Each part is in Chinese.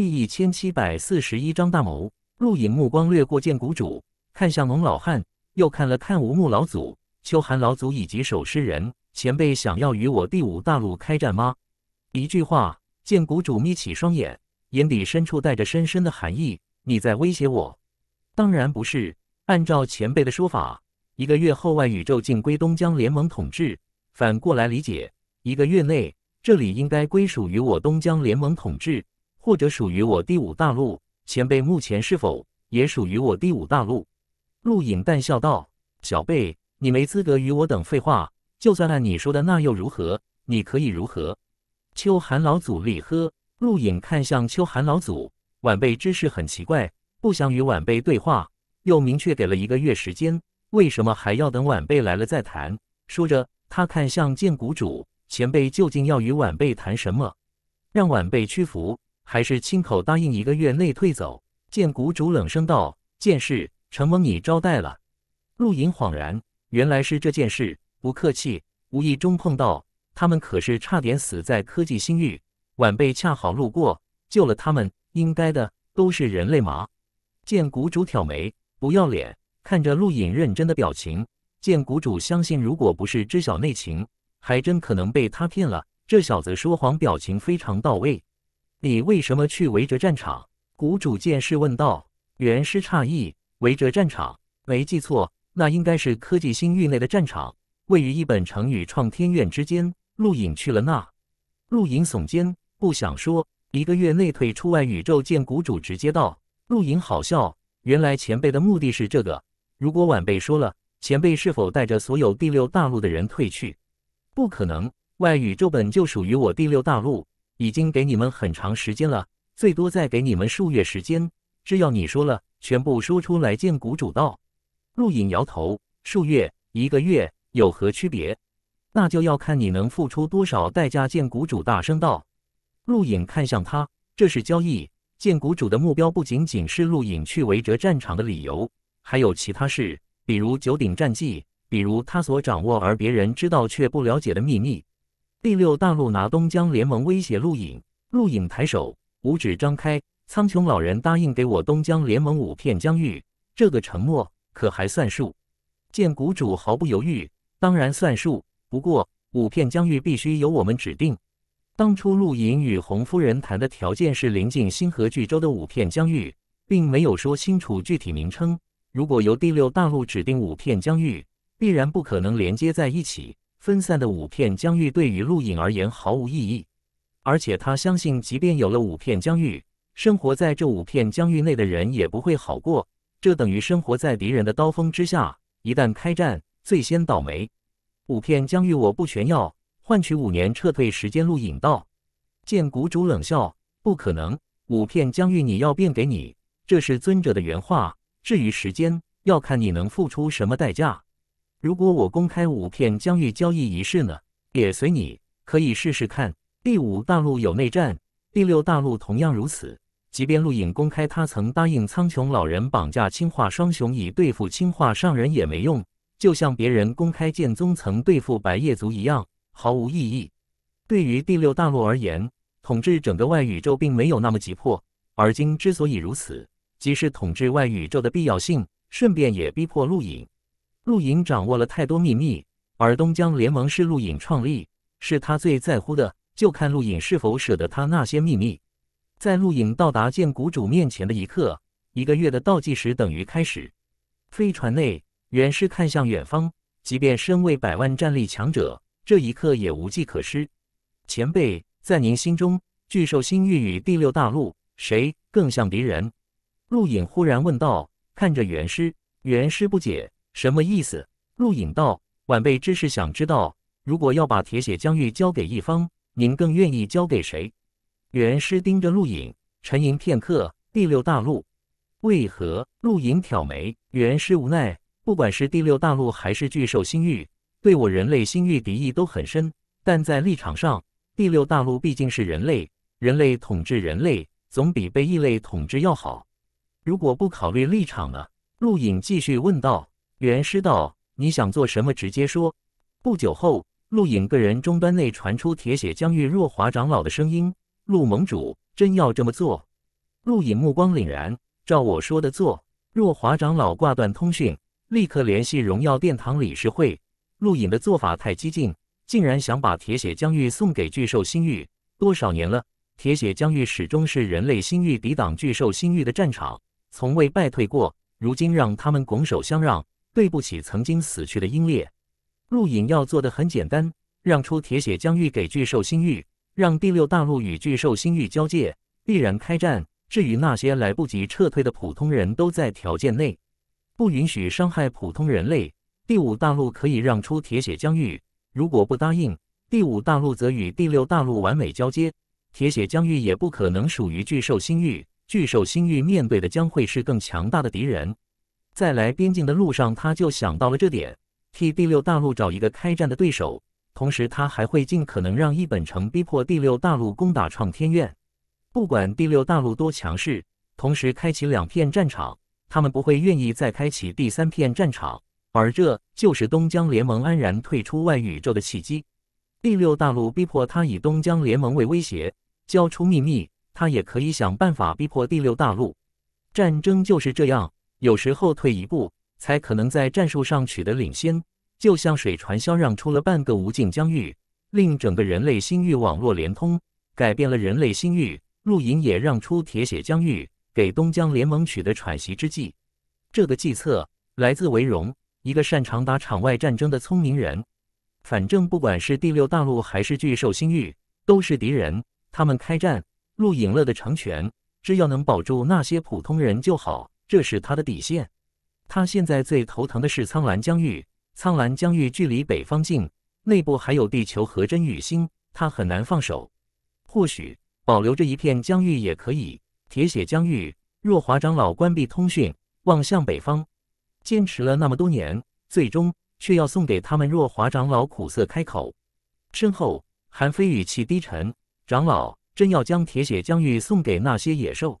第一千七百四十一章大谋。陆隐目光掠过剑谷主，看向龙老汉，又看了看吴木老祖、秋寒老祖以及守尸人前辈，想要与我第五大陆开战吗？一句话，剑谷主眯起双眼，眼底深处带着深深的寒意。你在威胁我？当然不是。按照前辈的说法，一个月后外宇宙尽归东江联盟统治。反过来理解，一个月内这里应该归属于我东江联盟统治。或者属于我第五大陆，前辈目前是否也属于我第五大陆？陆影淡笑道：“小辈，你没资格与我等废话。就算按你说的那又如何？你可以如何？”秋寒老祖，立喝。陆影看向秋寒老祖，晚辈之事很奇怪，不想与晚辈对话，又明确给了一个月时间，为什么还要等晚辈来了再谈？说着，他看向剑谷主前辈，究竟要与晚辈谈什么？让晚辈屈服？还是亲口答应一个月内退走。见谷主冷声道：“见事，承蒙你招待了。”陆隐恍然，原来是这件事。不客气，无意中碰到他们，可是差点死在科技新域。晚辈恰好路过，救了他们，应该的。都是人类嘛。见谷主挑眉，不要脸。看着陆隐认真的表情，见谷主相信，如果不是知晓内情，还真可能被他骗了。这小子说谎，表情非常到位。你为什么去围哲战场？谷主见势问道。元师诧异：“围哲战场？没记错，那应该是科技星域内的战场，位于一本城与创天院之间。”陆影去了那。陆影耸肩，不想说。一个月内退出外宇宙，见谷主直接道。陆影好笑：“原来前辈的目的是这个。如果晚辈说了，前辈是否带着所有第六大陆的人退去？不可能，外宇宙本就属于我第六大陆。”已经给你们很长时间了，最多再给你们数月时间。只要你说了，全部说出来。见谷主道，陆隐摇头。数月，一个月有何区别？那就要看你能付出多少代价。见谷主大声道：“陆隐看向他，这是交易。见谷主的目标不仅仅是陆隐去围着战场的理由，还有其他事，比如九鼎战绩，比如他所掌握而别人知道却不了解的秘密。”第六大陆拿东江联盟威胁陆影，陆影抬手五指张开，苍穹老人答应给我东江联盟五片疆域，这个承诺可还算数？见谷主毫不犹豫，当然算数。不过五片疆域必须由我们指定。当初陆影与红夫人谈的条件是临近星河巨洲的五片疆域，并没有说清楚具体名称。如果由第六大陆指定五片疆域，必然不可能连接在一起。分散的五片疆域对于陆隐而言毫无意义，而且他相信，即便有了五片疆域，生活在这五片疆域内的人也不会好过，这等于生活在敌人的刀锋之下。一旦开战，最先倒霉。五片疆域我不全要，换取五年撤退时间。陆隐道，见谷主冷笑，不可能。五片疆域你要变给你，这是尊者的原话。至于时间，要看你能付出什么代价。如果我公开五片疆域交易一事呢？也随你，可以试试看。第五大陆有内战，第六大陆同样如此。即便陆影公开，他曾答应苍穹老人绑架青化双雄以对付青化上人也没用，就像别人公开剑宗曾对付白夜族一样，毫无意义。对于第六大陆而言，统治整个外宇宙并没有那么急迫。而今之所以如此，即是统治外宇宙的必要性，顺便也逼迫陆影。陆影掌握了太多秘密，而东江联盟是陆影创立，是他最在乎的。就看陆影是否舍得他那些秘密。在陆影到达剑谷主面前的一刻，一个月的倒计时等于开始。飞船内，元师看向远方，即便身为百万战力强者，这一刻也无计可施。前辈，在您心中，巨兽星域与第六大陆，谁更像敌人？陆影忽然问道，看着元师，元师不解。什么意思？陆隐道：“晚辈只是想知道，如果要把铁血疆域交给一方，您更愿意交给谁？”元师盯着陆隐，沉吟片刻。第六大陆？为何？陆隐挑眉。元师无奈：不管是第六大陆还是巨兽星域，对我人类星域敌意都很深。但在立场上，第六大陆毕竟是人类，人类统治人类，总比被异类统治要好。如果不考虑立场呢？陆隐继续问道。元师道，你想做什么？直接说。不久后，陆隐个人终端内传出铁血疆域若华长老的声音：“陆盟主，真要这么做？”陆隐目光凛然：“照我说的做。”若华长老挂断通讯，立刻联系荣耀殿堂理事会。陆隐的做法太激进，竟然想把铁血疆域送给巨兽星域。多少年了，铁血疆域始终是人类星域抵挡巨兽星域的战场，从未败退过。如今让他们拱手相让。对不起，曾经死去的英烈，陆隐要做的很简单，让出铁血疆域给巨兽星域，让第六大陆与巨兽星域交界，必然开战。至于那些来不及撤退的普通人都在条件内，不允许伤害普通人类。第五大陆可以让出铁血疆域，如果不答应，第五大陆则与第六大陆完美交接，铁血疆域也不可能属于巨兽星域，巨兽星域面对的将会是更强大的敌人。在来边境的路上，他就想到了这点，替第六大陆找一个开战的对手，同时他还会尽可能让一本城逼迫第六大陆攻打创天院。不管第六大陆多强势，同时开启两片战场，他们不会愿意再开启第三片战场，而这就是东江联盟安然退出外宇宙的契机。第六大陆逼迫他以东江联盟为威胁交出秘密，他也可以想办法逼迫第六大陆。战争就是这样。有时候退一步，才可能在战术上取得领先。就像水传销让出了半个无尽疆域，令整个人类星域网络连通，改变了人类星域。露营也让出铁血疆域，给东江联盟取得喘息之际。这个计策来自维荣，一个擅长打场外战争的聪明人。反正不管是第六大陆还是巨兽星域，都是敌人。他们开战，陆隐乐的成全，只要能保住那些普通人就好。这是他的底线。他现在最头疼的是苍蓝疆域，苍蓝疆域距离北方近，内部还有地球和真玉星，他很难放手。或许保留着一片疆域也可以。铁血疆域，若华长老关闭通讯，望向北方，坚持了那么多年，最终却要送给他们。若华长老苦涩开口，身后韩非语气低沉：“长老真要将铁血疆域送给那些野兽？”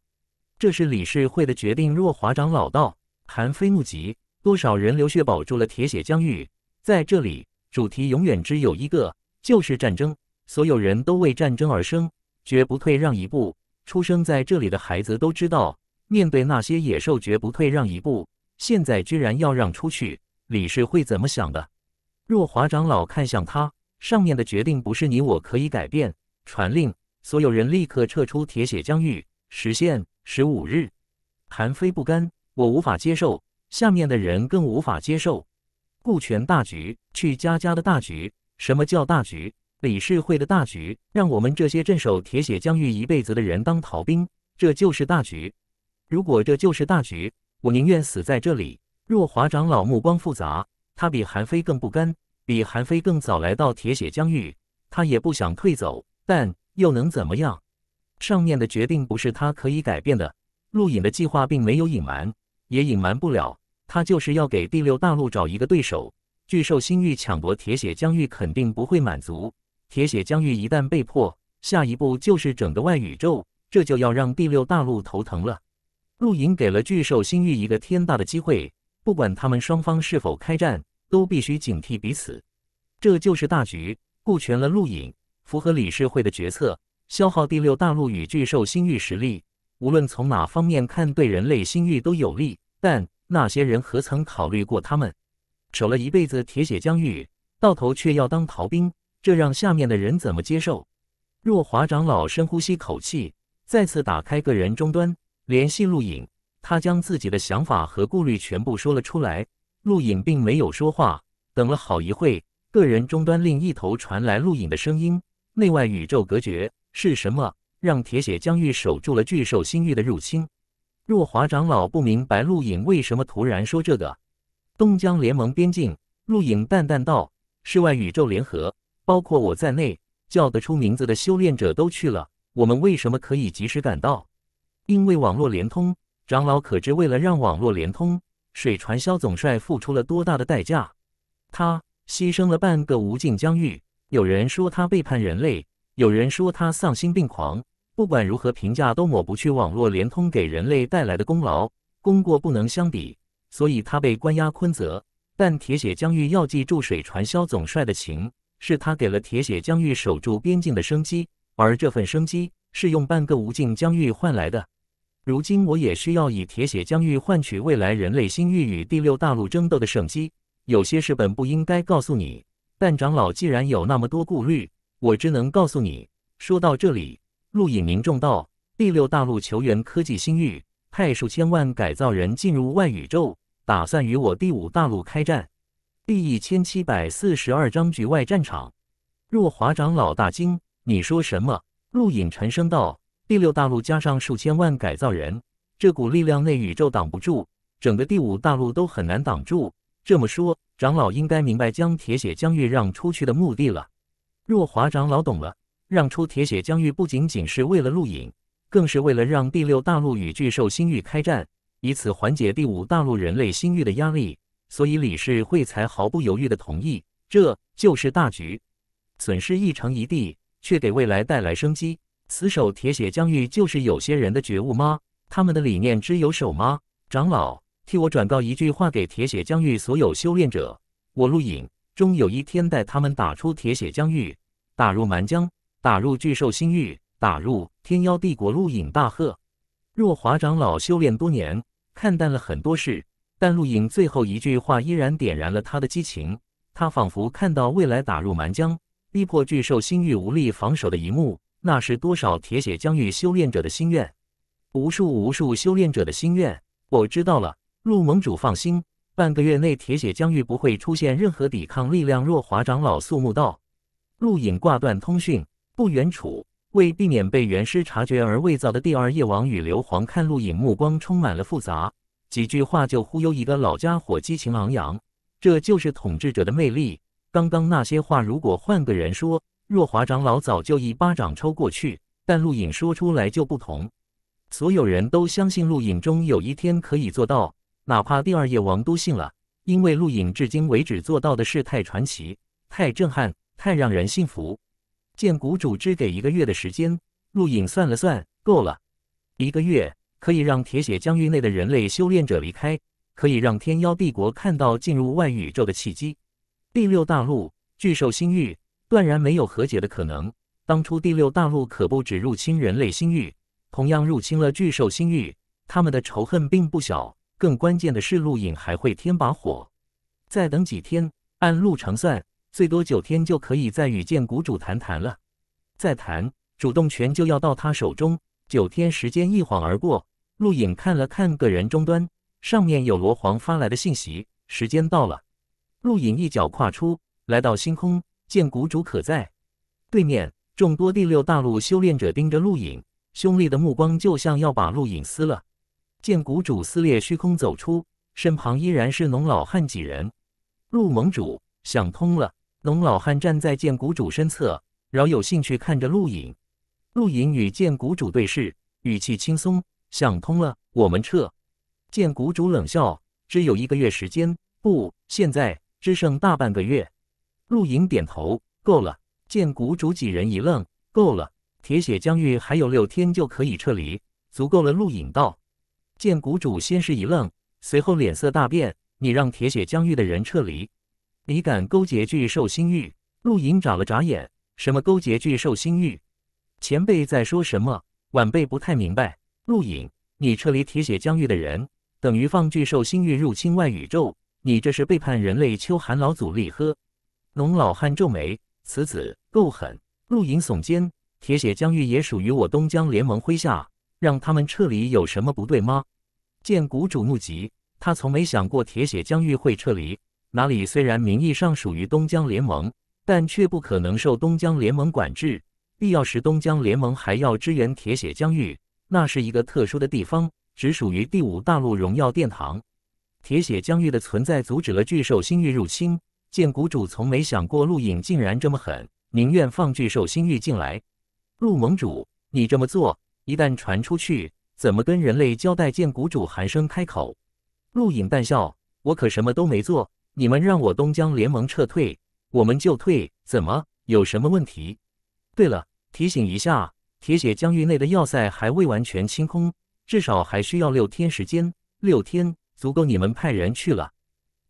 这是理事会的决定。若华长老道：“韩非怒极，多少人流血保住了铁血疆域。在这里，主题永远只有一个，就是战争。所有人都为战争而生，绝不退让一步。出生在这里的孩子都知道，面对那些野兽，绝不退让一步。现在居然要让出去，理事会怎么想的？”若华长老看向他，上面的决定不是你我可以改变。传令，所有人立刻撤出铁血疆域。实现。十五日，韩非不甘，我无法接受，下面的人更无法接受。顾全大局，去家家的大局，什么叫大局？理事会的大局，让我们这些镇守铁血疆域一辈子的人当逃兵，这就是大局。如果这就是大局，我宁愿死在这里。若华长老目光复杂，他比韩非更不甘，比韩非更早来到铁血疆域，他也不想退走，但又能怎么样？上面的决定不是他可以改变的。陆影的计划并没有隐瞒，也隐瞒不了。他就是要给第六大陆找一个对手。巨兽星域抢夺铁血疆域肯定不会满足，铁血疆域一旦被破，下一步就是整个外宇宙，这就要让第六大陆头疼了。陆影给了巨兽星域一个天大的机会，不管他们双方是否开战，都必须警惕彼此。这就是大局，顾全了陆影，符合理事会的决策。消耗第六大陆与巨兽星域实力，无论从哪方面看，对人类星域都有利。但那些人何曾考虑过他们？守了一辈子铁血疆域，到头却要当逃兵，这让下面的人怎么接受？若华长老深呼吸口气，再次打开个人终端联系陆影，他将自己的想法和顾虑全部说了出来。陆影并没有说话，等了好一会，个人终端另一头传来陆影的声音，内外宇宙隔绝。是什么让铁血疆域守住了巨兽星域的入侵？若华长老不明白陆影为什么突然说这个。东江联盟边境，陆影淡淡道：“世外宇宙联合，包括我在内，叫得出名字的修炼者都去了。我们为什么可以及时赶到？因为网络联通。长老可知，为了让网络联通，水传销总帅付出了多大的代价？他牺牲了半个无尽疆域。有人说他背叛人类。”有人说他丧心病狂，不管如何评价，都抹不去网络联通给人类带来的功劳。功过不能相比，所以他被关押昆泽。但铁血疆域要记住水传销总帅的情，是他给了铁血疆域守住边境的生机，而这份生机是用半个无尽疆域换来的。如今我也需要以铁血疆域换取未来人类新域与第六大陆争斗的生机。有些事本不应该告诉你，但长老既然有那么多顾虑。我只能告诉你，说到这里，陆隐凝重道：“第六大陆球员科技新域派数千万改造人进入外宇宙，打算与我第五大陆开战。”第一千七百四十二章局外战场。若华长老大惊：“你说什么？”陆隐沉声道：“第六大陆加上数千万改造人，这股力量内宇宙挡不住，整个第五大陆都很难挡住。这么说，长老应该明白将铁血疆域让出去的目的了。”若华长老懂了，让出铁血疆域不仅仅是为了露影，更是为了让第六大陆与巨兽星域开战，以此缓解第五大陆人类星域的压力。所以李氏会才毫不犹豫地同意，这就是大局。损失一城一地，却给未来带来生机。死守铁血疆域，就是有些人的觉悟吗？他们的理念只有守吗？长老，替我转告一句话给铁血疆域所有修炼者：我陆影。终有一天，带他们打出铁血疆域，打入蛮疆，打入巨兽星域，打入天妖帝国。陆影大喝：“若华长老修炼多年，看淡了很多事，但陆影最后一句话依然点燃了他的激情。他仿佛看到未来打入蛮疆，逼迫巨兽星域无力防守的一幕。那是多少铁血疆域修炼者的心愿，无数无数修炼者的心愿。我知道了，陆盟主放心。”半个月内，铁血疆域不会出现任何抵抗力量。若华长老肃穆道：“陆隐挂断通讯，不远处为避免被元师察觉而伪造的第二夜王与硫磺看陆隐目光充满了复杂。几句话就忽悠一个老家伙，激情昂扬，这就是统治者的魅力。刚刚那些话如果换个人说，若华长老早就一巴掌抽过去。但陆隐说出来就不同，所有人都相信陆隐中有一天可以做到。”哪怕第二页王都信了，因为陆影至今为止做到的事太传奇、太震撼、太让人信服。见谷主只给一个月的时间，陆影算了算，够了。一个月可以让铁血疆域内的人类修炼者离开，可以让天妖帝国看到进入外宇宙的契机。第六大陆巨兽星域断然没有和解的可能。当初第六大陆可不只入侵人类星域，同样入侵了巨兽星域，他们的仇恨并不小。更关键的是，陆影还会添把火。再等几天，按路程算，最多九天就可以再与剑谷主谈谈了。再谈，主动权就要到他手中。九天时间一晃而过，陆影看了看个人终端，上面有罗皇发来的信息。时间到了，陆影一脚跨出来到星空剑谷主可在对面，众多第六大陆修炼者盯着陆影，凶厉的目光就像要把陆影撕了。见谷主撕裂虚空走出，身旁依然是农老汉几人。陆盟主想通了。农老汉站在见谷主身侧，饶有兴趣看着陆影。陆影与见谷主对视，语气轻松：“想通了，我们撤。”见谷主冷笑：“只有一个月时间，不，现在只剩大半个月。”陆影点头：“够了。”见谷主几人一愣：“够了？铁血疆域还有六天就可以撤离，足够了。”陆影道。见谷主，先是一愣，随后脸色大变。你让铁血疆域的人撤离？你敢勾结巨兽星域？陆隐眨了眨眼，什么勾结巨兽星域？前辈在说什么？晚辈不太明白。陆隐，你撤离铁血疆域的人，等于放巨兽星域入侵外宇宙。你这是背叛人类！秋寒老祖厉喝。龙老汉皱眉，此子够狠。陆隐耸肩，铁血疆域也属于我东疆联盟麾下。让他们撤离有什么不对吗？见谷主怒极，他从没想过铁血疆域会撤离。哪里虽然名义上属于东江联盟，但却不可能受东江联盟管制，必要时东江联盟还要支援铁血疆域。那是一个特殊的地方，只属于第五大陆荣耀殿堂。铁血疆域的存在阻止了巨兽星域入侵。见谷主从没想过陆影竟然这么狠，宁愿放巨兽星域进来。陆盟主，你这么做。一旦传出去，怎么跟人类交代？见谷主寒声开口，陆隐淡笑：“我可什么都没做，你们让我东江联盟撤退，我们就退，怎么？有什么问题？”对了，提醒一下，铁血疆域内的要塞还未完全清空，至少还需要六天时间。六天足够你们派人去了。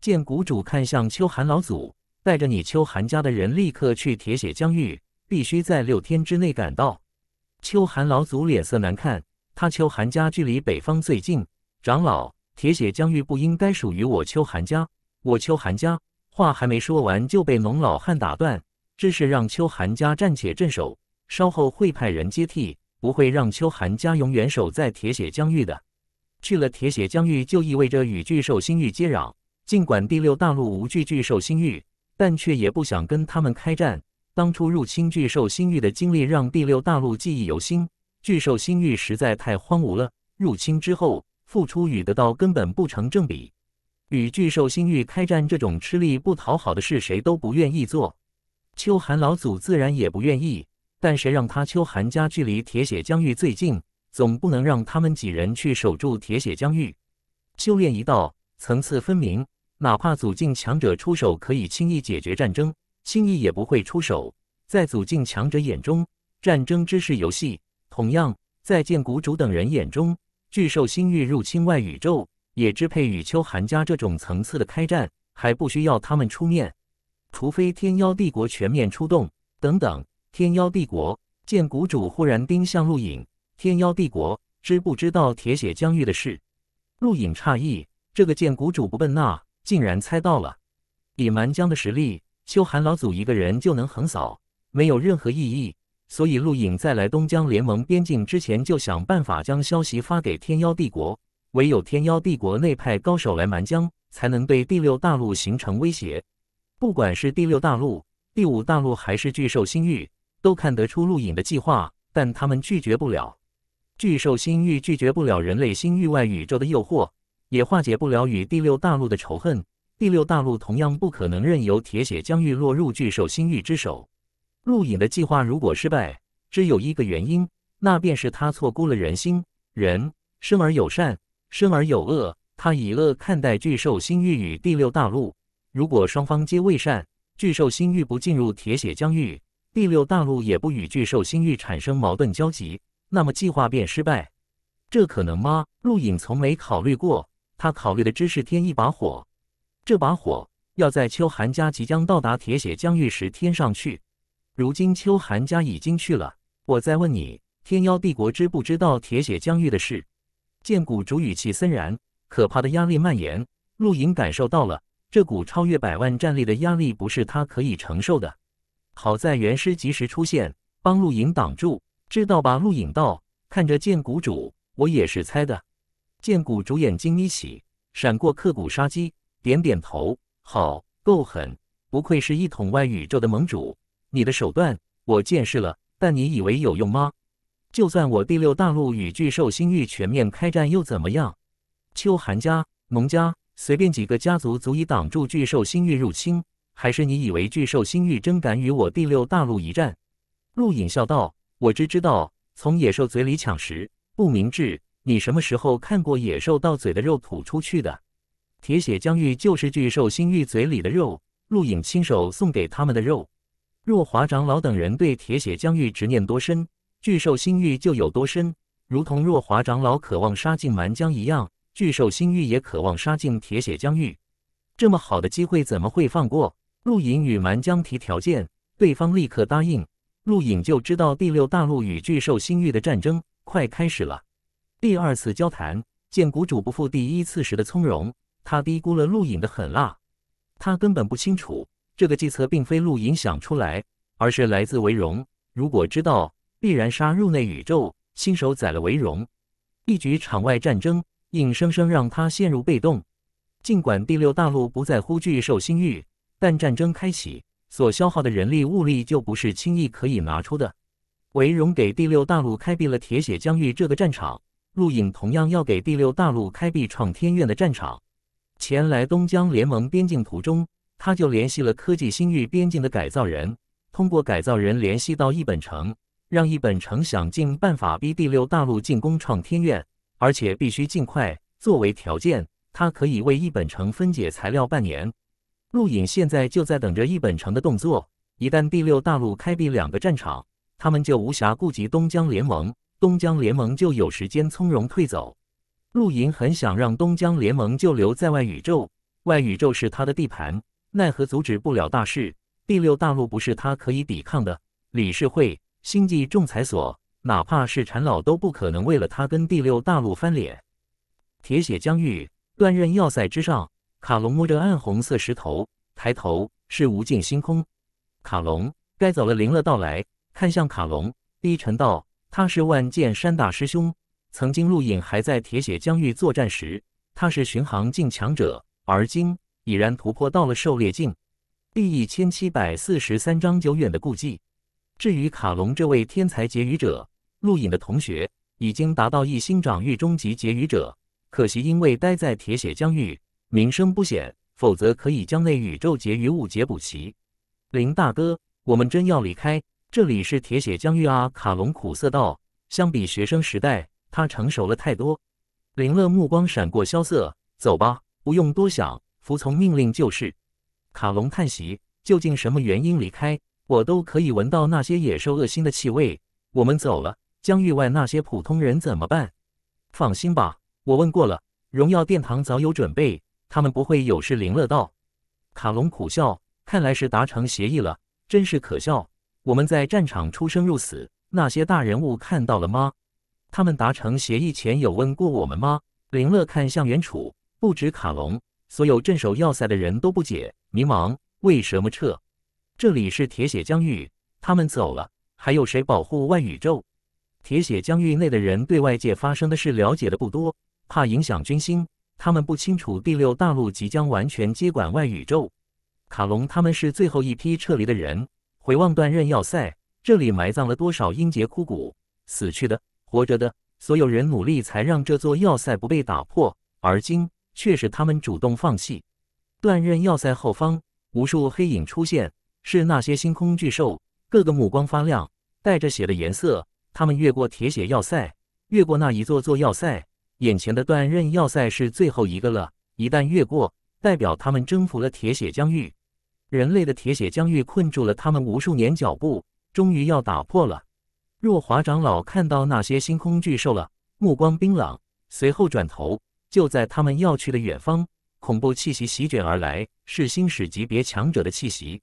见谷主看向秋寒老祖，带着你秋寒家的人立刻去铁血疆域，必须在六天之内赶到。秋寒老祖脸色难看，他秋寒家距离北方最近。长老，铁血疆域不应该属于我秋寒家。我秋寒家话还没说完，就被龙老汉打断。这是让秋寒家暂且镇守，稍后会派人接替，不会让秋寒家永远守在铁血疆域的。去了铁血疆域，就意味着与巨兽星域接壤。尽管第六大陆无惧巨兽星域，但却也不想跟他们开战。当初入侵巨兽星域的经历让第六大陆记忆犹新。巨兽星域实在太荒芜了，入侵之后付出与得到根本不成正比。与巨兽星域开战这种吃力不讨好的事谁都不愿意做，秋寒老祖自然也不愿意。但谁让他秋寒家距离铁血疆域最近，总不能让他们几人去守住铁血疆域。修炼一道层次分明，哪怕祖境强者出手，可以轻易解决战争。轻易也不会出手。在祖境强者眼中，战争只是游戏；同样，在剑谷主等人眼中，巨兽星域入侵外宇宙，也支配与秋寒家这种层次的开战，还不需要他们出面。除非天妖帝国全面出动。等等，天妖帝国，剑谷主忽然盯向陆隐。天妖帝国知不知道铁血疆域的事？陆隐诧异，这个剑谷主不笨呐，竟然猜到了。以蛮江的实力。秋寒老祖一个人就能横扫，没有任何意义。所以陆影在来东江联盟边境之前，就想办法将消息发给天妖帝国。唯有天妖帝国内派高手来蛮疆，才能对第六大陆形成威胁。不管是第六大陆、第五大陆，还是巨兽星域，都看得出陆影的计划，但他们拒绝不了。巨兽星域拒绝不了人类星域外宇宙的诱惑，也化解不了与第六大陆的仇恨。第六大陆同样不可能任由铁血疆域落入巨兽星域之手。陆影的计划如果失败，只有一个原因，那便是他错估了人心。人生而有善，生而有恶。他以恶看待巨兽星域与第六大陆。如果双方皆未善，巨兽星域不进入铁血疆域，第六大陆也不与巨兽星域产生矛盾交集，那么计划便失败。这可能吗？陆影从没考虑过。他考虑的只是添一把火。这把火要在秋寒家即将到达铁血疆域时添上去。如今秋寒家已经去了，我再问你，天妖帝国知不知道铁血疆域的事？剑谷主语气森然，可怕的压力蔓延，陆影感受到了这股超越百万战力的压力，不是他可以承受的。好在元师及时出现，帮陆影挡住。知道吧，陆影道，看着剑谷主，我也是猜的。剑谷主眼睛一起，闪过刻骨杀机。点点头，好，够狠，不愧是一统外宇宙的盟主，你的手段我见识了。但你以为有用吗？就算我第六大陆与巨兽星域全面开战又怎么样？秋寒家、农家，随便几个家族足以挡住巨兽星域入侵，还是你以为巨兽星域真敢与我第六大陆一战？陆隐笑道：“我只知道从野兽嘴里抢食不明智，你什么时候看过野兽到嘴的肉吐出去的？”铁血疆域就是巨兽星域嘴里的肉，陆影亲手送给他们的肉。若华长老等人对铁血疆域执念多深，巨兽星域就有多深。如同若华长老渴望杀进蛮疆一样，巨兽星域也渴望杀进铁血疆域。这么好的机会怎么会放过？陆影与蛮江提条件，对方立刻答应。陆影就知道第六大陆与巨兽星域的战争快开始了。第二次交谈，见谷主不负第一次时的从容。他低估了陆影的狠辣，他根本不清楚这个计策并非陆影想出来，而是来自维荣。如果知道，必然杀入内宇宙，亲手宰了维荣，一局场外战争，硬生生让他陷入被动。尽管第六大陆不在乎巨兽星域，但战争开启所消耗的人力物力就不是轻易可以拿出的。维荣给第六大陆开辟了铁血疆域这个战场，陆影同样要给第六大陆开辟闯天院的战场。前来东江联盟边境途中，他就联系了科技新域边境的改造人，通过改造人联系到一本城，让一本城想尽办法逼第六大陆进攻创天院，而且必须尽快。作为条件，他可以为一本城分解材料半年。陆隐现在就在等着一本城的动作。一旦第六大陆开辟两个战场，他们就无暇顾及东江联盟，东江联盟就有时间从容退走。陆莹很想让东江联盟就留在外宇宙，外宇宙是他的地盘，奈何阻止不了大事。第六大陆不是他可以抵抗的，理事会、星际仲裁所，哪怕是禅老都不可能为了他跟第六大陆翻脸。铁血疆域，断刃要塞之上，卡隆摸着暗红色石头，抬头是无尽星空。卡隆，该走了。灵乐到来，看向卡隆，低沉道：“他是万剑山大师兄。”曾经，陆影还在铁血疆域作战时，他是巡航境强者，而今已然突破到了狩猎境。第一千七百四十三章久远的顾忌。至于卡隆这位天才结语者，陆影的同学，已经达到一星掌域终极结语者，可惜因为待在铁血疆域，名声不显，否则可以将那宇宙结语物节补齐。林大哥，我们真要离开这里？是铁血疆域啊！卡隆苦涩道。相比学生时代。他成熟了太多，林乐目光闪过萧瑟。走吧，不用多想，服从命令就是。卡隆叹息，究竟什么原因离开？我都可以闻到那些野兽恶心的气味。我们走了，疆域外那些普通人怎么办？放心吧，我问过了，荣耀殿堂早有准备，他们不会有事。林乐道。卡隆苦笑，看来是达成协议了，真是可笑。我们在战场出生入死，那些大人物看到了吗？他们达成协议前有问过我们吗？林乐看向远楚，不止卡隆，所有镇守要塞的人都不解、迷茫，为什么撤？这里是铁血疆域，他们走了，还有谁保护外宇宙？铁血疆域内的人对外界发生的事了解的不多，怕影响军心，他们不清楚第六大陆即将完全接管外宇宙。卡隆，他们是最后一批撤离的人。回望断刃要塞，这里埋葬了多少英杰枯骨？死去的。活着的所有人努力，才让这座要塞不被打破。而今，却是他们主动放弃。断刃要塞后方，无数黑影出现，是那些星空巨兽。个个目光发亮，带着血的颜色。他们越过铁血要塞，越过那一座座要塞，眼前的断刃要塞是最后一个了。一旦越过，代表他们征服了铁血疆域。人类的铁血疆域困住了他们无数年，脚步终于要打破了。若华长老看到那些星空巨兽了，目光冰冷，随后转头。就在他们要去的远方，恐怖气息席卷而来，是星矢级别强者的气息。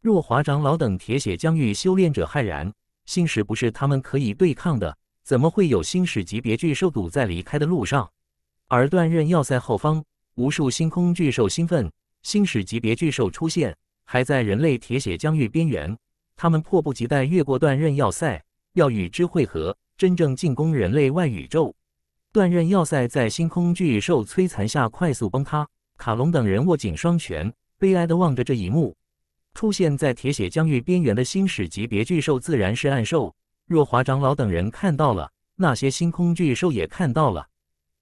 若华长老等铁血疆域修炼者骇然，星矢不是他们可以对抗的，怎么会有星矢级别巨兽堵在离开的路上？而断刃要塞后方，无数星空巨兽兴奋，星矢级别巨兽出现，还在人类铁血疆域边缘，他们迫不及待越过断刃要塞。要与之汇合，真正进攻人类外宇宙。断刃要塞在星空巨兽摧残下快速崩塌，卡隆等人握紧双拳，悲哀地望着这一幕。出现在铁血疆域边缘的星矢级别巨兽自然是暗兽。若华长老等人看到了，那些星空巨兽也看到了。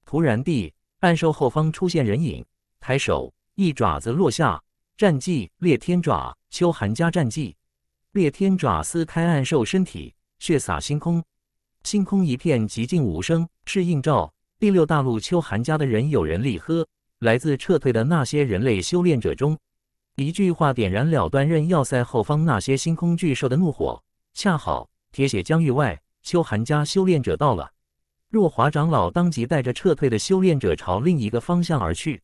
突然地，暗兽后方出现人影，抬手一爪子落下，战技裂天爪，秋寒加战技裂天爪撕开暗兽身体。血洒星空，星空一片寂静无声。是映照第六大陆秋寒家的人，有人力喝。来自撤退的那些人类修炼者中，一句话点燃了断刃要塞后方那些星空巨兽的怒火。恰好铁血疆域外，秋寒家修炼者到了。若华长老当即带着撤退的修炼者朝另一个方向而去。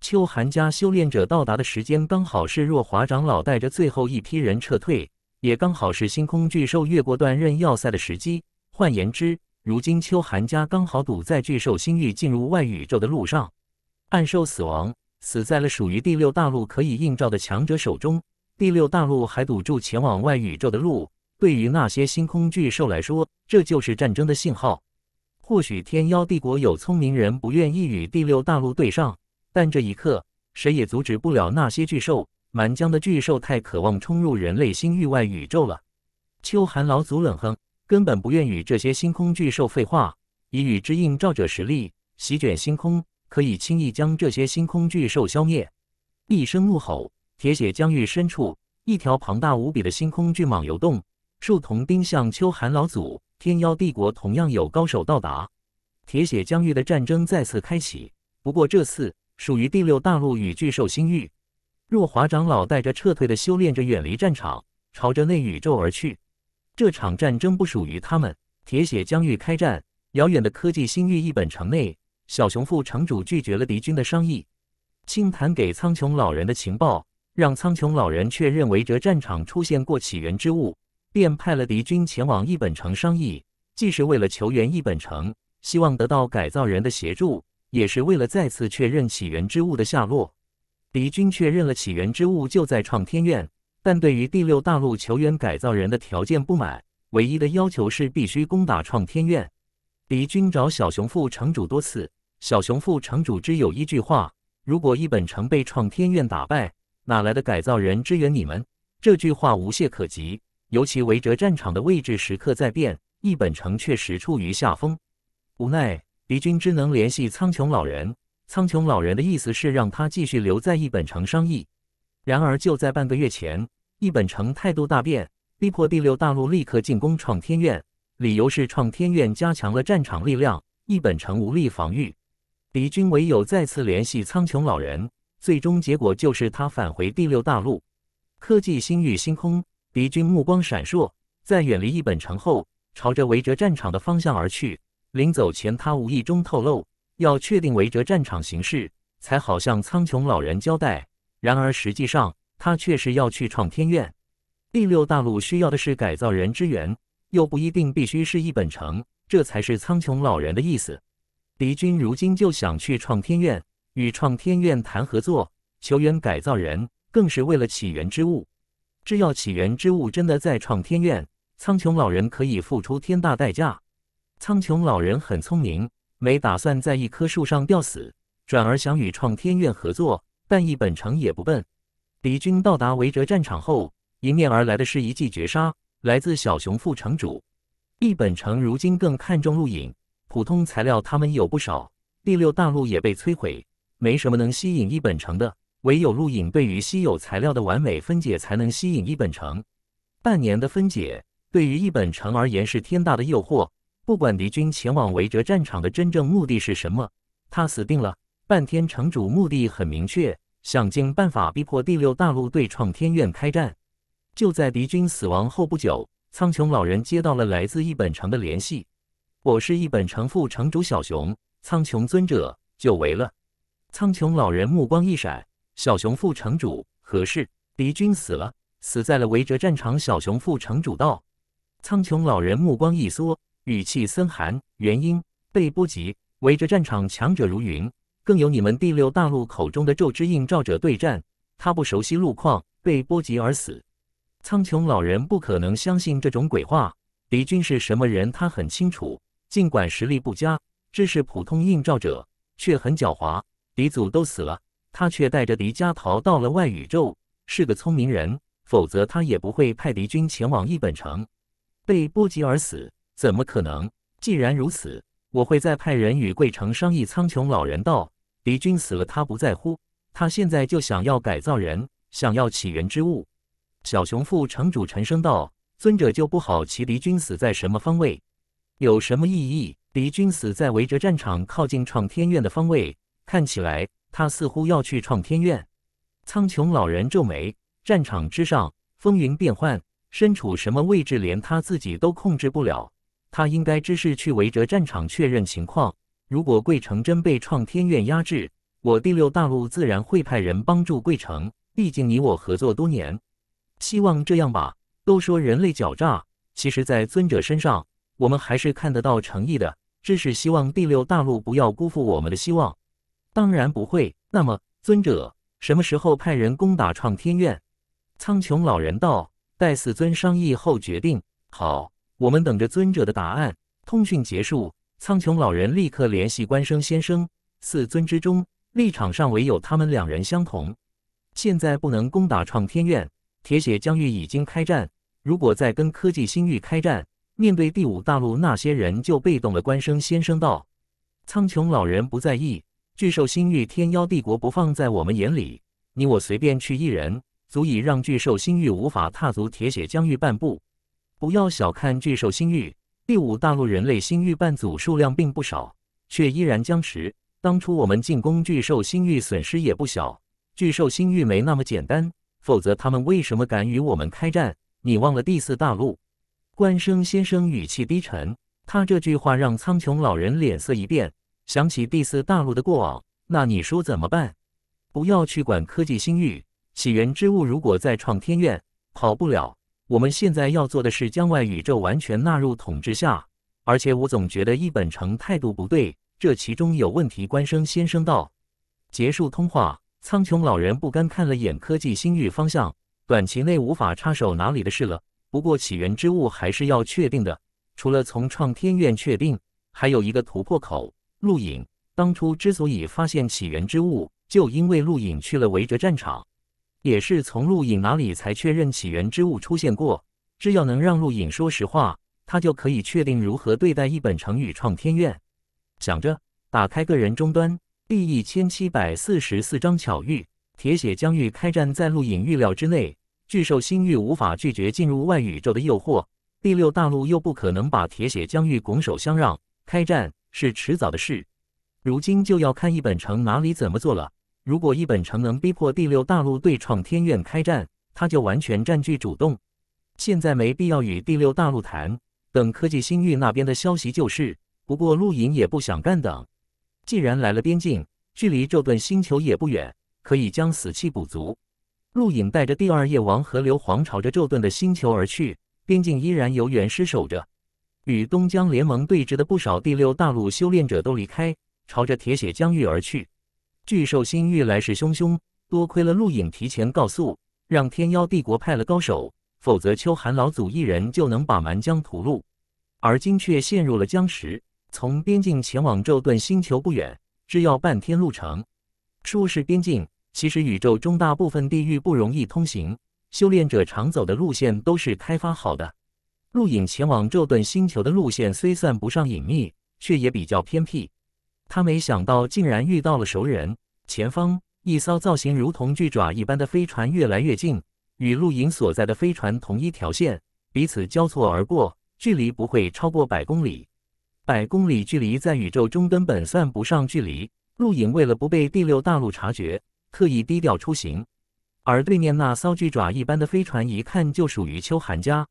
秋寒家修炼者到达的时间刚好是若华长老带着最后一批人撤退。也刚好是星空巨兽越过断刃要塞的时机。换言之，如今秋寒家刚好堵在巨兽星域进入外宇宙的路上。暗兽死亡，死在了属于第六大陆可以映照的强者手中。第六大陆还堵住前往外宇宙的路，对于那些星空巨兽来说，这就是战争的信号。或许天妖帝国有聪明人不愿意与第六大陆对上，但这一刻，谁也阻止不了那些巨兽。满江的巨兽太渴望冲入人类星域外宇宙了，秋寒老祖冷哼，根本不愿与这些星空巨兽废话。以雨之印照者实力，席卷星空，可以轻易将这些星空巨兽消灭。一声怒吼，铁血疆域深处，一条庞大无比的星空巨蟒游动。树铜兵向秋寒老祖，天妖帝国同样有高手到达。铁血疆域的战争再次开启，不过这次属于第六大陆与巨兽星域。若华长老带着撤退的修炼者远离战场，朝着内宇宙而去。这场战争不属于他们。铁血疆域开战，遥远的科技新域一本城内，小熊副城主拒绝了敌军的商议。轻谈给苍穹老人的情报，让苍穹老人确认，为这战场出现过起源之物，便派了敌军前往一本城商议。既是为了求援一本城，希望得到改造人的协助，也是为了再次确认起源之物的下落。敌军确认了起源之物就在创天院，但对于第六大陆球员改造人的条件不满，唯一的要求是必须攻打创天院。敌军找小熊副城主多次，小熊副城主只有一句话：“如果一本城被创天院打败，哪来的改造人支援你们？”这句话无懈可击，尤其围着战场的位置时刻在变，一本城确实处于下风。无奈敌军只能联系苍穹老人。苍穹老人的意思是让他继续留在一本城商议，然而就在半个月前，一本城态度大变，逼迫第六大陆立刻进攻创天院，理由是创天院加强了战场力量，一本城无力防御，敌军唯有再次联系苍穹老人。最终结果就是他返回第六大陆，科技星域星空，敌军目光闪烁，在远离一本城后，朝着围着战场的方向而去。临走前，他无意中透露。要确定围着战场行事，才好向苍穹老人交代。然而实际上，他却是要去创天院。第六大陆需要的是改造人支援，又不一定必须是一本城，这才是苍穹老人的意思。敌军如今就想去创天院，与创天院谈合作，求援改造人，更是为了起源之物。只要起源之物真的在创天院，苍穹老人可以付出天大代价。苍穹老人很聪明。没打算在一棵树上吊死，转而想与创天院合作。但一本城也不笨，敌军到达维哲战场后，迎面而来的是一记绝杀，来自小熊副城主。一本城如今更看重陆影，普通材料他们有不少。第六大陆也被摧毁，没什么能吸引一本城的，唯有陆影对于稀有材料的完美分解才能吸引一本城。半年的分解，对于一本城而言是天大的诱惑。不管敌军前往围哲战场的真正目的是什么，他死定了。半天城主目的很明确，想尽办法逼迫第六大陆对创天院开战。就在敌军死亡后不久，苍穹老人接到了来自一本城的联系。我是一本城副城主小熊，苍穹尊者，久违了。苍穹老人目光一闪，小熊副城主何事？敌军死了，死在了围哲战场。小熊副城主道。苍穹老人目光一缩。语气森寒，原因被波及。围着战场，强者如云，更有你们第六大陆口中的宙之映照者对战。他不熟悉路况，被波及而死。苍穹老人不可能相信这种鬼话。敌军是什么人，他很清楚。尽管实力不佳，只是普通映照者，却很狡猾。敌祖都死了，他却带着敌家逃到了外宇宙，是个聪明人。否则他也不会派敌军前往一本城，被波及而死。怎么可能？既然如此，我会再派人与贵城商议。苍穹老人道：“敌军死了，他不在乎。他现在就想要改造人，想要起源之物。”小雄副城主沉声道：“尊者就不好奇敌军死在什么方位，有什么意义？敌军死在围着战场靠近创天院的方位，看起来他似乎要去创天院。”苍穹老人皱眉，战场之上风云变幻，身处什么位置，连他自己都控制不了。他应该知事去围着战场确认情况。如果贵城真被创天院压制，我第六大陆自然会派人帮助贵城。毕竟你我合作多年，希望这样吧。都说人类狡诈，其实，在尊者身上，我们还是看得到诚意的。知事，希望第六大陆不要辜负我们的希望。当然不会。那么，尊者什么时候派人攻打创天院？苍穹老人道：“待四尊商议后决定。”好。我们等着尊者的答案。通讯结束，苍穹老人立刻联系关生先生。四尊之中，立场上唯有他们两人相同。现在不能攻打创天院，铁血疆域已经开战。如果再跟科技星域开战，面对第五大陆那些人，就被动了。关生先生道：“苍穹老人不在意，巨兽星域、天妖帝国不放在我们眼里。你我随便去一人，足以让巨兽星域无法踏足铁血疆域半步。”不要小看巨兽星域，第五大陆人类星域半组数量并不少，却依然僵持。当初我们进攻巨兽星域损失也不小，巨兽星域没那么简单，否则他们为什么敢与我们开战？你忘了第四大陆？关生先生语气低沉，他这句话让苍穹老人脸色一变，想起第四大陆的过往。那你说怎么办？不要去管科技星域起源之物，如果再创天院，跑不了。我们现在要做的是将外宇宙完全纳入统治下，而且我总觉得一本城态度不对，这其中有问题。关升先生道。结束通话。苍穹老人不甘看了眼科技星域方向，短期内无法插手哪里的事了。不过起源之物还是要确定的，除了从创天院确定，还有一个突破口。陆影当初之所以发现起源之物，就因为陆影去了维哲战场。也是从陆影哪里才确认起源之物出现过。只要能让陆影说实话，他就可以确定如何对待一本成语《创天院。想着打开个人终端，第一千七百四十四章巧遇铁血疆域开战在陆影预料之内。巨兽星域无法拒绝进入外宇宙的诱惑，第六大陆又不可能把铁血疆域拱手相让，开战是迟早的事。如今就要看一本城哪里怎么做了。如果一本城能逼迫第六大陆对闯天院开战，他就完全占据主动。现在没必要与第六大陆谈，等科技星域那边的消息就是。不过陆影也不想干等，既然来了边境，距离这顿星球也不远，可以将死气补足。陆影带着第二夜王和刘磺朝着这顿的星球而去。边境依然由元师守着，与东江联盟对峙的不少第六大陆修炼者都离开，朝着铁血疆域而去。巨兽星域来势汹汹，多亏了陆影提前告诉，让天妖帝国派了高手，否则秋寒老祖一人就能把蛮江屠戮。而今却陷入了僵持。从边境前往宙盾星球不远，只要半天路程。说是边境，其实宇宙中大部分地域不容易通行，修炼者常走的路线都是开发好的。陆影前往宙盾星球的路线虽算不上隐秘，却也比较偏僻。他没想到，竟然遇到了熟人。前方一艘造型如同巨爪一般的飞船越来越近，与陆影所在的飞船同一条线，彼此交错而过，距离不会超过百公里。百公里距离在宇宙中根本算不上距离。陆影为了不被第六大陆察觉，特意低调出行。而对面那艘巨爪一般的飞船，一看就属于秋寒家。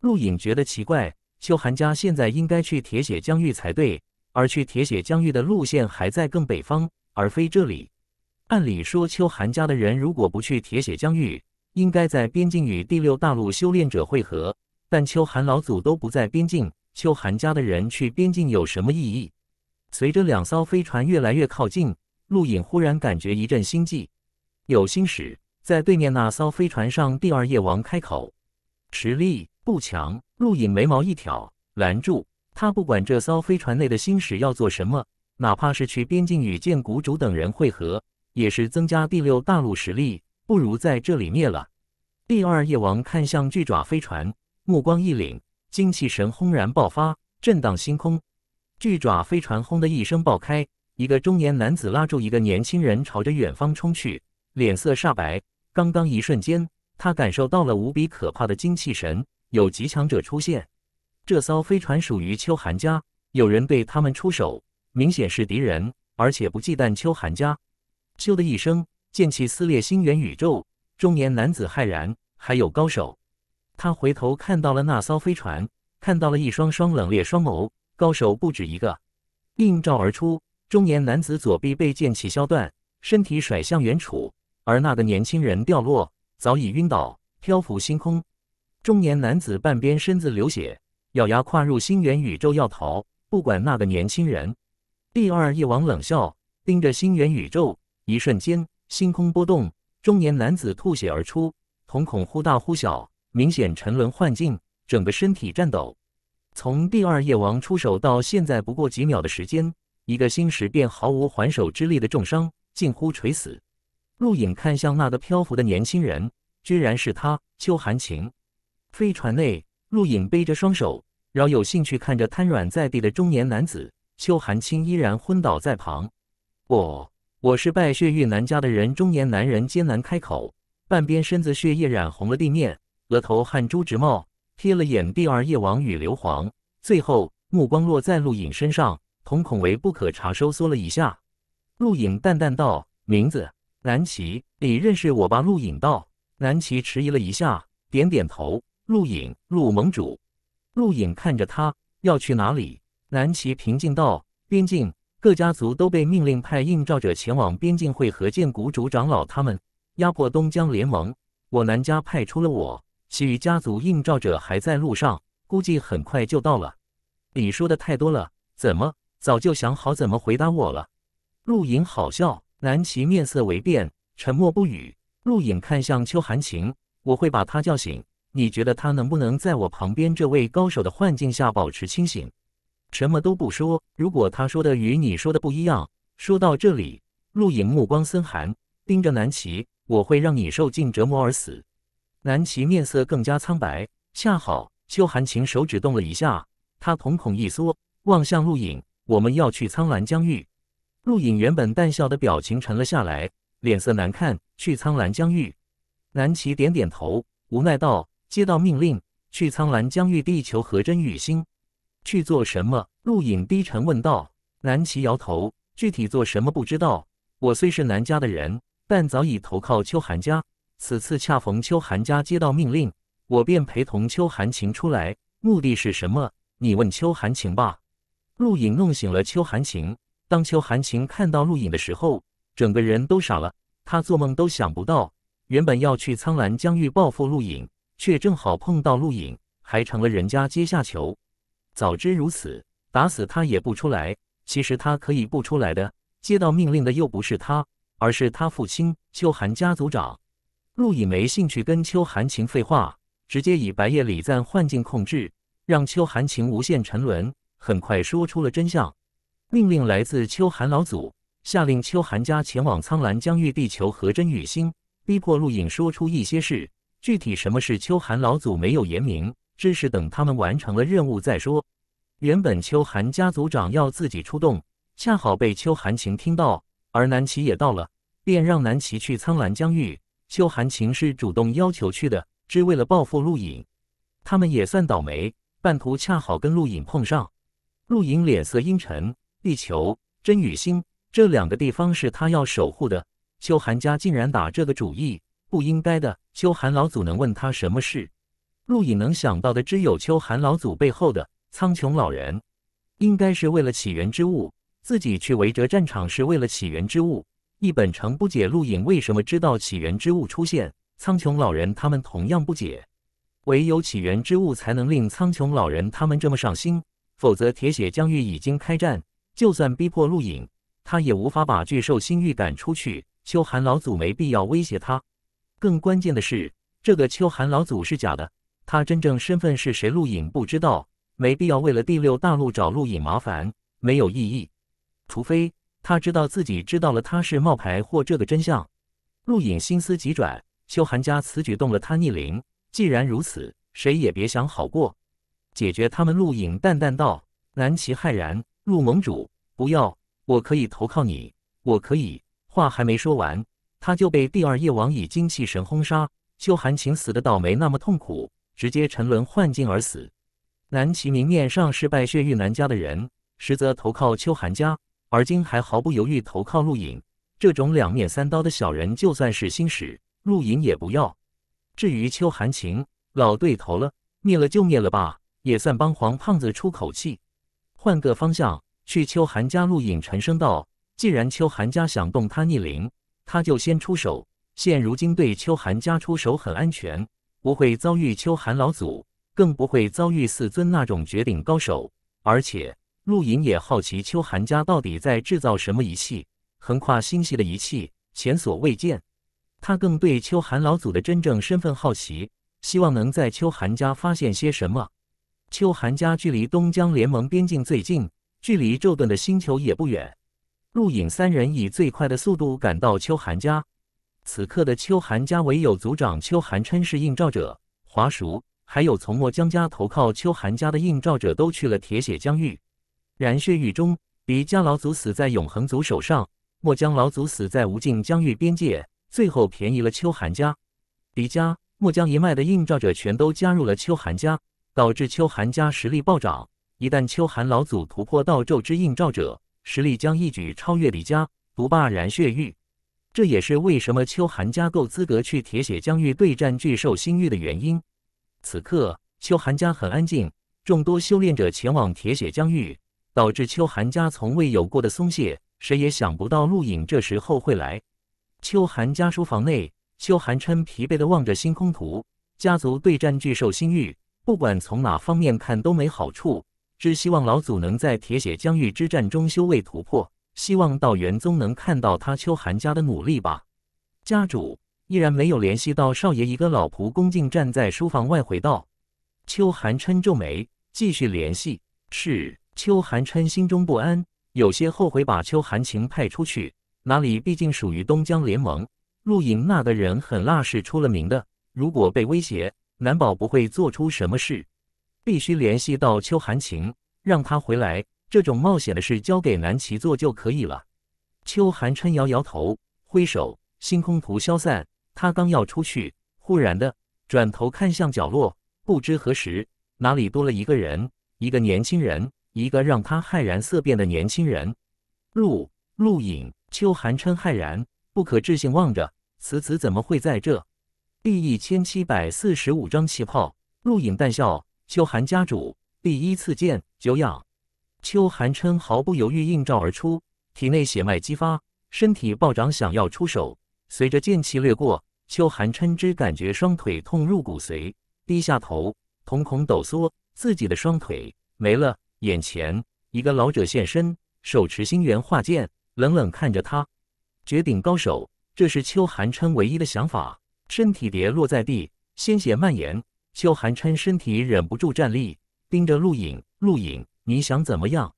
陆影觉得奇怪，秋寒家现在应该去铁血疆域才对。而去铁血疆域的路线还在更北方，而非这里。按理说，秋寒家的人如果不去铁血疆域，应该在边境与第六大陆修炼者会合。但秋寒老祖都不在边境，秋寒家的人去边境有什么意义？随着两艘飞船越来越靠近，陆隐忽然感觉一阵心悸。有心事，在对面那艘飞船上，第二夜王开口：“实力不强。”陆隐眉毛一挑，拦住。他不管这艘飞船内的星矢要做什么，哪怕是去边境与剑谷主等人会合，也是增加第六大陆实力，不如在这里灭了。第二夜王看向巨爪飞船，目光一凛，精气神轰然爆发，震荡星空。巨爪飞船轰的一声爆开，一个中年男子拉住一个年轻人，朝着远方冲去，脸色煞白。刚刚一瞬间，他感受到了无比可怕的精气神，有极强者出现。这艘飞船属于秋寒家，有人对他们出手，明显是敌人，而且不忌惮秋寒家。咻的一声，剑气撕裂星元宇宙。中年男子骇然，还有高手。他回头看到了那艘飞船，看到了一双双冷冽双眸。高手不止一个，映照而出。中年男子左臂被剑气削断，身体甩向远处，而那个年轻人掉落，早已晕倒，漂浮星空。中年男子半边身子流血。咬牙跨入星元宇宙要逃，不管那个年轻人。第二夜王冷笑，盯着星元宇宙。一瞬间，星空波动，中年男子吐血而出，瞳孔忽大忽小，明显沉沦幻境，整个身体颤抖。从第二夜王出手到现在不过几秒的时间，一个星石便毫无还手之力的重伤，近乎垂死。陆影看向那个漂浮的年轻人，居然是他，秋寒晴。飞船内。陆影背着双手，饶有兴趣看着瘫软在地的中年男子，邱寒青依然昏倒在旁。我，我是拜血玉南家的人。中年男人艰难开口，半边身子血液染红了地面，额头汗珠直冒，瞥了眼第二夜王与硫磺，最后目光落在陆影身上，瞳孔为不可查收缩了一下。陆影淡淡道：“名字南齐，你认识我吧？”陆影道。南齐迟疑了一下，点点头。陆影，陆盟主，陆影看着他要去哪里。南齐平静道：“边境各家族都被命令派应召者前往边境会合，见谷主长老他们，压迫东江联盟。我南家派出了我，其余家族应召者还在路上，估计很快就到了。”你说的太多了，怎么早就想好怎么回答我了？陆影好笑，南齐面色微变，沉默不语。陆影看向秋寒晴：“我会把他叫醒。”你觉得他能不能在我旁边这位高手的幻境下保持清醒，什么都不说？如果他说的与你说的不一样，说到这里，陆影目光森寒，盯着南齐，我会让你受尽折磨而死。南齐面色更加苍白。恰好秋寒晴手指动了一下，他瞳孔一缩，望向陆影。我们要去苍兰疆域。陆影原本淡笑的表情沉了下来，脸色难看。去苍兰疆域。南齐点点头，无奈道。接到命令，去苍兰疆域地球和真玉星去做什么？陆隐低沉问道。南齐摇头，具体做什么不知道。我虽是南家的人，但早已投靠秋寒家。此次恰逢秋寒家接到命令，我便陪同秋寒晴出来。目的是什么？你问秋寒晴吧。陆隐弄醒了秋寒晴。当秋寒晴看到陆隐的时候，整个人都傻了。他做梦都想不到，原本要去苍兰疆域报复陆隐。却正好碰到陆影，还成了人家阶下囚。早知如此，打死他也不出来。其实他可以不出来的。接到命令的又不是他，而是他父亲秋寒家族长。陆影没兴趣跟秋寒晴废话，直接以白夜礼赞幻境控制，让秋寒晴无限沉沦。很快说出了真相：命令来自秋寒老祖，下令秋寒家前往苍兰疆域地球和真玉星，逼迫陆影说出一些事。具体什么是秋寒老祖没有言明，只是等他们完成了任务再说。原本秋寒家族长要自己出动，恰好被秋寒晴听到，而南齐也到了，便让南齐去苍兰疆域。秋寒晴是主动要求去的，只为了报复陆隐。他们也算倒霉，半途恰好跟陆隐碰上。陆隐脸色阴沉，地球、真雨星这两个地方是他要守护的，秋寒家竟然打这个主意。不应该的，秋寒老祖能问他什么事？陆隐能想到的只有秋寒老祖背后的苍穹老人，应该是为了起源之物。自己去围着战场是为了起源之物。一本成不解陆隐为什么知道起源之物出现，苍穹老人他们同样不解。唯有起源之物才能令苍穹老人他们这么上心。否则铁血疆域已经开战，就算逼迫陆隐，他也无法把巨兽星域赶出去。秋寒老祖没必要威胁他。更关键的是，这个秋寒老祖是假的，他真正身份是谁？陆影不知道，没必要为了第六大陆找陆影麻烦，没有意义。除非他知道自己知道了他是冒牌货这个真相。陆影心思急转，秋寒家此举动了他逆鳞，既然如此，谁也别想好过。解决他们，陆影淡淡道。南齐骇然，陆盟主不要，我可以投靠你，我可以。话还没说完。他就被第二夜王以精气神轰杀。秋寒晴死的倒霉，那么痛苦，直接沉沦幻境而死。南齐明面上是拜血玉南家的人，实则投靠秋寒家，而今还毫不犹豫投靠陆隐。这种两面三刀的小人，就算是心使，陆隐也不要。至于秋寒晴，老对头了，灭了就灭了吧，也算帮黄胖子出口气。换个方向去秋寒家。陆隐沉声道：“既然秋寒家想动他逆鳞。”他就先出手。现如今对秋寒家出手很安全，不会遭遇秋寒老祖，更不会遭遇四尊那种绝顶高手。而且陆隐也好奇秋寒家到底在制造什么仪器，横跨星系的仪器，前所未见。他更对秋寒老祖的真正身份好奇，希望能在秋寒家发现些什么。秋寒家距离东江联盟边境最近，距离宙顿的星球也不远。陆影三人以最快的速度赶到秋寒家。此刻的秋寒家唯有族长秋寒琛是应召者，华叔，还有从墨江家投靠秋寒家的应召者都去了铁血疆域、染血域中。比家老祖死在永恒族手上，墨江老祖死在无尽疆域边界，最后便宜了秋寒家。比家、墨江一脉的应召者全都加入了秋寒家，导致秋寒家实力暴涨。一旦秋寒老祖突破道咒之应召者。实力将一举超越李家，独霸染血域。这也是为什么秋寒家够资格去铁血疆域对战巨兽星域的原因。此刻，秋寒家很安静，众多修炼者前往铁血疆域，导致秋寒家从未有过的松懈。谁也想不到陆影这时候会来。秋寒家书房内，秋寒琛疲惫地望着星空图。家族对战巨兽星域，不管从哪方面看都没好处。是希望老祖能在铁血疆域之战中修为突破，希望道元宗能看到他秋寒家的努力吧。家主依然没有联系到少爷，一个老仆恭敬站在书房外回道：“秋寒琛皱眉，继续联系。”是秋寒琛心中不安，有些后悔把秋寒晴派出去。哪里毕竟属于东江联盟，陆隐那个人狠辣是出了名的，如果被威胁，难保不会做出什么事。必须联系到秋寒晴，让他回来。这种冒险的事交给南齐做就可以了。秋寒春摇摇头，挥手，星空图消散。他刚要出去，忽然的转头看向角落，不知何时哪里多了一个人，一个年轻人，一个让他骇然色变的年轻人。陆陆影，秋寒春骇然，不可置信望着此子怎么会在这。第一千七百四十五章气泡。陆影淡笑。秋寒家主，第一次见，久仰。秋寒琛毫不犹豫应召而出，体内血脉激发，身体暴涨，想要出手。随着剑气掠过，秋寒琛只感觉双腿痛入骨髓，低下头，瞳孔抖缩，自己的双腿没了。眼前一个老者现身，手持星元化剑，冷冷看着他。绝顶高手，这是秋寒琛唯一的想法。身体跌落在地，鲜血蔓延。邱寒琛身体忍不住站立，盯着陆影。陆影，你想怎么样？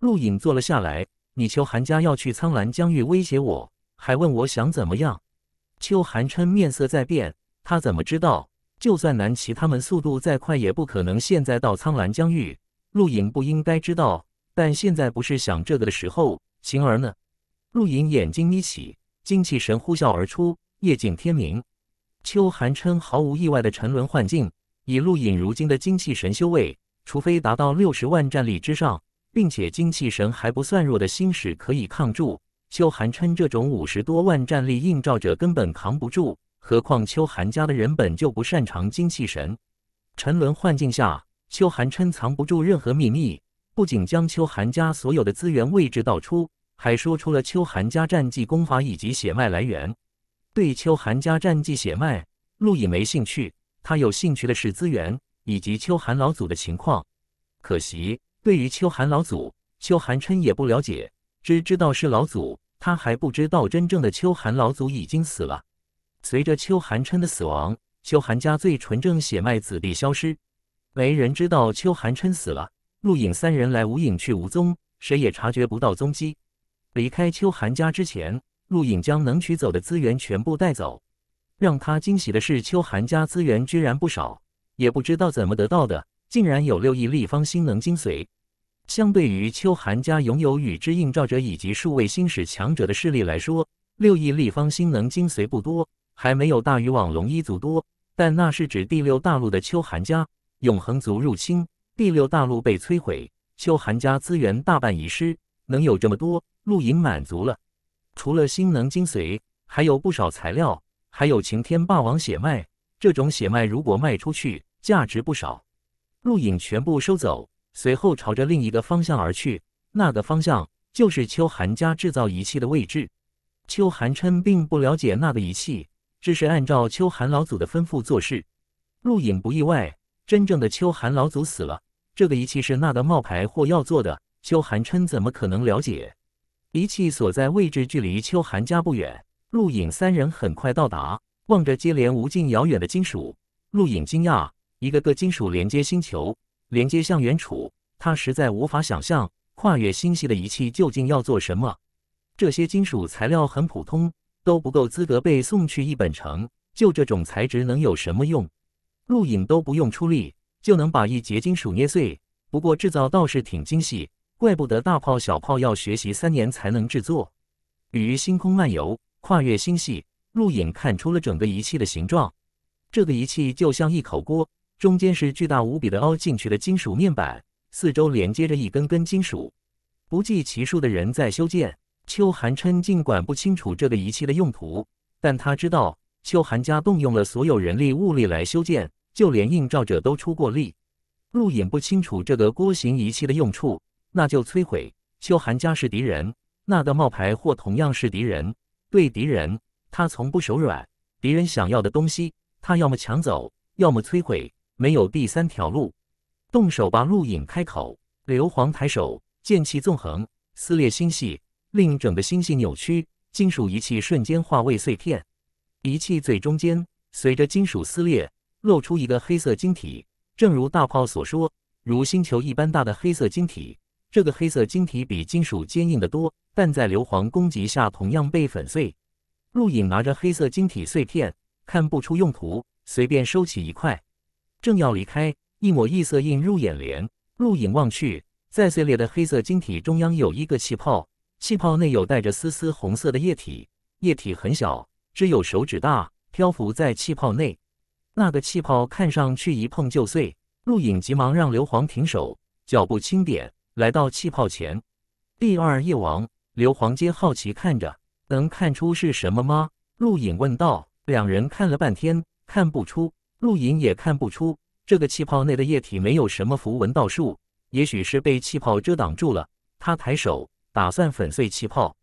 陆影坐了下来。你邱寒家要去苍澜疆域威胁我，还问我想怎么样？邱寒琛面色在变。他怎么知道？就算南齐他们速度再快，也不可能现在到苍澜疆域。陆影不应该知道。但现在不是想这个的时候。晴儿呢？陆影眼睛眯起，精气神呼啸而出。夜静天明。邱寒琛毫无意外的沉沦幻境。以陆隐如今的精气神修为，除非达到六十万战力之上，并且精气神还不算弱的星使可以抗住，秋寒琛这种五十多万战力映照者根本扛不住。何况秋寒家的人本就不擅长精气神。沉沦幻境下，秋寒琛藏不住任何秘密，不仅将秋寒家所有的资源位置道出，还说出了秋寒家战绩、功法以及血脉来源。对秋寒家战绩、血脉，陆隐没兴趣。他有兴趣的是资源以及秋寒老祖的情况，可惜对于秋寒老祖，秋寒琛也不了解，只知道是老祖，他还不知道真正的秋寒老祖已经死了。随着秋寒琛的死亡，秋寒家最纯正血脉子弟消失，没人知道秋寒琛死了。陆影三人来无影去无踪，谁也察觉不到踪迹。离开秋寒家之前，陆影将能取走的资源全部带走。让他惊喜的是，秋寒家资源居然不少，也不知道怎么得到的，竟然有六亿立方星能精髓。相对于秋寒家拥有与之映照者以及数位星矢强者的势力来说，六亿立方星能精髓不多，还没有大禹网龙一族多。但那是指第六大陆的秋寒家永恒族入侵第六大陆被摧毁，秋寒家资源大半遗失，能有这么多，陆隐满足了。除了星能精髓，还有不少材料。还有晴天霸王血脉，这种血脉如果卖出去，价值不少。陆影全部收走，随后朝着另一个方向而去。那个方向就是秋寒家制造仪器的位置。秋寒琛并不了解那个仪器，只是按照秋寒老祖的吩咐做事。陆影不意外，真正的秋寒老祖死了，这个仪器是那个冒牌货要做的。秋寒琛怎么可能了解？仪器所在位置距离秋寒家不远。陆影三人很快到达，望着接连无尽遥远的金属，陆影惊讶，一个个金属连接星球，连接向远处，他实在无法想象跨越星系的仪器究竟要做什么。这些金属材料很普通，都不够资格被送去一本城，就这种材质能有什么用？陆影都不用出力就能把一节金属捏碎，不过制造倒是挺精细，怪不得大炮小炮要学习三年才能制作。于星空漫游。跨越星系，入眼看出了整个仪器的形状。这个仪器就像一口锅，中间是巨大无比的凹进去的金属面板，四周连接着一根根金属。不计其数的人在修建。秋寒琛尽管不清楚这个仪器的用途，但他知道秋寒家动用了所有人力物力来修建，就连映照者都出过力。陆隐不清楚这个锅形仪器的用处，那就摧毁。秋寒家是敌人，那个冒牌货同样是敌人。对敌人，他从不手软。敌人想要的东西，他要么抢走，要么摧毁，没有第三条路。动手吧，陆影开口。硫磺抬手，剑气纵横，撕裂星系，令整个星系扭曲。金属仪器瞬间化为碎片。仪器最中间，随着金属撕裂，露出一个黑色晶体，正如大炮所说，如星球一般大的黑色晶体。这个黑色晶体比金属坚硬的多，但在硫磺攻击下同样被粉碎。陆影拿着黑色晶体碎片，看不出用途，随便收起一块。正要离开，一抹异色映入眼帘。陆影望去，在碎裂的黑色晶体中央有一个气泡，气泡内有带着丝丝红色的液体，液体很小，只有手指大，漂浮在气泡内。那个气泡看上去一碰就碎。陆影急忙让硫磺停手，脚步轻点。来到气泡前，第二夜王刘磺皆好奇看着，能看出是什么吗？陆隐问道。两人看了半天，看不出，陆隐也看不出。这个气泡内的液体没有什么符文道术，也许是被气泡遮挡住了。他抬手打算粉碎气泡，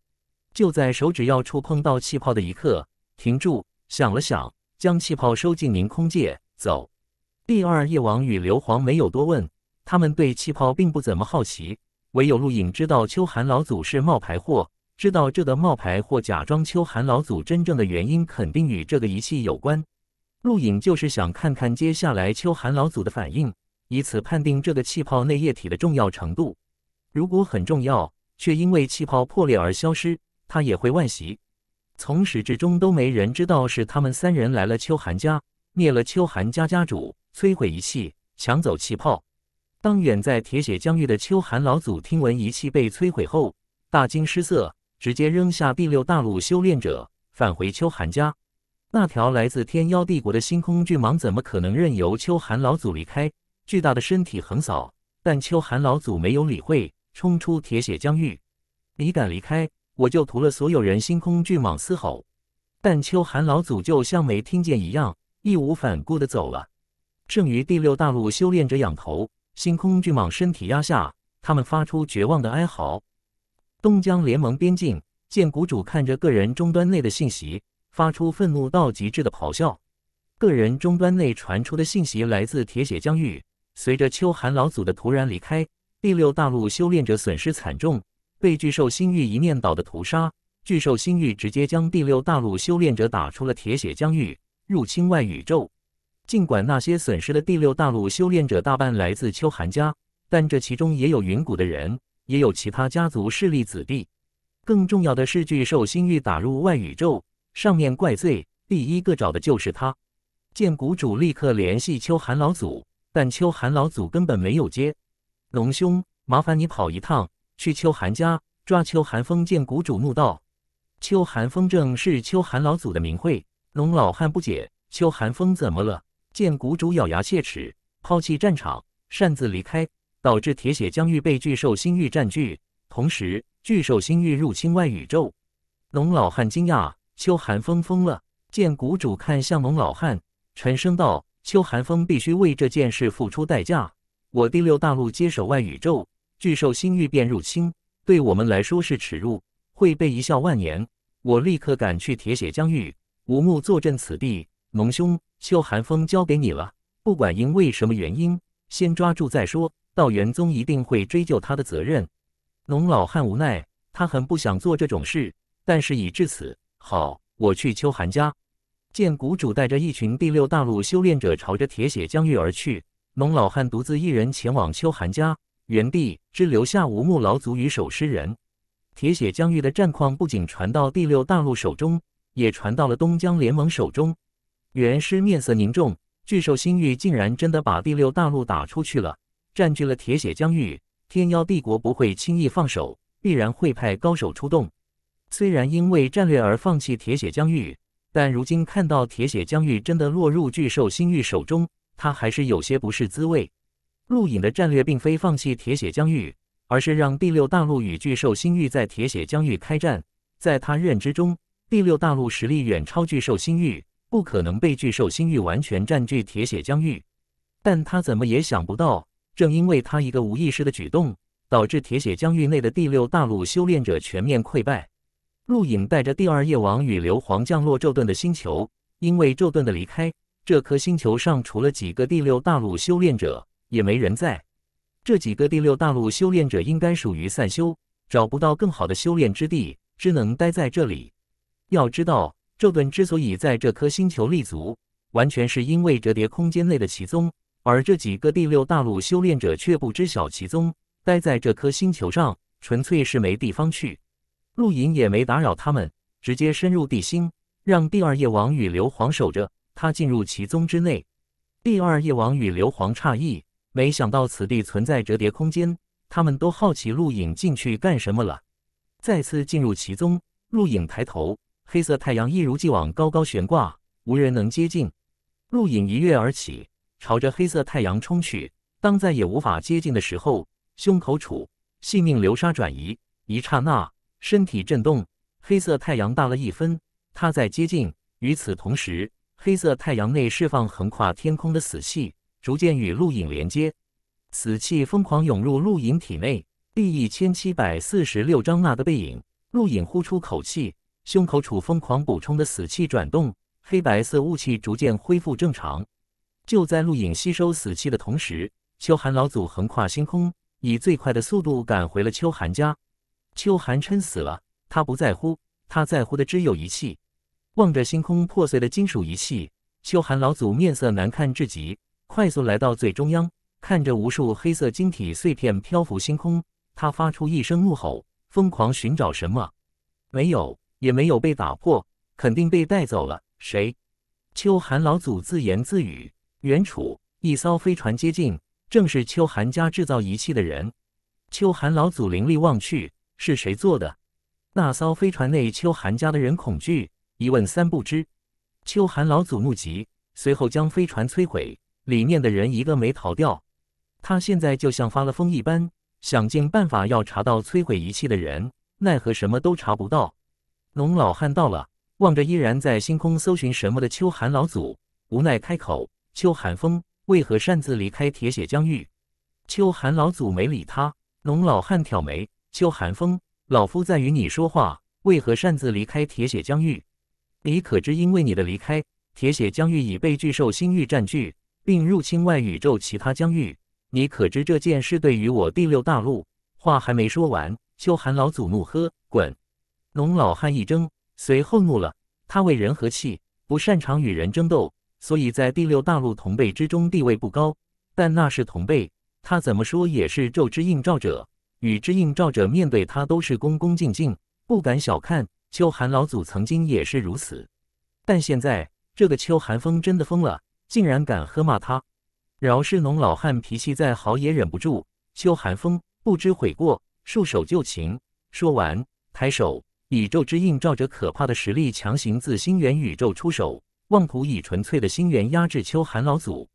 就在手指要触碰到气泡的一刻，停住，想了想，将气泡收进凝空戒，走。第二夜王与硫磺没有多问。他们对气泡并不怎么好奇，唯有陆影知道秋寒老祖是冒牌货。知道这个冒牌货假装秋寒老祖真正的原因，肯定与这个仪器有关。陆影就是想看看接下来秋寒老祖的反应，以此判定这个气泡内液体的重要程度。如果很重要，却因为气泡破裂而消失，他也会惋惜。从始至终都没人知道是他们三人来了秋寒家，灭了秋寒家家主，摧毁仪器，抢走气泡。当远在铁血疆域的秋寒老祖听闻仪器被摧毁后，大惊失色，直接扔下第六大陆修炼者，返回秋寒家。那条来自天妖帝国的星空巨蟒怎么可能任由秋寒老祖离开？巨大的身体横扫，但秋寒老祖没有理会，冲出铁血疆域。你敢离开，我就屠了所有人！星空巨蟒嘶吼，但秋寒老祖就像没听见一样，义无反顾地走了。剩余第六大陆修炼者仰头。星空巨蟒身体压下，他们发出绝望的哀嚎。东江联盟边境，剑谷主看着个人终端内的信息，发出愤怒到极致的咆哮。个人终端内传出的信息来自铁血疆域。随着秋寒老祖的突然离开，第六大陆修炼者损失惨重，被巨兽星域一念倒的屠杀。巨兽星域直接将第六大陆修炼者打出了铁血疆域，入侵外宇宙。尽管那些损失的第六大陆修炼者大半来自秋寒家，但这其中也有云谷的人，也有其他家族势力子弟。更重要的是，巨兽星域打入外宇宙，上面怪罪，第一个找的就是他。剑谷主立刻联系秋寒老祖，但秋寒老祖根本没有接。龙兄，麻烦你跑一趟，去秋寒家抓秋寒风。剑谷主怒道：“秋寒风正是秋寒老祖的名讳。”龙老汉不解：“秋寒风怎么了？”见谷主咬牙切齿，抛弃战场，擅自离开，导致铁血疆域被巨兽星域占据，同时巨兽星域入侵外宇宙。龙老汉惊讶：“秋寒风疯了！”见谷主看向龙老汉，沉声道：“秋寒风必须为这件事付出代价。我第六大陆接手外宇宙，巨兽星域便入侵，对我们来说是耻辱，会被一笑万年。我立刻赶去铁血疆域，吴木坐镇此地。”龙兄，秋寒风交给你了。不管因为什么原因，先抓住再说。道元宗一定会追究他的责任。龙老汉无奈，他很不想做这种事，但事已至此。好，我去秋寒家。见谷主带着一群第六大陆修炼者朝着铁血疆域而去。龙老汉独自一人前往秋寒家，原地只留下吴木老祖与守尸人。铁血疆域的战况不仅传到第六大陆手中，也传到了东江联盟手中。元师面色凝重，巨兽星域竟然真的把第六大陆打出去了，占据了铁血疆域。天妖帝国不会轻易放手，必然会派高手出动。虽然因为战略而放弃铁血疆域，但如今看到铁血疆域真的落入巨兽星域手中，他还是有些不是滋味。陆隐的战略并非放弃铁血疆域，而是让第六大陆与巨兽星域在铁血疆域开战。在他认知中，第六大陆实力远超巨兽星域。不可能被巨兽星域完全占据铁血疆域，但他怎么也想不到，正因为他一个无意识的举动，导致铁血疆域内的第六大陆修炼者全面溃败。陆隐带着第二夜王与硫磺降落宙顿的星球，因为宙顿的离开，这颗星球上除了几个第六大陆修炼者，也没人在这几个第六大陆修炼者应该属于散修，找不到更好的修炼之地，只能待在这里。要知道。周盾之所以在这颗星球立足，完全是因为折叠空间内的奇宗，而这几个第六大陆修炼者却不知晓奇宗，待在这颗星球上纯粹是没地方去。陆影也没打扰他们，直接深入地心，让第二夜王与硫磺守着他进入奇宗之内。第二夜王与硫磺诧异，没想到此地存在折叠空间，他们都好奇陆影进去干什么了。再次进入其宗，陆影抬头。黑色太阳一如既往高高悬挂，无人能接近。陆影一跃而起，朝着黑色太阳冲去。当再也无法接近的时候，胸口处细命流沙转移，一刹那身体震动，黑色太阳大了一分。他在接近，与此同时，黑色太阳内释放横跨天空的死气，逐渐与陆影连接。死气疯狂涌入陆影体内。第一千七百四十六章那个背影。陆影呼出口气。胸口处疯狂补充的死气转动，黑白色雾气逐渐恢复正常。就在陆影吸收死气的同时，秋寒老祖横跨星空，以最快的速度赶回了秋寒家。秋寒撑死了，他不在乎，他在乎的只有一器。望着星空破碎的金属仪器，秋寒老祖面色难看至极，快速来到最中央，看着无数黑色晶体碎片漂浮星空，他发出一声怒吼，疯狂寻找什么？没有。也没有被打破，肯定被带走了。谁？秋寒老祖自言自语。原处一艘飞船接近，正是秋寒家制造仪器的人。秋寒老祖凌厉望去，是谁做的？那艘飞船内秋寒家的人恐惧，一问三不知。秋寒老祖怒极，随后将飞船摧毁，里面的人一个没逃掉。他现在就像发了疯一般，想尽办法要查到摧毁仪器的人，奈何什么都查不到。龙老汉到了，望着依然在星空搜寻什么的秋寒老祖，无奈开口：“秋寒风，为何擅自离开铁血疆域？”秋寒老祖没理他。龙老汉挑眉：“秋寒风，老夫在与你说话，为何擅自离开铁血疆域？你可知因为你的离开，铁血疆域已被巨兽星域占据，并入侵外宇宙其他疆域？你可知这件事对于我第六大陆？”话还没说完，秋寒老祖怒喝：“滚！”龙老汉一怔，随后怒了。他为人和气，不擅长与人争斗，所以在第六大陆同辈之中地位不高。但那是同辈，他怎么说也是昼之映照者，与之映照者面对他都是恭恭敬敬，不敢小看。秋寒老祖曾经也是如此，但现在这个秋寒风真的疯了，竟然敢喝骂他！饶是农老汉脾气再好，也忍不住。秋寒风不知悔过，束手就擒。说完，抬手。宇宙之印，照着可怕的实力，强行自星元宇宙出手，妄图以纯粹的星元压制秋寒老祖。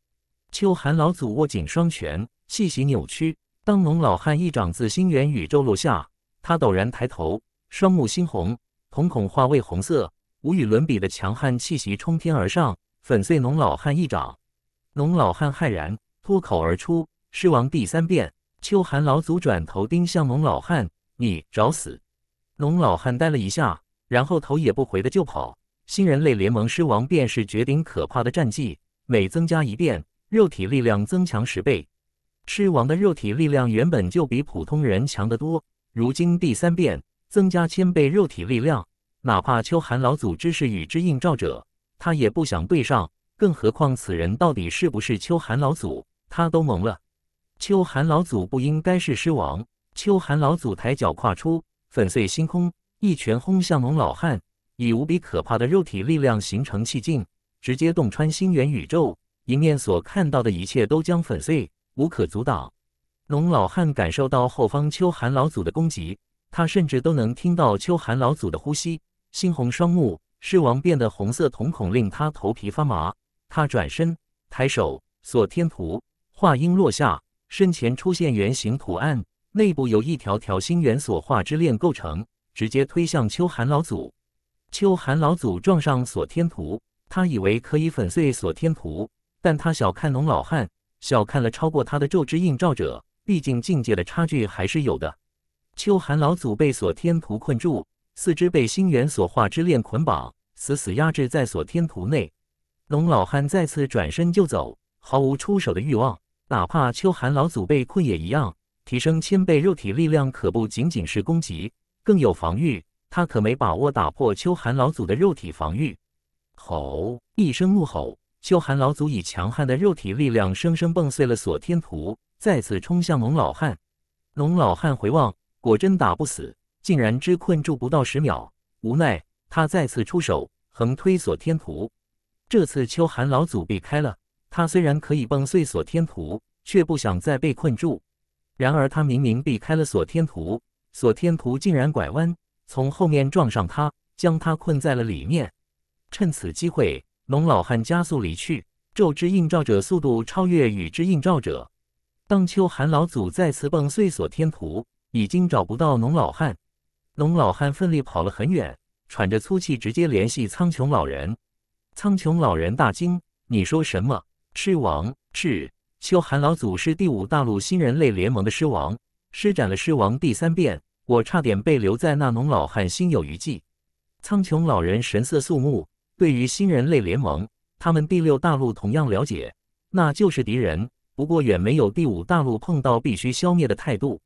秋寒老祖握紧双拳，气息扭曲。当龙老汉一掌自星元宇宙落下，他陡然抬头，双目猩红，瞳孔化为红色，无与伦比的强悍气息冲天而上，粉碎龙老汉一掌。龙老汉骇然，脱口而出：“尸王第三遍！”秋寒老祖转头盯向龙老汉：“你找死！”龙老汉呆了一下，然后头也不回的就跑。新人类联盟狮王便是绝顶可怕的战绩，每增加一遍，肉体力量增强十倍。狮王的肉体力量原本就比普通人强得多，如今第三遍增加千倍肉体力量，哪怕秋寒老祖只是与之应照者，他也不想对上。更何况此人到底是不是秋寒老祖，他都懵了。秋寒老祖不应该是狮王。秋寒老祖抬脚跨出。粉碎星空，一拳轰向龙老汉，以无比可怕的肉体力量形成气劲，直接洞穿星元宇宙，迎面所看到的一切都将粉碎，无可阻挡。龙老汉感受到后方秋寒老祖的攻击，他甚至都能听到秋寒老祖的呼吸。猩红双目，狮王变得红色瞳孔令他头皮发麻。他转身，抬手锁天图，话音落下，身前出现圆形图案。内部由一条条星元所化之链构成，直接推向秋寒老祖。秋寒老祖撞上锁天图，他以为可以粉碎锁天图，但他小看龙老汉，小看了超过他的咒之映照者，毕竟境界的差距还是有的。秋寒老祖被锁天图困住，四肢被星元所化之链捆绑，死死压制在锁天图内。龙老汉再次转身就走，毫无出手的欲望，哪怕秋寒老祖被困也一样。提升千倍肉体力量，可不仅仅是攻击，更有防御。他可没把握打破秋寒老祖的肉体防御。吼！一声怒吼，秋寒老祖以强悍的肉体力量，生生蹦碎了锁天图，再次冲向龙老汉。龙老汉回望，果真打不死，竟然只困住不到十秒。无奈，他再次出手，横推锁天图。这次秋寒老祖避开了。他虽然可以蹦碎锁天图，却不想再被困住。然而他明明避开了锁天图，锁天图竟然拐弯，从后面撞上他，将他困在了里面。趁此机会，龙老汉加速离去。昼之映照者速度超越雨之映照者。当秋寒老祖再次崩碎锁天图，已经找不到龙老汉。龙老汉奋力跑了很远，喘着粗气，直接联系苍穹老人。苍穹老人大惊：“你说什么？赤王赤？”秋寒老祖是第五大陆新人类联盟的狮王，施展了狮王第三变，我差点被留在纳农老汉心有余悸。苍穹老人神色肃穆，对于新人类联盟，他们第六大陆同样了解，那就是敌人。不过远没有第五大陆碰到必须消灭的态度。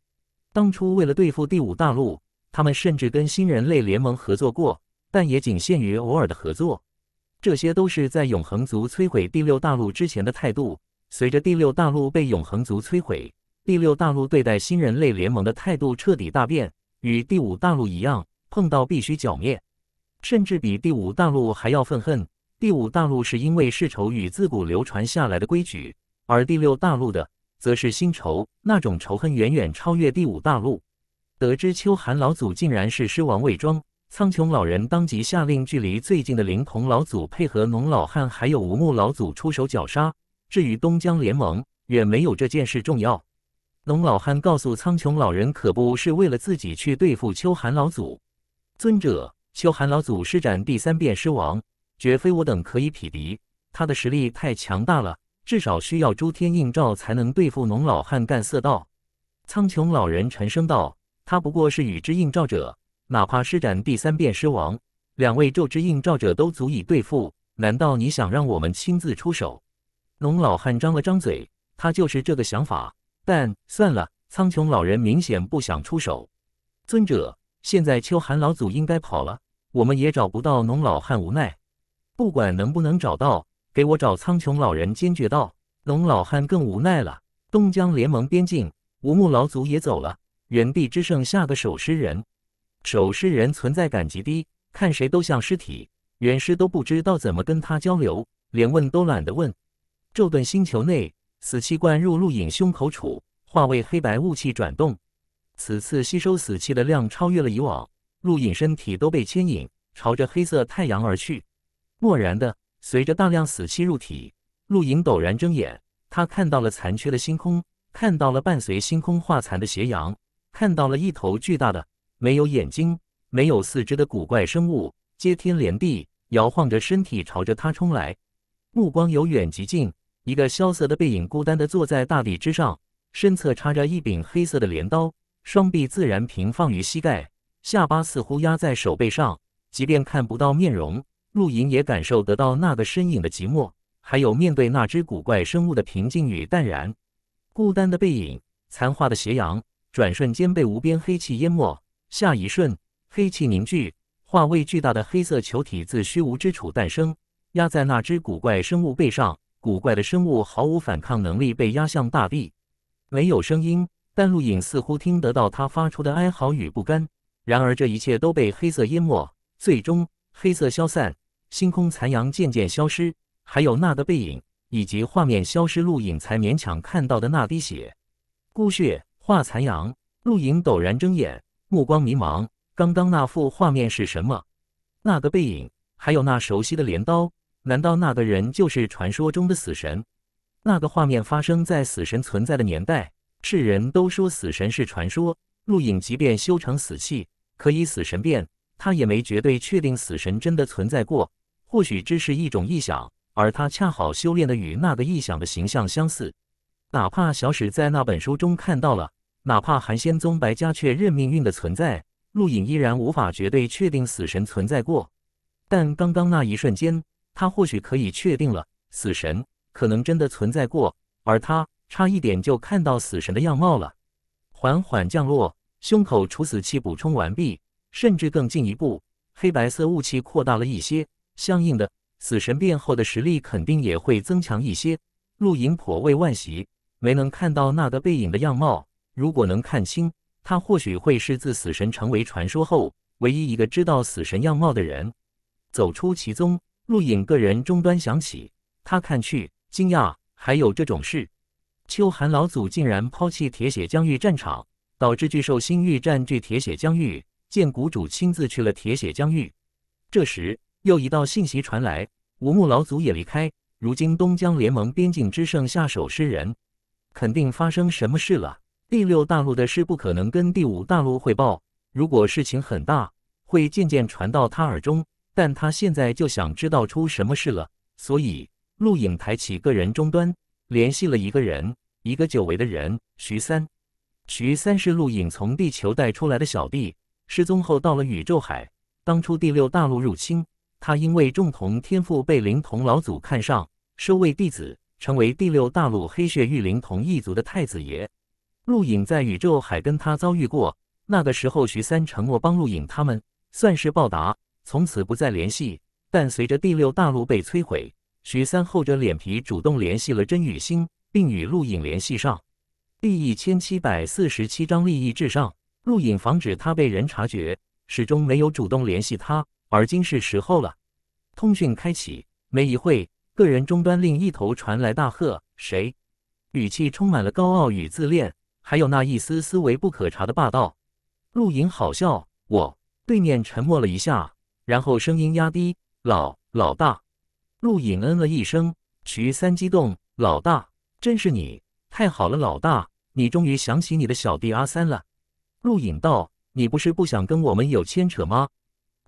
当初为了对付第五大陆，他们甚至跟新人类联盟合作过，但也仅限于偶尔的合作。这些都是在永恒族摧毁第六大陆之前的态度。随着第六大陆被永恒族摧毁，第六大陆对待新人类联盟的态度彻底大变，与第五大陆一样，碰到必须剿灭，甚至比第五大陆还要愤恨。第五大陆是因为世仇与自古流传下来的规矩，而第六大陆的则是新仇，那种仇恨远远超越第五大陆。得知秋寒老祖竟然是狮王伪装，苍穹老人当即下令，距离最近的灵童老祖配合农老汉还有无目老祖出手绞杀。至于东江联盟，远没有这件事重要。龙老汉告诉苍穹老人，可不是为了自己去对付秋寒老祖尊者。秋寒老祖施展第三变狮王，绝非我等可以匹敌。他的实力太强大了，至少需要诸天应照才能对付。龙老汉干涩道：“苍穹老人沉声道，他不过是与之应照者，哪怕施展第三变狮王，两位宙之应照者都足以对付。难道你想让我们亲自出手？”农老汉张了张嘴，他就是这个想法，但算了。苍穹老人明显不想出手。尊者，现在秋寒老祖应该跑了，我们也找不到农老汉，无奈。不管能不能找到，给我找苍穹老人！坚决道。农老汉更无奈了。东江联盟边境，无木老祖也走了，原地只剩下个守尸人。守尸人存在感极低，看谁都像尸体，远尸都不知道怎么跟他交流，连问都懒得问。宙遁星球内，死气灌入陆影胸口处，化为黑白雾气转动。此次吸收死气的量超越了以往，陆影身体都被牵引，朝着黑色太阳而去。蓦然的，随着大量死气入体，陆影陡然睁眼，他看到了残缺的星空，看到了伴随星空化残的斜阳，看到了一头巨大的、没有眼睛、没有四肢的古怪生物，接天连地，摇晃着身体朝着他冲来，目光由远及近。一个萧瑟的背影，孤单地坐在大地之上，身侧插着一柄黑色的镰刀，双臂自然平放于膝盖，下巴似乎压在手背上。即便看不到面容，陆莹也感受得到那个身影的寂寞，还有面对那只古怪生物的平静与淡然。孤单的背影，残化的斜阳，转瞬间被无边黑气淹没。下一瞬，黑气凝聚，化为巨大的黑色球体，自虚无之处诞生，压在那只古怪生物背上。古怪的生物毫无反抗能力，被压向大地。没有声音，但陆影似乎听得到他发出的哀嚎与不甘。然而这一切都被黑色淹没。最终，黑色消散，星空残阳渐渐消失，还有那个背影，以及画面消失。陆影才勉强看到的那滴血，孤血化残阳。陆影陡然睁眼，目光迷茫。刚刚那幅画面是什么？那个背影，还有那熟悉的镰刀。难道那个人就是传说中的死神？那个画面发生在死神存在的年代。世人都说死神是传说，陆隐即便修成死气，可以死神变，他也没绝对确定死神真的存在过。或许这是一种臆想，而他恰好修炼的与那个臆想的形象相似。哪怕小史在那本书中看到了，哪怕韩仙宗白家确认命运的存在，陆隐依然无法绝对确定死神存在过。但刚刚那一瞬间。他或许可以确定了，死神可能真的存在过，而他差一点就看到死神的样貌了。缓缓降落，胸口处死器补充完毕，甚至更进一步，黑白色雾气扩大了一些，相应的，死神变后的实力肯定也会增强一些。陆莹颇为惋惜，没能看到那个背影的样貌。如果能看清，他或许会是自死神成为传说后唯一一个知道死神样貌的人。走出其中。陆隐个人终端响起，他看去，惊讶，还有这种事？秋寒老祖竟然抛弃铁血疆域战场，导致巨兽星域占据铁血疆域。见谷主亲自去了铁血疆域。这时，又一道信息传来，吴木老祖也离开。如今东江联盟边境之圣下手施人，肯定发生什么事了。第六大陆的事不可能跟第五大陆汇报，如果事情很大，会渐渐传到他耳中。但他现在就想知道出什么事了，所以陆影抬起个人终端，联系了一个人，一个久违的人——徐三。徐三是陆影从地球带出来的小弟，失踪后到了宇宙海。当初第六大陆入侵，他因为重瞳天赋被灵瞳老祖看上，收为弟子，成为第六大陆黑血玉灵瞳一族的太子爷。陆影在宇宙海跟他遭遇过，那个时候徐三承诺帮陆影他们，算是报答。从此不再联系，但随着第六大陆被摧毁，徐三厚着脸皮主动联系了甄雨欣，并与陆影联系上。第一千七百四十七章利益至上。陆影防止他被人察觉，始终没有主动联系他，而今是时候了。通讯开启，没一会，个人终端另一头传来大喝：“谁？”语气充满了高傲与自恋，还有那一丝丝微不可察的霸道。陆影好笑，我对面沉默了一下。然后声音压低：“老老大，陆影。”嗯了一声。徐三激动：“老大，真是你！太好了，老大，你终于想起你的小弟阿三了。”陆影道：“你不是不想跟我们有牵扯吗？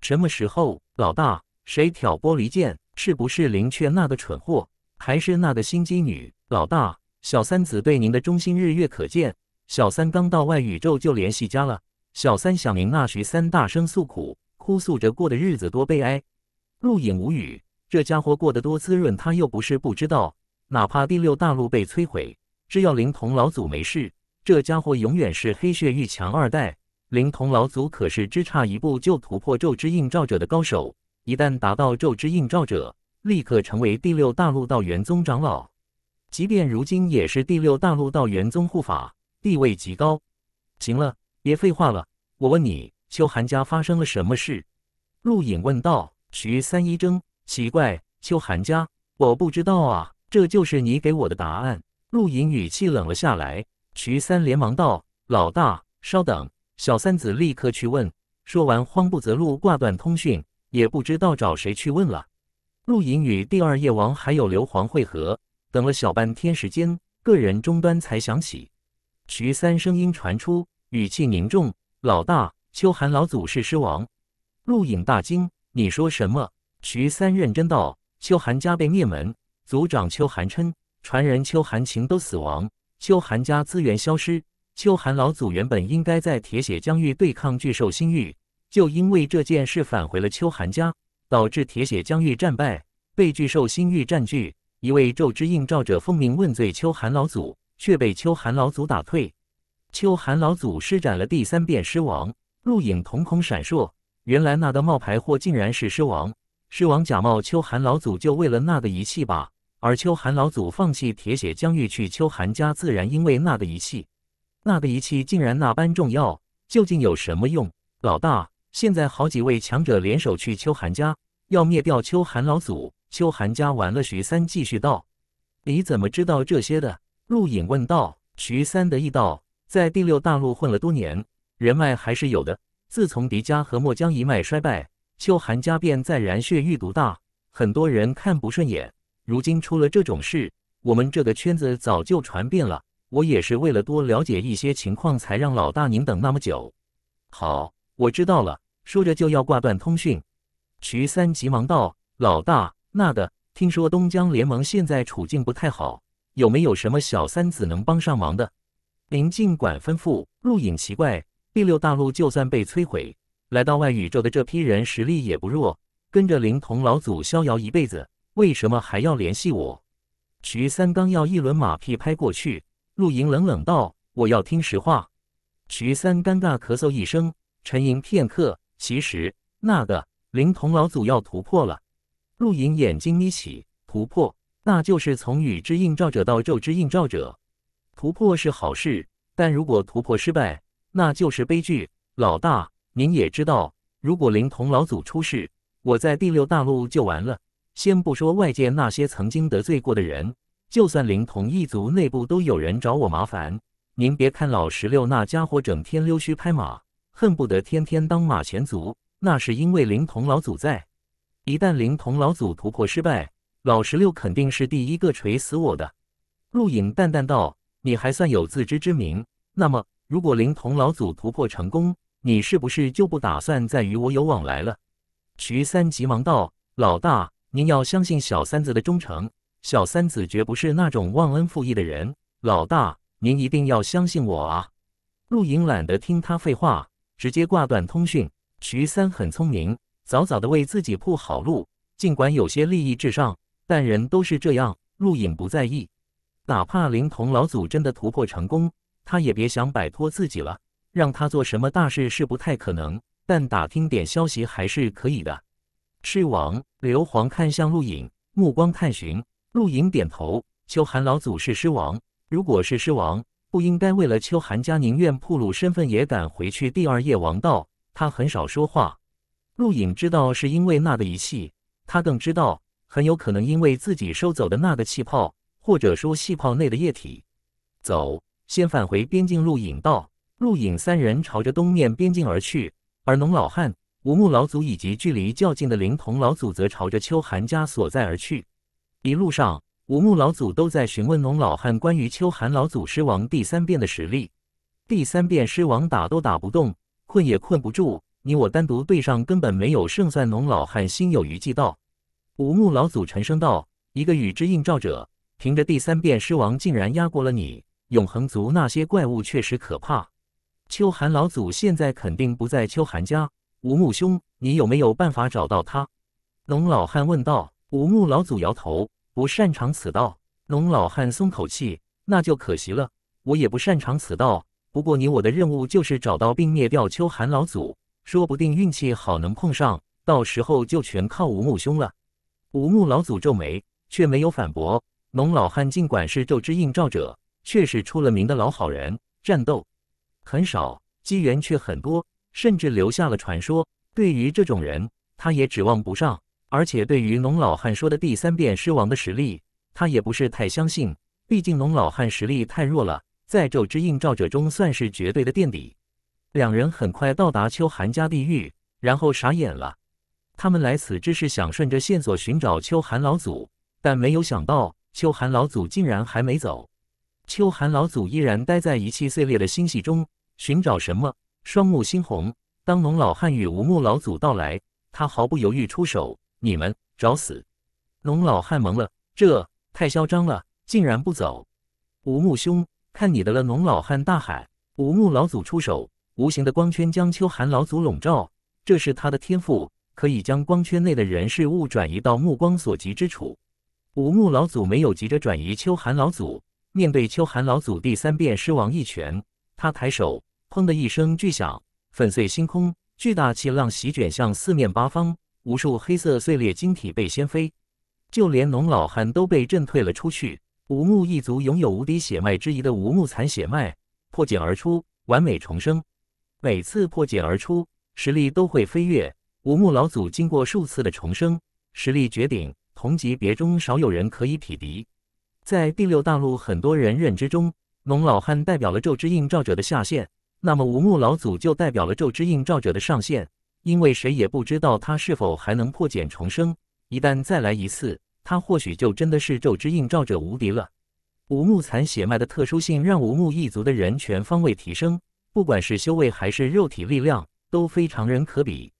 什么时候？老大，谁挑拨离间？是不是林雀那个蠢货，还是那个心机女？老大，小三子对您的忠心日月可见。小三刚到外宇宙就联系家了。小三想您那徐三大声诉苦。哭诉着过的日子多悲哀，陆隐无语，这家伙过得多滋润，他又不是不知道。哪怕第六大陆被摧毁，只要灵童老祖没事，这家伙永远是黑血玉强二代。灵童老祖可是只差一步就突破咒之映照者的高手，一旦达到咒之映照者，立刻成为第六大陆道元宗长老，即便如今也是第六大陆道元宗护法，地位极高。行了，别废话了，我问你。秋寒家发生了什么事？陆隐问道。徐三一怔，奇怪，秋寒家，我不知道啊。这就是你给我的答案。陆隐语气冷了下来。徐三连忙道：“老大，稍等。”小三子立刻去问。说完，慌不择路挂断通讯，也不知道找谁去问了。陆隐与第二夜王还有刘皇会合，等了小半天时间，个人终端才响起。徐三声音传出，语气凝重：“老大。”秋寒老祖是狮王，陆影大惊：“你说什么？”徐三认真道：“秋寒家被灭门，族长秋寒琛、传人秋寒晴都死亡，秋寒家资源消失。秋寒老祖原本应该在铁血疆域对抗巨兽星域，就因为这件事返回了秋寒家，导致铁血疆域战败，被巨兽星域占据。一位咒之映照者奉命问罪秋寒老祖，却被秋寒老祖打退。秋寒老祖施展了第三遍狮王。”陆影瞳孔闪烁，原来那个冒牌货竟然是狮王。狮王假冒秋寒老祖，就为了那个仪器吧？而秋寒老祖放弃铁血疆域去秋寒家，自然因为那个仪器。那个仪器竟然那般重要，究竟有什么用？老大，现在好几位强者联手去秋寒家，要灭掉秋寒老祖。秋寒家完了。徐三继续道：“你怎么知道这些的？”陆影问道。徐三得意道：“在第六大陆混了多年。”人脉还是有的。自从迪迦和墨江一脉衰败，秋寒家便再燃血狱独大，很多人看不顺眼。如今出了这种事，我们这个圈子早就传遍了。我也是为了多了解一些情况，才让老大您等那么久。好，我知道了。说着就要挂断通讯，徐三急忙道：“老大，那的，听说东江联盟现在处境不太好，有没有什么小三子能帮上忙的？您尽管吩咐。”陆影奇怪。第六大陆就算被摧毁，来到外宇宙的这批人实力也不弱。跟着灵童老祖逍遥一辈子，为什么还要联系我？徐三刚要一轮马屁拍过去，陆莹冷冷道：“我要听实话。”徐三尴尬咳嗽一声，沉吟片刻：“其实那个灵童老祖要突破了。”陆莹眼睛眯起：“突破？那就是从宇之映照者到宙之映照者。突破是好事，但如果突破失败……”那就是悲剧，老大，您也知道，如果灵童老祖出事，我在第六大陆就完了。先不说外界那些曾经得罪过的人，就算灵童一族内部都有人找我麻烦。您别看老十六那家伙整天溜须拍马，恨不得天天当马前卒，那是因为灵童老祖在。一旦灵童老祖突破失败，老十六肯定是第一个锤死我的。陆影淡淡道：“你还算有自知之明，那么。”如果灵童老祖突破成功，你是不是就不打算再与我有往来了？徐三急忙道：“老大，您要相信小三子的忠诚，小三子绝不是那种忘恩负义的人。老大，您一定要相信我啊！”陆影懒得听他废话，直接挂断通讯。徐三很聪明，早早的为自己铺好路。尽管有些利益至上，但人都是这样。陆影不在意，哪怕灵童老祖真的突破成功。他也别想摆脱自己了，让他做什么大事是不太可能，但打听点消息还是可以的。狮王刘皇看向陆影，目光探寻。陆影点头。秋寒老祖是狮王，如果是狮王，不应该为了秋寒家宁愿暴露身份也敢回去第二夜王道。他很少说话。陆影知道是因为那个仪器，他更知道很有可能因为自己收走的那个气泡，或者说气泡内的液体。走。先返回边境路影道，路影三人朝着东面边境而去，而农老汉、吴木老祖以及距离较近的灵童老祖则朝着秋寒家所在而去。一路上，吴木老祖都在询问农老汉关于秋寒老祖狮王第三变的实力。第三变狮王打都打不动，困也困不住，你我单独对上根本没有胜算。农老汉心有余悸道。吴木老祖沉声道：“一个与之应照者，凭着第三变狮王，竟然压过了你。”永恒族那些怪物确实可怕。秋寒老祖现在肯定不在秋寒家。吴木兄，你有没有办法找到他？龙老汉问道。吴木老祖摇头，不擅长此道。龙老汉松口气，那就可惜了。我也不擅长此道。不过你我的任务就是找到并灭掉秋寒老祖，说不定运气好能碰上，到时候就全靠吴木兄了。吴木老祖皱眉，却没有反驳。龙老汉尽管是咒之映照者。却是出了名的老好人，战斗很少，机缘却很多，甚至留下了传说。对于这种人，他也指望不上。而且，对于龙老汉说的第三遍狮王的实力，他也不是太相信。毕竟，龙老汉实力太弱了，在咒之映照者中算是绝对的垫底。两人很快到达秋寒家地狱，然后傻眼了。他们来此只是想顺着线索寻找秋寒老祖，但没有想到秋寒老祖竟然还没走。秋寒老祖依然待在仪器碎裂的星系中寻找什么，双目猩红。当龙老汉与吴木老祖到来，他毫不犹豫出手。你们找死！龙老汉蒙了，这太嚣张了，竟然不走。吴木兄，看你的了！龙老汉大喊。吴木老祖出手，无形的光圈将秋寒老祖笼罩。这是他的天赋，可以将光圈内的人事物转移到目光所及之处。吴木老祖没有急着转移秋寒老祖。面对秋寒老祖第三遍狮王一拳，他抬手，砰的一声巨响，粉碎星空，巨大气浪席卷向四面八方，无数黑色碎裂晶体被掀飞，就连农老汉都被震退了出去。五木一族拥有无敌血脉之一的吴木残血脉破茧而出，完美重生。每次破茧而出，实力都会飞跃。吴木老祖经过数次的重生，实力绝顶，同级别中少有人可以匹敌。在第六大陆，很多人认知中，龙老汉代表了咒之印照者的下限，那么无木老祖就代表了咒之印照者的上限。因为谁也不知道他是否还能破茧重生，一旦再来一次，他或许就真的是咒之印照者无敌了。无木残血脉的特殊性，让无木一族的人全方位提升，不管是修为还是肉体力量，都非常人可比。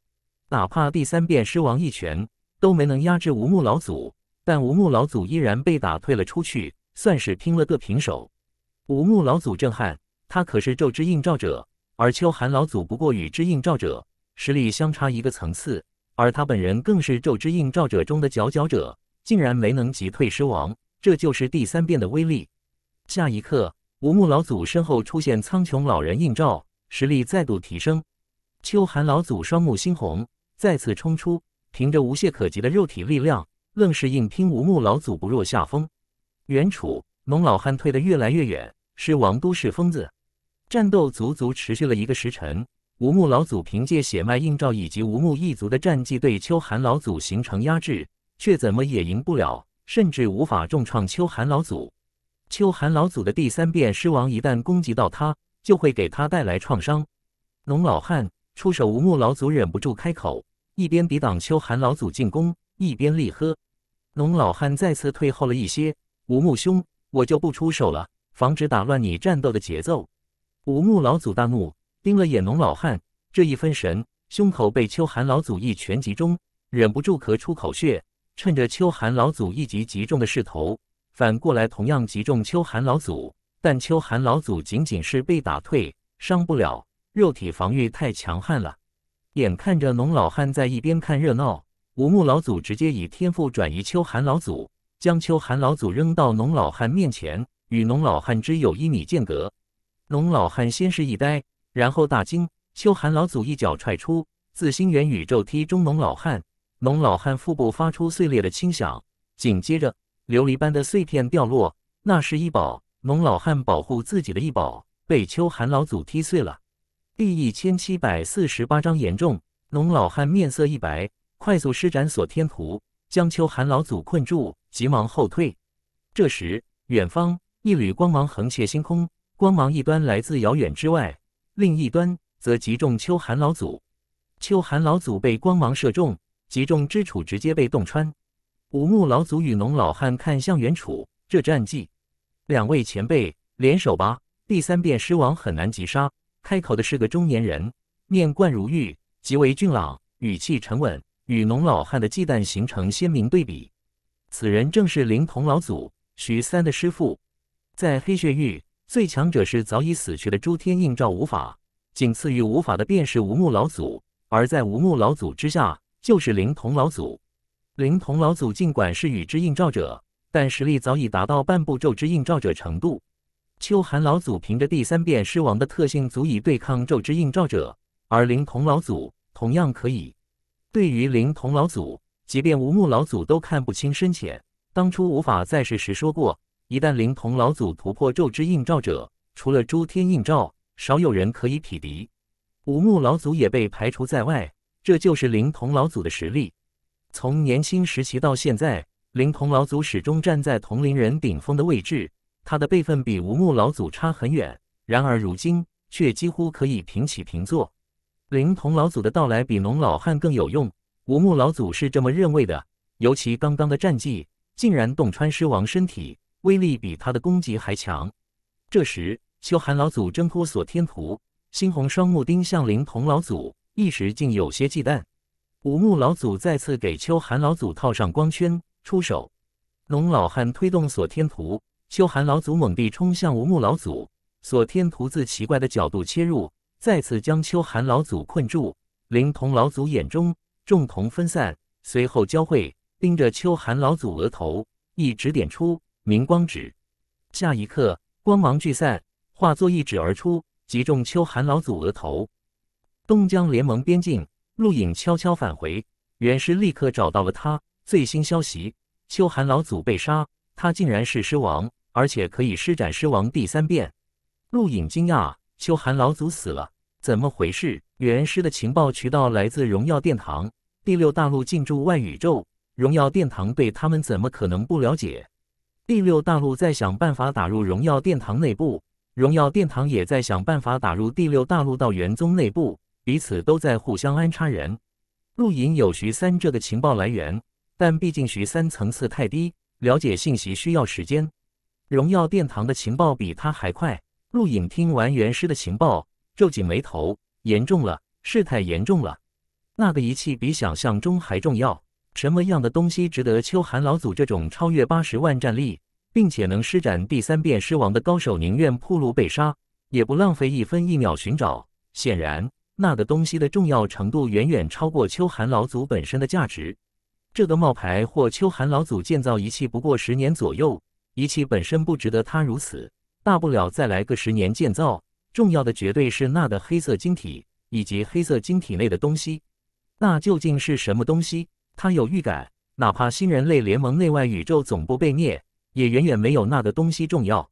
哪怕第三遍狮王一拳，都没能压制无木老祖。但吴木老祖依然被打退了出去，算是拼了个平手。吴木老祖震撼，他可是咒之映照者，而秋寒老祖不过与之映照者，实力相差一个层次。而他本人更是咒之映照者中的佼佼者，竟然没能击退狮王，这就是第三变的威力。下一刻，吴木老祖身后出现苍穹老人映照，实力再度提升。秋寒老祖双目猩红，再次冲出，凭着无懈可击的肉体力量。愣是硬拼吴木老祖不落下风。元楚龙老汉退得越来越远，狮王都是疯子。战斗足足持续了一个时辰。吴木老祖凭借血脉映照以及吴木一族的战绩对秋寒老祖形成压制，却怎么也赢不了，甚至无法重创秋寒老祖。秋寒老祖的第三变狮王一旦攻击到他，就会给他带来创伤。龙老汉出手，吴木老祖忍不住开口，一边抵挡秋寒老祖进攻，一边厉喝。农老汉再次退后了一些。吴木兄，我就不出手了，防止打乱你战斗的节奏。吴木老祖大怒，盯了眼农老汉，这一分神，胸口被秋寒老祖一拳击中，忍不住咳出口血。趁着秋寒老祖一击击中的势头，反过来同样击中秋寒老祖。但秋寒老祖仅仅是被打退，伤不了，肉体防御太强悍了。眼看着农老汉在一边看热闹。五木老祖直接以天赋转移秋寒老祖，将秋寒老祖扔到农老汉面前，与农老汉只有一米间隔。农老汉先是一呆，然后大惊。秋寒老祖一脚踹出，自星元宇宙踢中农老汉，农老汉腹部发出碎裂的轻响，紧接着琉璃般的碎片掉落。那是一宝，农老汉保护自己的一宝被秋寒老祖踢碎了。第一千七百四十八章严重，农老汉面色一白。快速施展锁天图，将秋寒老祖困住，急忙后退。这时，远方一缕光芒横切星空，光芒一端来自遥远之外，另一端则击中秋寒老祖。秋寒老祖被光芒射中，击中之处直接被洞穿。五木老祖与农老汉看向远处，这战绩，两位前辈联手吧。第三遍狮王很难击杀。开口的是个中年人，面冠如玉，极为俊朗，语气沉稳。与农老汉的忌惮形成鲜明对比，此人正是灵童老祖徐三的师傅。在黑血域，最强者是早已死去的诸天映照无法，仅次于无法的便是无目老祖，而在无目老祖之下就是灵童老祖。灵童老祖尽管是与之映照者，但实力早已达到半步宙之映照者程度。秋寒老祖凭着第三变狮王的特性，足以对抗宙之映照者，而灵童老祖同样可以。对于灵童老祖，即便无目老祖都看不清深浅。当初无法在世时说过，一旦灵童老祖突破宙之映照者，除了诸天映照，少有人可以匹敌。武目老祖也被排除在外，这就是灵童老祖的实力。从年轻时期到现在，灵童老祖始终站在同龄人顶峰的位置，他的辈分比吴目老祖差很远，然而如今却几乎可以平起平坐。灵童老祖的到来比龙老汉更有用，五木老祖是这么认为的。尤其刚刚的战绩，竟然洞穿狮王身体，威力比他的攻击还强。这时，秋寒老祖挣脱锁天图，猩红双目盯向灵童老祖，一时竟有些忌惮。五木老祖再次给秋寒老祖套上光圈，出手。龙老汉推动锁天图，秋寒老祖猛地冲向五木老祖，锁天图自奇怪的角度切入。再次将秋寒老祖困住，灵童老祖眼中众瞳分散，随后交汇，盯着秋寒老祖额头，一指点出明光指。下一刻，光芒聚散，化作一指而出，击中秋寒老祖额头。东江联盟边境，陆影悄悄返回，元氏立刻找到了他。最新消息，秋寒老祖被杀，他竟然是狮王，而且可以施展狮王第三变。陆影惊讶。秋寒老祖死了，怎么回事？元师的情报渠道来自荣耀殿堂，第六大陆进驻外宇宙，荣耀殿堂对他们怎么可能不了解？第六大陆在想办法打入荣耀殿堂内部，荣耀殿堂也在想办法打入第六大陆到元宗内部，彼此都在互相安插人。陆隐有徐三这个情报来源，但毕竟徐三层次太低，了解信息需要时间。荣耀殿堂的情报比他还快。陆影听完元师的情报，皱紧眉头，严重了，事态严重了。那个仪器比想象中还重要。什么样的东西值得秋寒老祖这种超越八十万战力，并且能施展第三变狮王的高手宁愿铺路被杀，也不浪费一分一秒寻找？显然，那个东西的重要程度远远超过秋寒老祖本身的价值。这个冒牌或秋寒老祖建造仪器不过十年左右，仪器本身不值得他如此。大不了再来个十年建造，重要的绝对是那的黑色晶体以及黑色晶体内的东西。那究竟是什么东西？他有预感，哪怕新人类联盟内外宇宙总部被灭，也远远没有那的东西重要。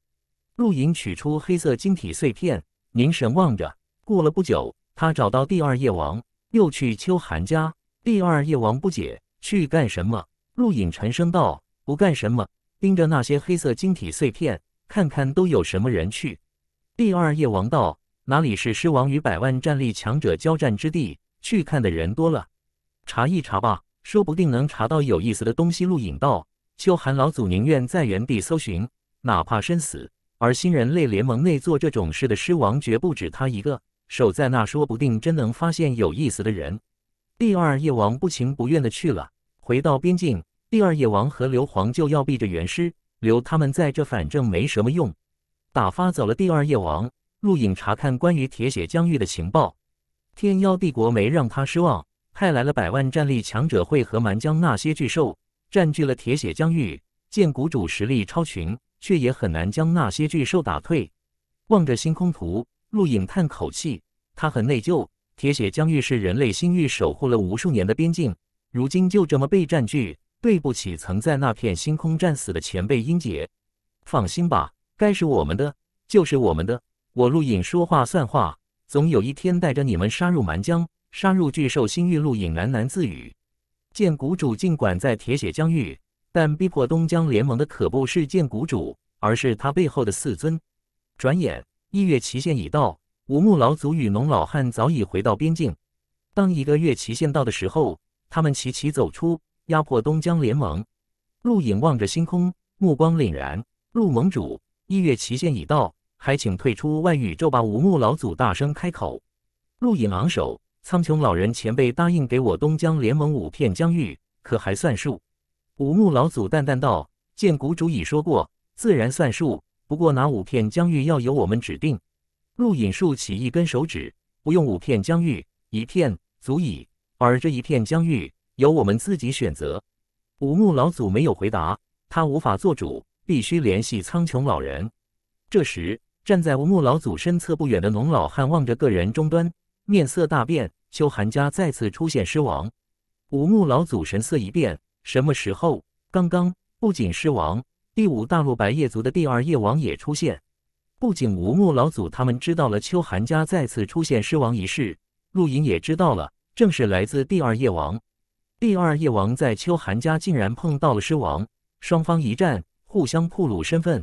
陆隐取出黑色晶体碎片，凝神望着。过了不久，他找到第二夜王，又去秋寒家。第二夜王不解，去干什么？陆隐沉声道：“不干什么，盯着那些黑色晶体碎片。”看看都有什么人去。第二夜王道哪里是狮王与百万战力强者交战之地？去看的人多了，查一查吧，说不定能查到有意思的东西。陆影道，秋寒老祖宁愿在原地搜寻，哪怕身死。而新人类联盟内做这种事的狮王绝不止他一个，守在那说不定真能发现有意思的人。第二夜王不情不愿的去了。回到边境，第二夜王和硫磺就要避着原师，留他们在这，反正没什么用。打发走了第二夜王，陆影查看关于铁血疆域的情报。天妖帝国没让他失望，派来了百万战力强者会合蛮将那些巨兽，占据了铁血疆域。见谷主实力超群，却也很难将那些巨兽打退。望着星空图，陆影叹口气，他很内疚。铁血疆域是人类星域守护了无数年的边境，如今就这么被占据。对不起，曾在那片星空战死的前辈英杰。放心吧，该是我们的就是我们的。我陆影说话算话，总有一天带着你们杀入蛮疆，杀入巨兽星域。陆影喃喃自语。剑谷主尽管在铁血疆域，但逼迫东江联盟的可不是剑谷主，而是他背后的四尊。转眼一月期限已到，五木老祖与农老汉早已回到边境。当一个月期限到的时候，他们齐齐走出。压迫东江联盟，陆隐望着星空，目光凛然。陆盟主，一月期限已到，还请退出外宇宙吧。五木老祖大声开口。陆隐昂首，苍穹老人前辈答应给我东江联盟五片疆域，可还算数？五木老祖淡淡道：“剑谷主已说过，自然算数。不过拿五片疆域要由我们指定。”陆隐竖起一根手指：“不用五片疆域，一片足矣。而这一片疆域……”由我们自己选择。五木老祖没有回答，他无法做主，必须联系苍穹老人。这时，站在五木老祖身侧不远的龙老汉望着个人终端，面色大变。秋寒家再次出现尸王，五木老祖神色一变。什么时候？刚刚。不仅尸王，第五大陆白夜族的第二夜王也出现。不仅吴木老祖他们知道了秋寒家再次出现尸王一事，陆隐也知道了，正是来自第二夜王。第二夜王在秋寒家竟然碰到了狮王，双方一战，互相暴露身份。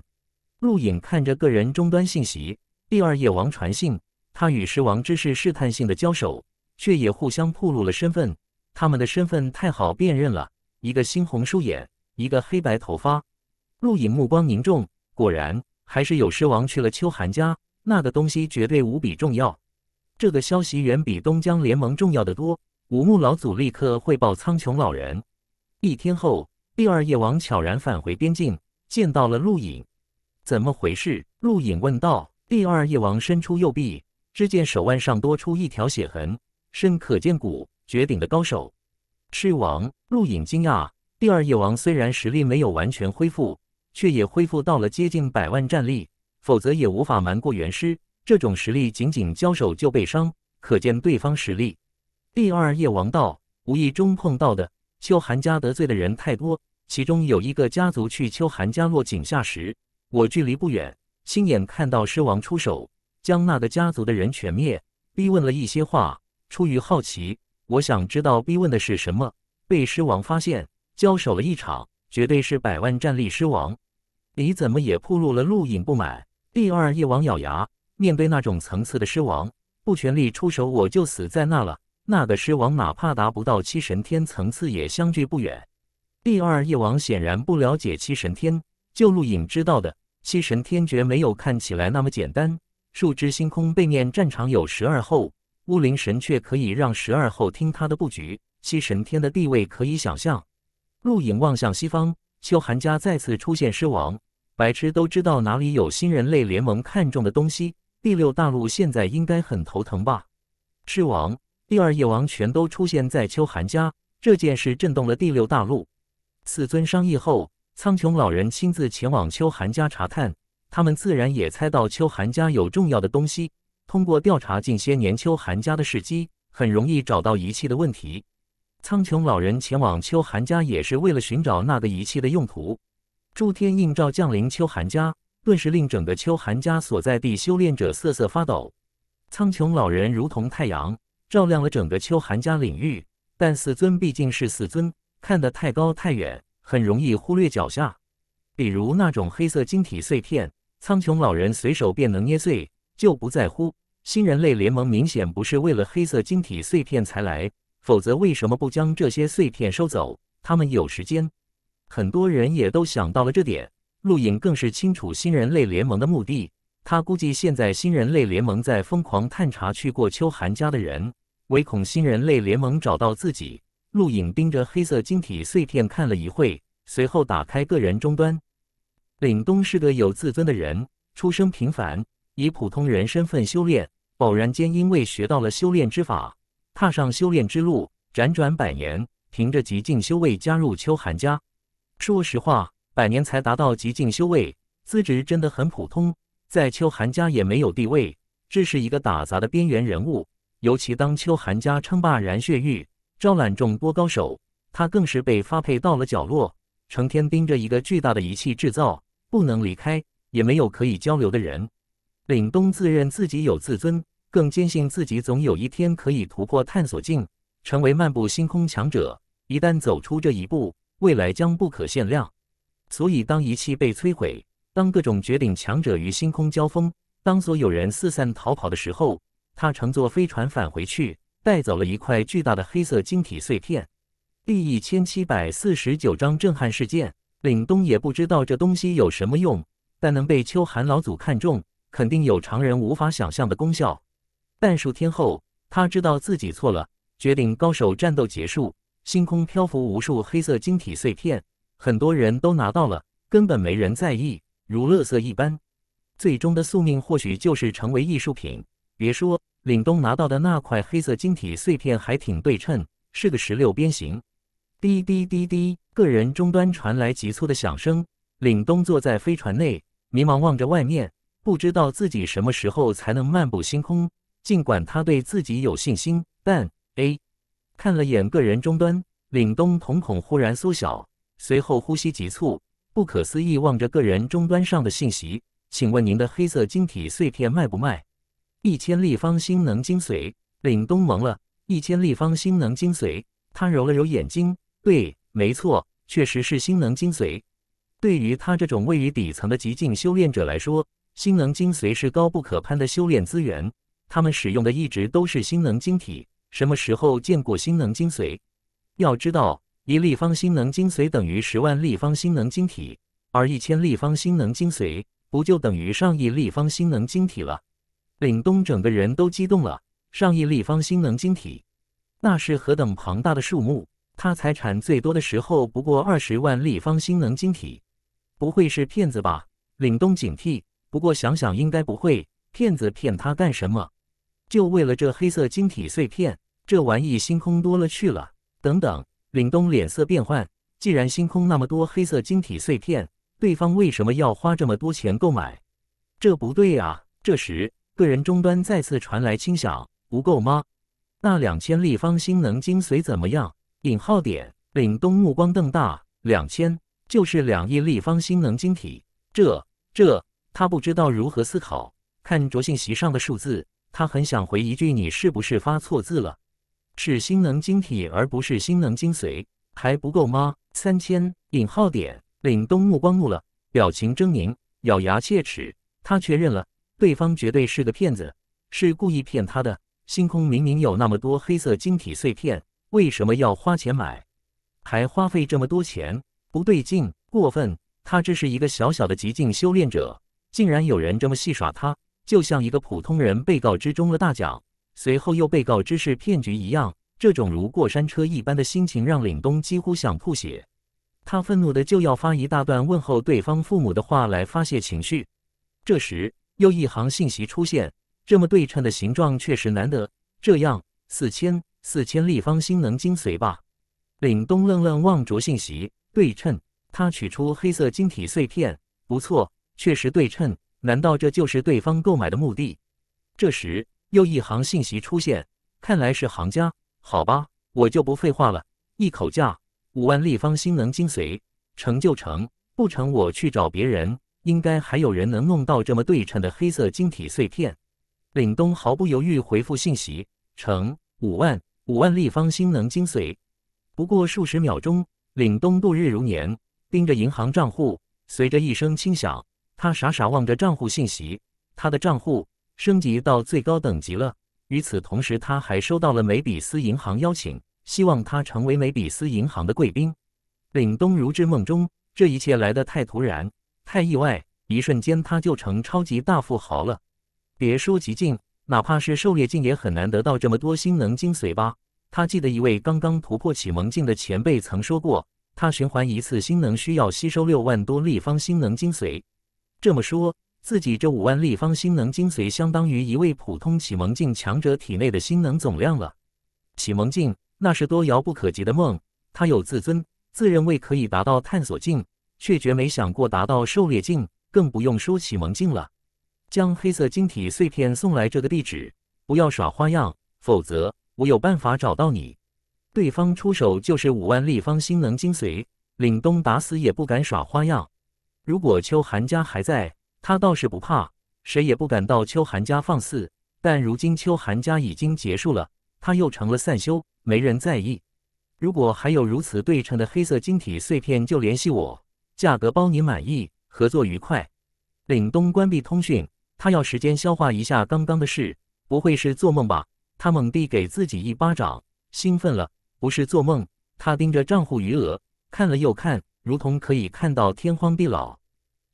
陆影看着个人终端信息，第二夜王传信，他与狮王只是试探性的交手，却也互相暴露了身份。他们的身份太好辨认了，一个猩红书眼，一个黑白头发。陆影目光凝重，果然还是有狮王去了秋寒家，那个东西绝对无比重要。这个消息远比东江联盟重要的多。五木老祖立刻汇报苍穹老人。一天后，第二夜王悄然返回边境，见到了陆隐。怎么回事？陆隐问道。第二夜王伸出右臂，只见手腕上多出一条血痕，深可见骨，绝顶的高手。狮王陆隐惊讶。第二夜王虽然实力没有完全恢复，却也恢复到了接近百万战力，否则也无法瞒过元师。这种实力，仅仅交手就被伤，可见对方实力。第二夜王道无意中碰到的秋寒家得罪的人太多，其中有一个家族去秋寒家落井下石。我距离不远，亲眼看到狮王出手，将那个家族的人全灭，逼问了一些话。出于好奇，我想知道逼问的是什么。被狮王发现，交手了一场，绝对是百万战力狮王。你怎么也暴露了录影不满？第二夜王咬牙，面对那种层次的狮王，不全力出手我就死在那了。那个狮王哪怕达不到七神天层次也相距不远。第二，夜王显然不了解七神天，就陆影知道的，七神天绝没有看起来那么简单。树枝星空背面战场有十二后，乌灵神却可以让十二后听他的布局。七神天的地位可以想象。陆影望向西方，秋寒家再次出现狮王，白痴都知道哪里有新人类联盟看中的东西。第六大陆现在应该很头疼吧？狮王。第二夜王全都出现在秋寒家，这件事震动了第六大陆。四尊商议后，苍穹老人亲自前往秋寒家查探。他们自然也猜到秋寒家有重要的东西。通过调查近些年秋寒家的事迹，很容易找到仪器的问题。苍穹老人前往秋寒家，也是为了寻找那个仪器的用途。诸天映照降临秋寒家，顿时令整个秋寒家所在地修炼者瑟瑟发抖。苍穹老人如同太阳。照亮了整个秋寒家领域，但四尊毕竟是四尊，看得太高太远，很容易忽略脚下。比如那种黑色晶体碎片，苍穹老人随手便能捏碎，就不在乎。新人类联盟明显不是为了黑色晶体碎片才来，否则为什么不将这些碎片收走？他们有时间。很多人也都想到了这点，陆影更是清楚新人类联盟的目的。他估计现在新人类联盟在疯狂探查去过秋寒家的人。唯恐新人类联盟找到自己，陆影盯着黑色晶体碎片看了一会，随后打开个人终端。凛东是个有自尊的人，出身平凡，以普通人身份修炼，偶然间因为学到了修炼之法，踏上修炼之路，辗转百年，凭着极境修为加入秋寒家。说实话，百年才达到极境修为，资质真的很普通，在秋寒家也没有地位，只是一个打杂的边缘人物。尤其当秋寒家称霸然血域，招揽众多高手，他更是被发配到了角落，成天盯着一个巨大的仪器制造，不能离开，也没有可以交流的人。岭东自认自己有自尊，更坚信自己总有一天可以突破探索境，成为漫步星空强者。一旦走出这一步，未来将不可限量。所以，当仪器被摧毁，当各种绝顶强者与星空交锋，当所有人四散逃跑的时候。他乘坐飞船返回去，带走了一块巨大的黑色晶体碎片。第一千七百四十九章震撼事件。凛东也不知道这东西有什么用，但能被秋寒老祖看中，肯定有常人无法想象的功效。但数天后，他知道自己错了。绝顶高手战斗结束，星空漂浮无数黑色晶体碎片，很多人都拿到了，根本没人在意，如垃圾一般。最终的宿命，或许就是成为艺术品。别说，岭东拿到的那块黑色晶体碎片还挺对称，是个十六边形。滴滴滴滴，个人终端传来急促的响声。岭东坐在飞船内，迷茫望着外面，不知道自己什么时候才能漫步星空。尽管他对自己有信心，但 A 看了眼个人终端，岭东瞳孔忽然缩小，随后呼吸急促，不可思议望着个人终端上的信息：“请问您的黑色晶体碎片卖不卖？”一千立方星能精髓领东盟了！一千立方星能精髓，他揉了揉眼睛，对，没错，确实是星能精髓。对于他这种位于底层的极境修炼者来说，星能精髓是高不可攀的修炼资源，他们使用的一直都是星能晶体，什么时候见过星能精髓？要知道，一立方星能精髓等于十万立方星能晶体，而一千立方星能精髓不就等于上亿立方星能晶体了？凛东整个人都激动了，上亿立方星能晶体，那是何等庞大的数目！他财产最多的时候不过二十万立方星能晶体，不会是骗子吧？凛东警惕，不过想想应该不会，骗子骗他干什么？就为了这黑色晶体碎片？这玩意星空多了去了。等等，凛东脸色变幻，既然星空那么多黑色晶体碎片，对方为什么要花这么多钱购买？这不对啊！这时。个人终端再次传来轻响，不够吗？那两千立方星能精髓怎么样？引号点凛冬目光瞪大，两千就是两亿立方星能晶体，这这他不知道如何思考。看着信息上的数字，他很想回一句：“你是不是发错字了？是星能晶体，而不是星能精髓。”还不够吗？三千引号点凛冬目光怒了，表情狰狞，咬牙切齿。他确认了。对方绝对是个骗子，是故意骗他的。星空明明有那么多黑色晶体碎片，为什么要花钱买？还花费这么多钱，不对劲，过分。他只是一个小小的极境修炼者，竟然有人这么戏耍他，就像一个普通人被告知中了大奖，随后又被告知是骗局一样。这种如过山车一般的心情让凛东几乎想吐血。他愤怒的就要发一大段问候对方父母的话来发泄情绪。这时。又一行信息出现，这么对称的形状确实难得。这样，四千四千立方星能精髓吧。凛东愣愣望着信息，对称。他取出黑色晶体碎片，不错，确实对称。难道这就是对方购买的目的？这时又一行信息出现，看来是行家。好吧，我就不废话了，一口价，五万立方星能精髓，成就成，不成我去找别人。应该还有人能弄到这么对称的黑色晶体碎片。凛东毫不犹豫回复信息：成五万五万立方星能精髓。不过数十秒钟，凛东度日如年，盯着银行账户。随着一声轻响，他傻傻望着账户信息，他的账户升级到最高等级了。与此同时，他还收到了梅比斯银行邀请，希望他成为梅比斯银行的贵宾。凛东如至梦中，这一切来得太突然。太意外！一瞬间，他就成超级大富豪了。别说极境，哪怕是狩猎境，也很难得到这么多新能精髓吧？他记得一位刚刚突破启蒙境的前辈曾说过，他循环一次新能需要吸收六万多立方星能精髓。这么说，自己这五万立方星能精髓，相当于一位普通启蒙境强者体内的星能总量了。启蒙境，那是多遥不可及的梦。他有自尊，自认为可以达到探索境。却绝没想过达到狩猎境，更不用说启蒙镜了。将黑色晶体碎片送来这个地址，不要耍花样，否则我有办法找到你。对方出手就是五万立方星能精髓，凛冬打死也不敢耍花样。如果秋寒家还在，他倒是不怕，谁也不敢到秋寒家放肆。但如今秋寒家已经结束了，他又成了散修，没人在意。如果还有如此对称的黑色晶体碎片，就联系我。价格包你满意，合作愉快。岭东关闭通讯，他要时间消化一下刚刚的事，不会是做梦吧？他猛地给自己一巴掌，兴奋了，不是做梦。他盯着账户余额看了又看，如同可以看到天荒地老。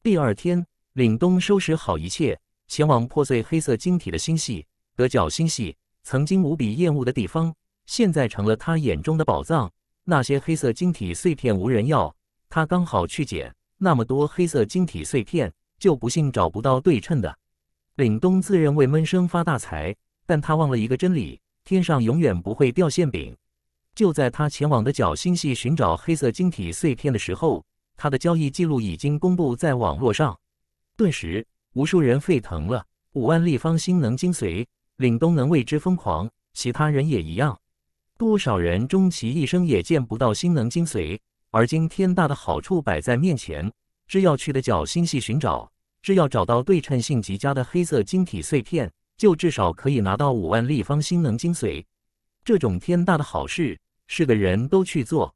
第二天，岭东收拾好一切，前往破碎黑色晶体的星系——得角星系。曾经无比厌恶的地方，现在成了他眼中的宝藏。那些黑色晶体碎片无人要。他刚好去捡那么多黑色晶体碎片，就不信找不到对称的。岭东自认为闷声发大财，但他忘了一个真理：天上永远不会掉馅饼。就在他前往的角星系寻找黑色晶体碎片的时候，他的交易记录已经公布在网络上，顿时无数人沸腾了。五万立方星能精髓，岭东能为之疯狂，其他人也一样。多少人终其一生也见不到星能精髓？而今天大的好处摆在面前，只要去的角星系寻找，只要找到对称性极佳的黑色晶体碎片，就至少可以拿到五万立方星能精髓。这种天大的好事，是个人都去做。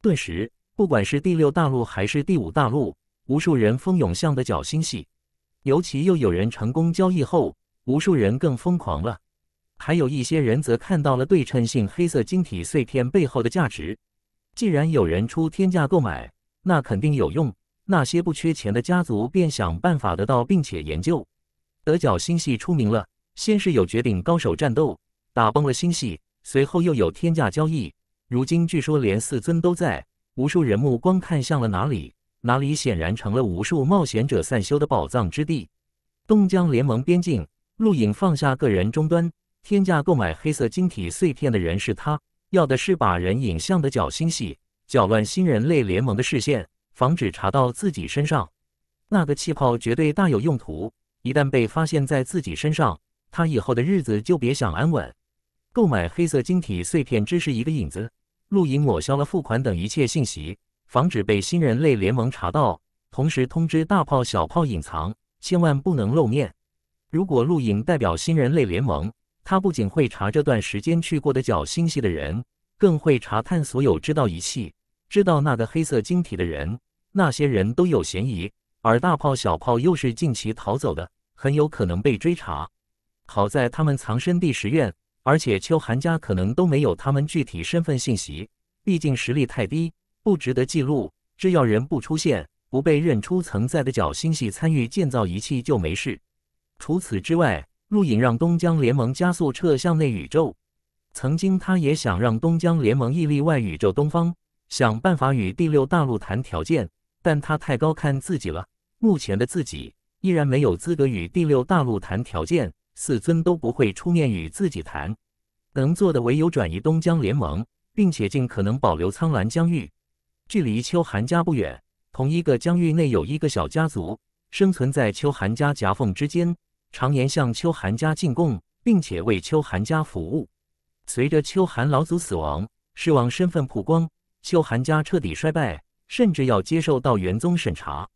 顿时，不管是第六大陆还是第五大陆，无数人蜂拥向的角星系。尤其又有人成功交易后，无数人更疯狂了。还有一些人则看到了对称性黑色晶体碎片背后的价值。既然有人出天价购买，那肯定有用。那些不缺钱的家族便想办法得到，并且研究。德角星系出名了，先是有绝顶高手战斗打崩了星系，随后又有天价交易。如今据说连四尊都在，无数人目光看向了哪里？哪里显然成了无数冒险者散修的宝藏之地。东江联盟边境，陆影放下个人终端，天价购买黑色晶体碎片的人是他。要的是把人引向的角心系，搅乱新人类联盟的视线，防止查到自己身上。那个气泡绝对大有用途，一旦被发现，在自己身上，他以后的日子就别想安稳。购买黑色晶体碎片只是一个引子，录影抹消了付款等一切信息，防止被新人类联盟查到。同时通知大炮、小炮隐藏，千万不能露面。如果录影代表新人类联盟。他不仅会查这段时间去过的角星系的人，更会查探所有知道仪器、知道那个黑色晶体的人。那些人都有嫌疑，而大炮、小炮又是近期逃走的，很有可能被追查。好在他们藏身第十院，而且秋寒家可能都没有他们具体身份信息，毕竟实力太低，不值得记录。只要人不出现，不被认出曾在的角星系参与建造仪器就没事。除此之外。陆隐让东江联盟加速撤向内宇宙。曾经，他也想让东江联盟屹立外宇宙东方，想办法与第六大陆谈条件。但他太高看自己了，目前的自己依然没有资格与第六大陆谈条件，四尊都不会出面与自己谈。能做的唯有转移东江联盟，并且尽可能保留苍兰疆域。距离秋寒家不远，同一个疆域内有一个小家族，生存在秋寒家夹缝之间。常年向秋寒家进贡，并且为秋寒家服务。随着秋寒老祖死亡，世王身份曝光，秋寒家彻底衰败，甚至要接受到元宗审查。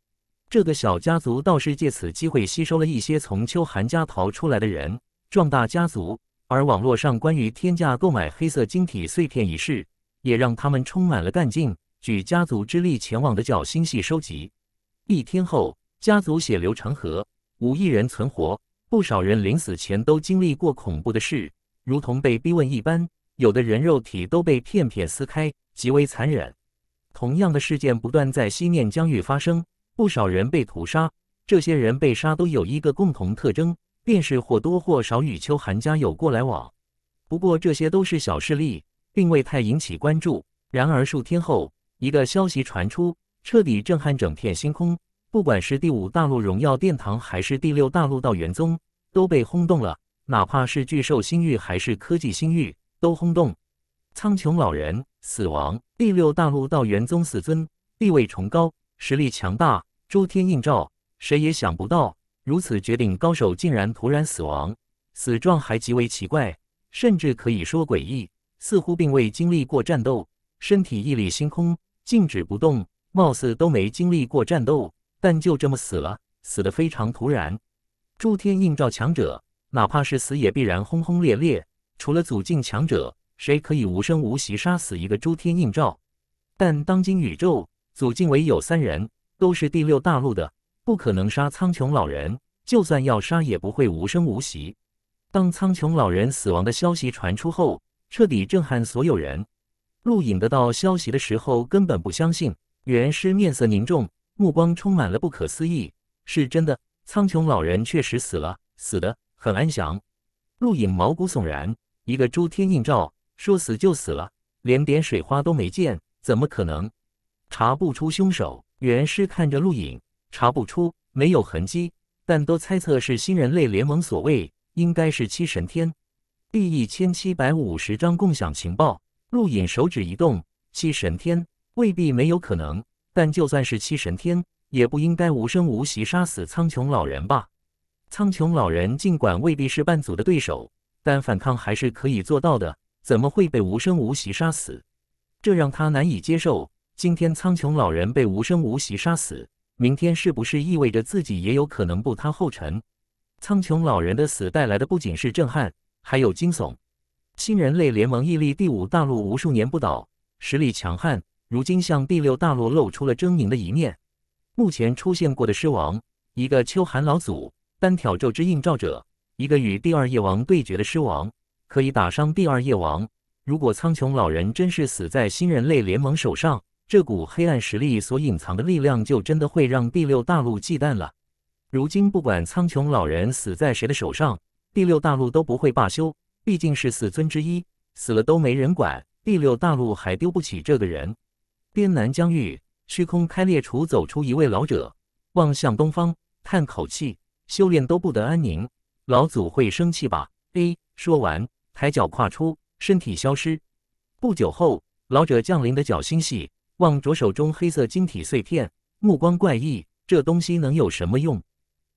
这个小家族倒是借此机会吸收了一些从秋寒家逃出来的人，壮大家族。而网络上关于天价购买黑色晶体碎片一事，也让他们充满了干劲，举家族之力前往的叫星系收集。一天后，家族血流成河，五亿人存活。不少人临死前都经历过恐怖的事，如同被逼问一般。有的人肉体都被片片撕开，极为残忍。同样的事件不断在西面疆域发生，不少人被屠杀。这些人被杀都有一个共同特征，便是或多或少与秋寒家有过来往。不过这些都是小事例，并未太引起关注。然而数天后，一个消息传出，彻底震撼整片星空。不管是第五大陆荣耀殿堂，还是第六大陆道元宗，都被轰动了。哪怕是巨兽星域，还是科技星域，都轰动。苍穹老人死亡，第六大陆道元宗四尊地位崇高，实力强大，诸天映照，谁也想不到如此绝顶高手竟然突然死亡，死状还极为奇怪，甚至可以说诡异。似乎并未经历过战斗，身体屹立星空，静止不动，貌似都没经历过战斗。但就这么死了，死得非常突然。诸天映照强者，哪怕是死也必然轰轰烈烈。除了祖境强者，谁可以无声无息杀死一个诸天映照？但当今宇宙祖境唯有三人，都是第六大陆的，不可能杀苍穹老人。就算要杀，也不会无声无息。当苍穹老人死亡的消息传出后，彻底震撼所有人。陆影得到消息的时候，根本不相信。元师面色凝重。目光充满了不可思议，是真的，苍穹老人确实死了，死得很安详。陆隐毛骨悚然，一个诸天映照，说死就死了，连点水花都没见，怎么可能？查不出凶手。袁师看着陆隐，查不出，没有痕迹，但都猜测是新人类联盟所为，应该是七神天。第一千七百五十章共享情报。陆隐手指一动，七神天未必没有可能。但就算是七神天，也不应该无声无息杀死苍穹老人吧？苍穹老人尽管未必是半组的对手，但反抗还是可以做到的。怎么会被无声无息杀死？这让他难以接受。今天苍穹老人被无声无息杀死，明天是不是意味着自己也有可能步他后尘？苍穹老人的死带来的不仅是震撼，还有惊悚。新人类联盟屹立第五大陆无数年不倒，实力强悍。如今向第六大陆露出了狰狞的一面。目前出现过的狮王，一个秋寒老祖单挑宙之映照者，一个与第二夜王对决的狮王，可以打伤第二夜王。如果苍穹老人真是死在新人类联盟手上，这股黑暗实力所隐藏的力量，就真的会让第六大陆忌惮了。如今不管苍穹老人死在谁的手上，第六大陆都不会罢休。毕竟是死尊之一，死了都没人管，第六大陆还丢不起这个人。滇南疆域虚空开裂处走出一位老者，望向东方，叹口气：“修炼都不得安宁，老祖会生气吧？”A 说完，抬脚跨出，身体消失。不久后，老者降临的脚心系望着手中黑色晶体碎片，目光怪异：“这东西能有什么用？”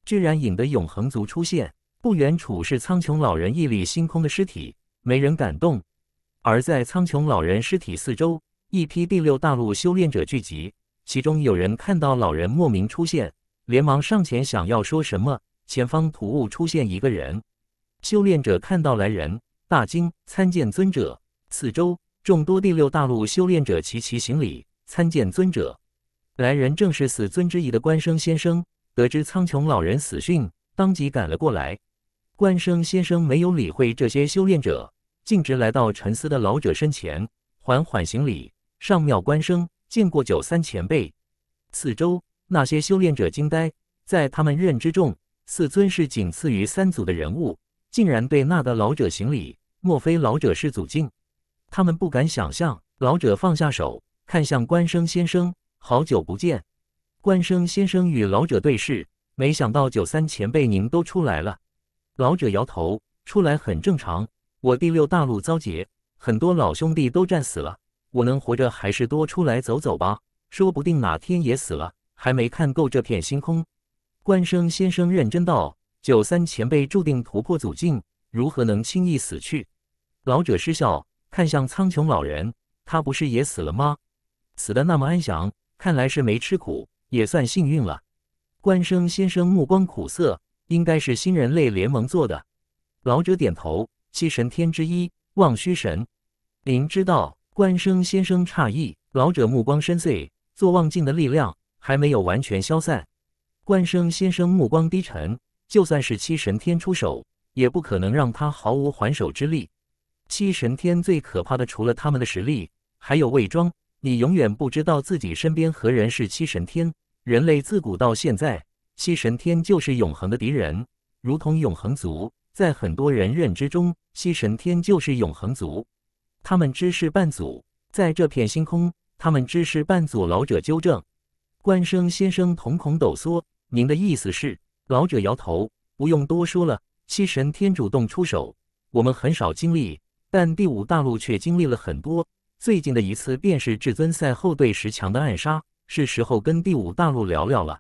居然引得永恒族出现。不远处是苍穹老人屹立星空的尸体，没人敢动。而在苍穹老人尸体四周。一批第六大陆修炼者聚集，其中有人看到老人莫名出现，连忙上前想要说什么。前方突兀出现一个人，修炼者看到来人大惊：“参见尊者！”四周众多第六大陆修炼者齐齐行礼：“参见尊者！”来人正是死尊之仪的关生先生。得知苍穹老人死讯，当即赶了过来。关生先生没有理会这些修炼者，径直来到沉思的老者身前，缓缓行礼。上庙官生见过九三前辈。四周那些修炼者惊呆，在他们认知中，四尊是仅次于三祖的人物，竟然对那个老者行礼。莫非老者是祖境？他们不敢想象。老者放下手，看向关生先生：“好久不见。”关生先生与老者对视，没想到九三前辈您都出来了。老者摇头：“出来很正常。我第六大陆遭劫，很多老兄弟都战死了。”我能活着，还是多出来走走吧。说不定哪天也死了，还没看够这片星空。关生先生认真道：“九三前辈注定突破阻境，如何能轻易死去？”老者失笑，看向苍穹老人：“他不是也死了吗？死的那么安详，看来是没吃苦，也算幸运了。”关生先生目光苦涩：“应该是新人类联盟做的。”老者点头：“七神天之一，望虚神，您知道。”关生先生诧异，老者目光深邃，坐望镜的力量还没有完全消散。关生先生目光低沉，就算是七神天出手，也不可能让他毫无还手之力。七神天最可怕的，除了他们的实力，还有伪装。你永远不知道自己身边何人是七神天。人类自古到现在，七神天就是永恒的敌人，如同永恒族。在很多人认知中，七神天就是永恒族。他们只是半祖，在这片星空，他们只是半祖。老者纠正。关生先生瞳孔抖缩。您的意思是？老者摇头。不用多说了。七神天主动出手，我们很少经历，但第五大陆却经历了很多。最近的一次便是至尊赛后对石墙的暗杀。是时候跟第五大陆聊聊了。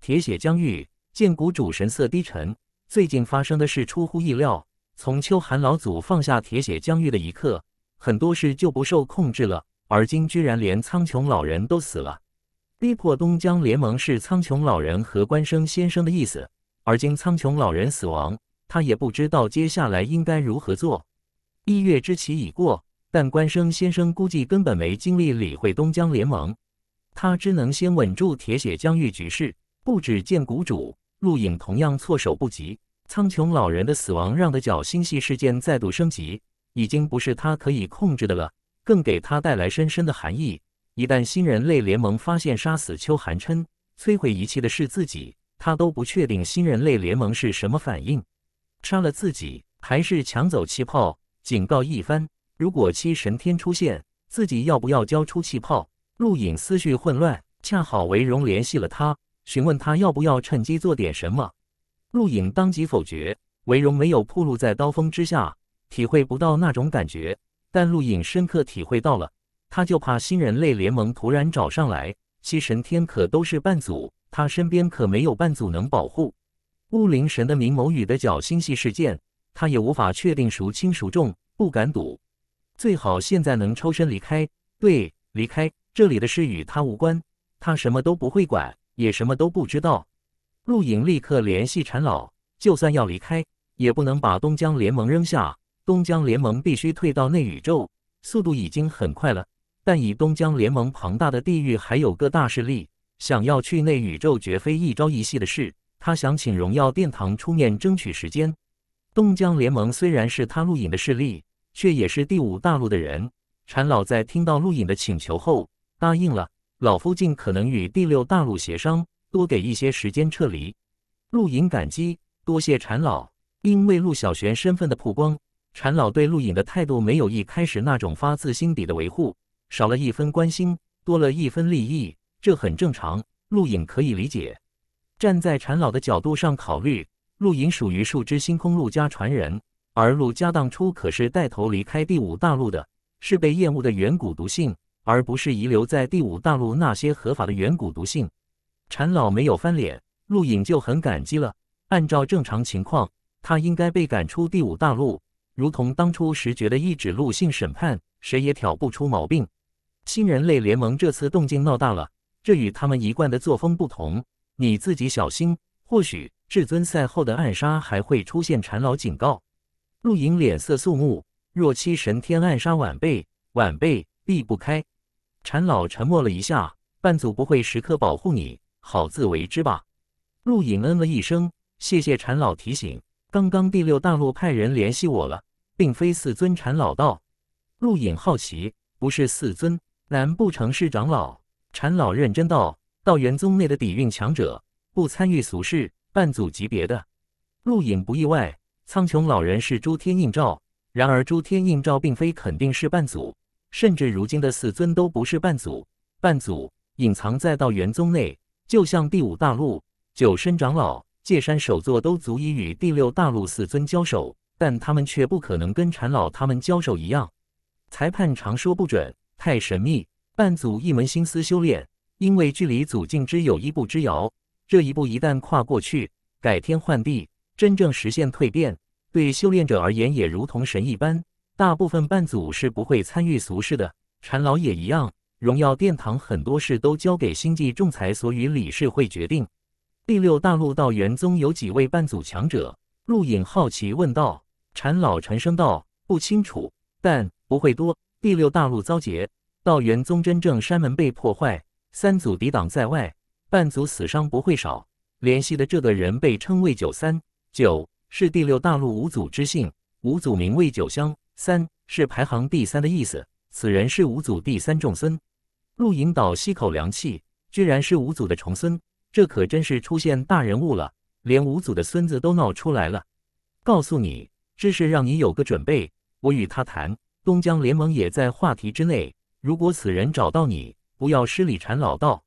铁血疆域，剑谷主神色低沉。最近发生的事出乎意料。从秋寒老祖放下铁血疆域的一刻。很多事就不受控制了，而今居然连苍穹老人都死了，逼迫东江联盟是苍穹老人和关生先生的意思，而今苍穹老人死亡，他也不知道接下来应该如何做。一月之期已过，但关生先生估计根本没精力理会东江联盟，他只能先稳住铁血疆域局势。不止剑谷主，陆影同样措手不及。苍穹老人的死亡，让的角星系事件再度升级。已经不是他可以控制的了，更给他带来深深的寒意。一旦新人类联盟发现杀死邱寒琛、摧毁仪器的是自己，他都不确定新人类联盟是什么反应，杀了自己还是抢走气泡？警告一番，如果七神天出现，自己要不要交出气泡？陆影思绪混乱，恰好韦荣联系了他，询问他要不要趁机做点什么。陆影当即否决，韦荣没有暴露在刀锋之下。体会不到那种感觉，但陆影深刻体会到了。他就怕新人类联盟突然找上来，西神天可都是半组，他身边可没有半组能保护。雾灵神的明眸雨的角星系事件，他也无法确定孰轻孰重，不敢赌。最好现在能抽身离开，对，离开这里的事与他无关，他什么都不会管，也什么都不知道。陆影立刻联系禅老，就算要离开，也不能把东江联盟扔下。东江联盟必须退到内宇宙，速度已经很快了。但以东江联盟庞大的地域，还有各大势力，想要去内宇宙绝非一朝一夕的事。他想请荣耀殿堂出面争取时间。东江联盟虽然是他陆隐的势力，却也是第五大陆的人。禅老在听到陆隐的请求后，答应了。老夫尽可能与第六大陆协商，多给一些时间撤离。陆隐感激，多谢禅老，因为陆小玄身份的曝光。禅老对陆影的态度没有一开始那种发自心底的维护，少了一分关心，多了一分利益，这很正常，陆影可以理解。站在禅老的角度上考虑，陆影属于树枝星空陆家传人，而陆家当初可是带头离开第五大陆的，是被厌恶的远古毒性，而不是遗留在第五大陆那些合法的远古毒性。禅老没有翻脸，陆影就很感激了。按照正常情况，他应该被赶出第五大陆。如同当初十绝的一纸陆性审判，谁也挑不出毛病。新人类联盟这次动静闹大了，这与他们一贯的作风不同，你自己小心。或许至尊赛后的暗杀还会出现。缠老警告，陆影脸色肃穆。若欺神天暗杀晚辈，晚辈避不开。禅老沉默了一下，半祖不会时刻保护你，好自为之吧。陆影嗯了一声，谢谢禅老提醒。刚刚第六大陆派人联系我了。并非四尊禅老道，陆隐好奇，不是四尊，难不成是长老？禅老认真道：“道元宗内的底蕴强者，不参与俗世，半祖级别的。”陆隐不意外，苍穹老人是诸天应照。然而，诸天应照并非肯定是半祖，甚至如今的四尊都不是半祖。半祖隐藏在道元宗内，就像第五大陆九身长老、界山首座，都足以与第六大陆四尊交手。但他们却不可能跟禅老他们交手一样，裁判常说不准，太神秘。半组一门心思修炼，因为距离祖境只有一步之遥，这一步一旦跨过去，改天换地，真正实现蜕变，对修炼者而言也如同神一般。大部分半组是不会参与俗世的，禅老也一样。荣耀殿堂很多事都交给星际仲裁所与理事会决定。第六大陆道元宗有几位半组强者？陆隐好奇问道。禅老传声道：“不清楚，但不会多。第六大陆遭劫，道元宗真正山门被破坏，三祖抵挡在外，半祖死伤不会少。联系的这个人被称为九三九，是第六大陆五祖之姓。五祖名为九香，三是排行第三的意思。此人是五祖第三重孙。陆隐导吸口凉气，居然是五祖的重孙，这可真是出现大人物了，连五祖的孙子都闹出来了。告诉你。”这是让你有个准备。我与他谈，东江联盟也在话题之内。如果此人找到你，不要失礼，禅老道。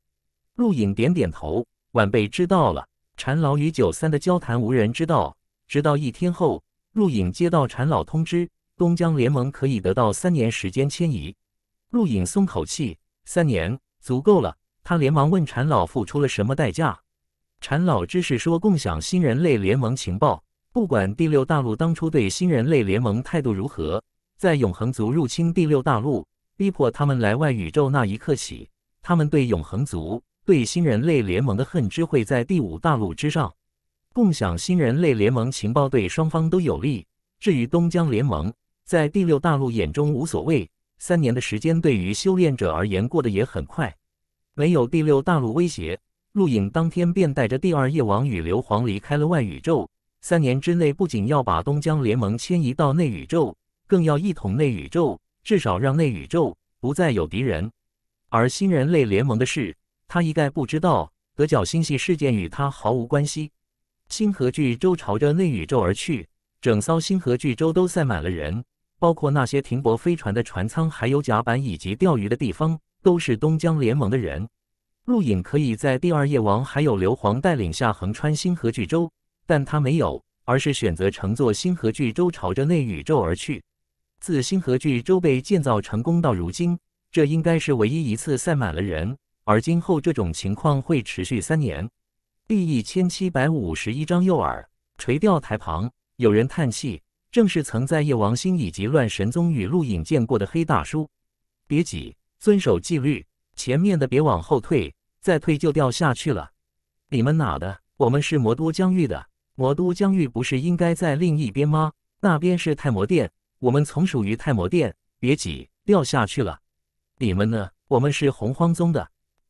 陆影点点头，晚辈知道了。禅老与九三的交谈无人知道，直到一天后，陆影接到禅老通知，东江联盟可以得到三年时间迁移。陆影松口气，三年足够了。他连忙问禅老付出了什么代价。禅老只是说共享新人类联盟情报。不管第六大陆当初对新人类联盟态度如何，在永恒族入侵第六大陆，逼迫他们来外宇宙那一刻起，他们对永恒族、对新人类联盟的恨之会在第五大陆之上。共享新人类联盟情报对双方都有利。至于东江联盟，在第六大陆眼中无所谓。三年的时间对于修炼者而言过得也很快。没有第六大陆威胁，陆影当天便带着第二夜王与硫磺离开了外宇宙。三年之内，不仅要把东江联盟迁移到内宇宙，更要一统内宇宙，至少让内宇宙不再有敌人。而新人类联盟的事，他一概不知道。德角星系事件与他毫无关系。星河巨舟朝着内宇宙而去，整艘星河巨舟都塞满了人，包括那些停泊飞船的船舱、还有甲板以及钓鱼的地方，都是东江联盟的人。陆影可以在第二夜王还有硫磺带领下横穿星河巨舟。但他没有，而是选择乘坐星河巨舟朝着内宇宙而去。自星河巨舟被建造成功到如今，这应该是唯一一次塞满了人，而今后这种情况会持续三年。第一千七百五十一章诱饵。垂钓台旁有人叹气，正是曾在夜王星以及乱神宗与录影见过的黑大叔。别挤，遵守纪律，前面的别往后退，再退就掉下去了。你们哪的？我们是魔都疆域的。魔都疆域不是应该在另一边吗？那边是太魔殿，我们从属于太魔殿。别挤，掉下去了。你们呢？我们是洪荒宗的。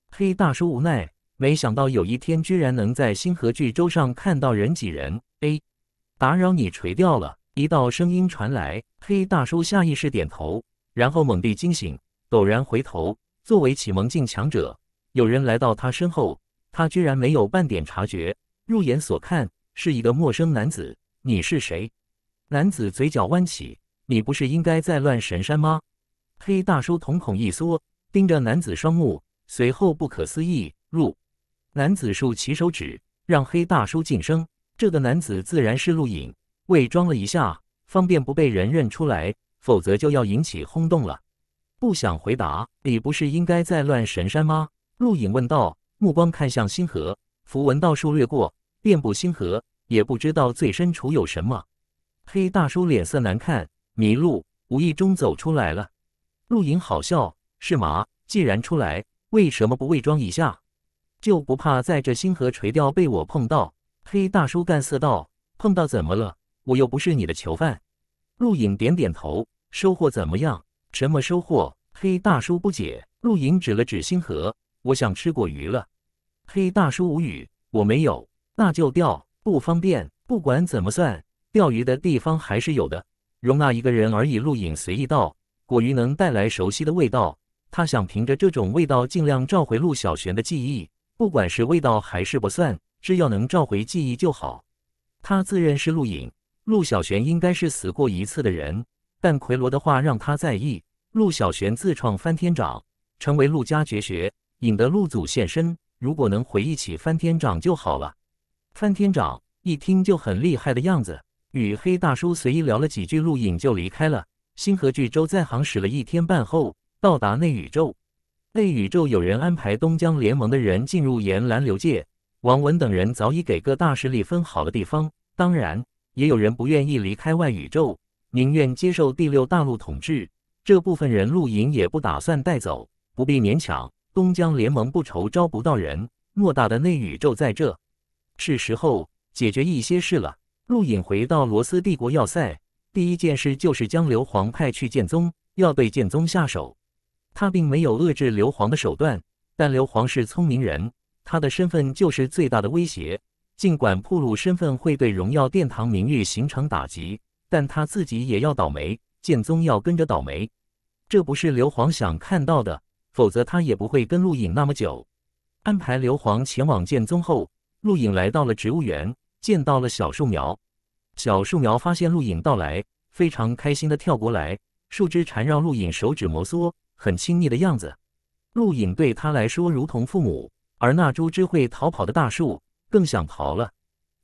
黑大叔无奈，没想到有一天居然能在星河巨洲上看到人挤人。哎，打扰你垂钓了。一道声音传来，黑大叔下意识点头，然后猛地惊醒，陡然回头。作为启蒙境强者，有人来到他身后，他居然没有半点察觉。入眼所看。是一个陌生男子，你是谁？男子嘴角弯起，你不是应该在乱神山吗？黑大叔瞳孔一缩，盯着男子双目，随后不可思议。入男子竖起手指，让黑大叔晋升。这个男子自然是陆影伪装了一下，方便不被人认出来，否则就要引起轰动了。不想回答，你不是应该在乱神山吗？陆影问道，目光看向星河，符文道术掠过。遍布星河，也不知道最深处有什么。黑大叔脸色难看，迷路，无意中走出来了。陆影好笑，是吗？既然出来，为什么不伪装一下？就不怕在这星河垂钓被我碰到？黑大叔干涩道：“碰到怎么了？我又不是你的囚犯。”陆影点点头，收获怎么样？什么收获？黑大叔不解。陆影指了指星河：“我想吃过鱼了。”黑大叔无语：“我没有。”那就钓不方便，不管怎么算，钓鱼的地方还是有的，容纳一个人而已。陆影随意道，果鱼能带来熟悉的味道，他想凭着这种味道尽量召回陆小玄的记忆，不管是味道还是不算，只要能召回记忆就好。他自认是陆影，陆小玄应该是死过一次的人，但奎罗的话让他在意。陆小玄自创翻天掌，成为陆家绝学，引得陆祖现身。如果能回忆起翻天掌就好了。翻天掌一听就很厉害的样子，与黑大叔随意聊了几句，录影就离开了。星河巨舟在航驶了一天半后，到达内宇宙。内宇宙有人安排东江联盟的人进入岩蓝流界。王文等人早已给各大势力分好了地方，当然，也有人不愿意离开外宇宙，宁愿接受第六大陆统治。这部分人露营也不打算带走，不必勉强。东江联盟不愁招不到人，偌大的内宇宙在这。是时候解决一些事了。陆隐回到罗斯帝国要塞，第一件事就是将刘皇派去剑宗，要对剑宗下手。他并没有遏制刘皇的手段，但刘皇是聪明人，他的身份就是最大的威胁。尽管暴露身份会对荣耀殿堂名誉形成打击，但他自己也要倒霉，剑宗要跟着倒霉。这不是刘皇想看到的，否则他也不会跟陆隐那么久。安排刘皇前往剑宗后。陆影来到了植物园，见到了小树苗。小树苗发现陆影到来，非常开心的跳过来，树枝缠绕陆影手指，摩挲，很亲密的样子。陆影对他来说如同父母，而那株会逃跑的大树更想逃了。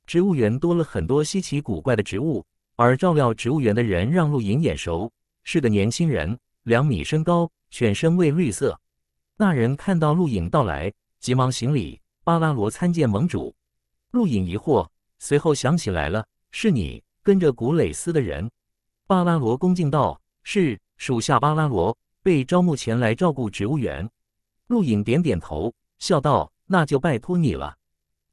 植物园多了很多稀奇古怪的植物，而照料植物园的人让陆影眼熟，是个年轻人，两米身高，全身为绿色。那人看到陆影到来，急忙行礼。巴拉罗参见盟主，陆影疑惑，随后想起来了，是你跟着古蕾斯的人。巴拉罗恭敬道：“是，属下巴拉罗被招募前来照顾植物园。”陆影点点头，笑道：“那就拜托你了。”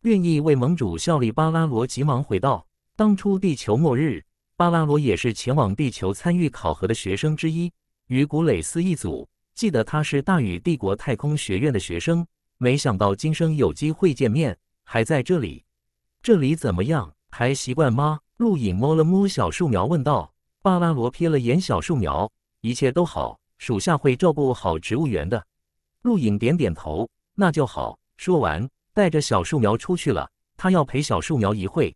愿意为盟主效力。巴拉罗急忙回道：“当初地球末日，巴拉罗也是前往地球参与考核的学生之一，与古蕾斯一组。记得他是大宇帝国太空学院的学生。”没想到今生有机会见面，还在这里。这里怎么样？还习惯吗？陆影摸了摸小树苗，问道。巴拉罗瞥了眼小树苗，一切都好，属下会照顾好植物园的。陆影点点头，那就好。说完，带着小树苗出去了。他要陪小树苗一会。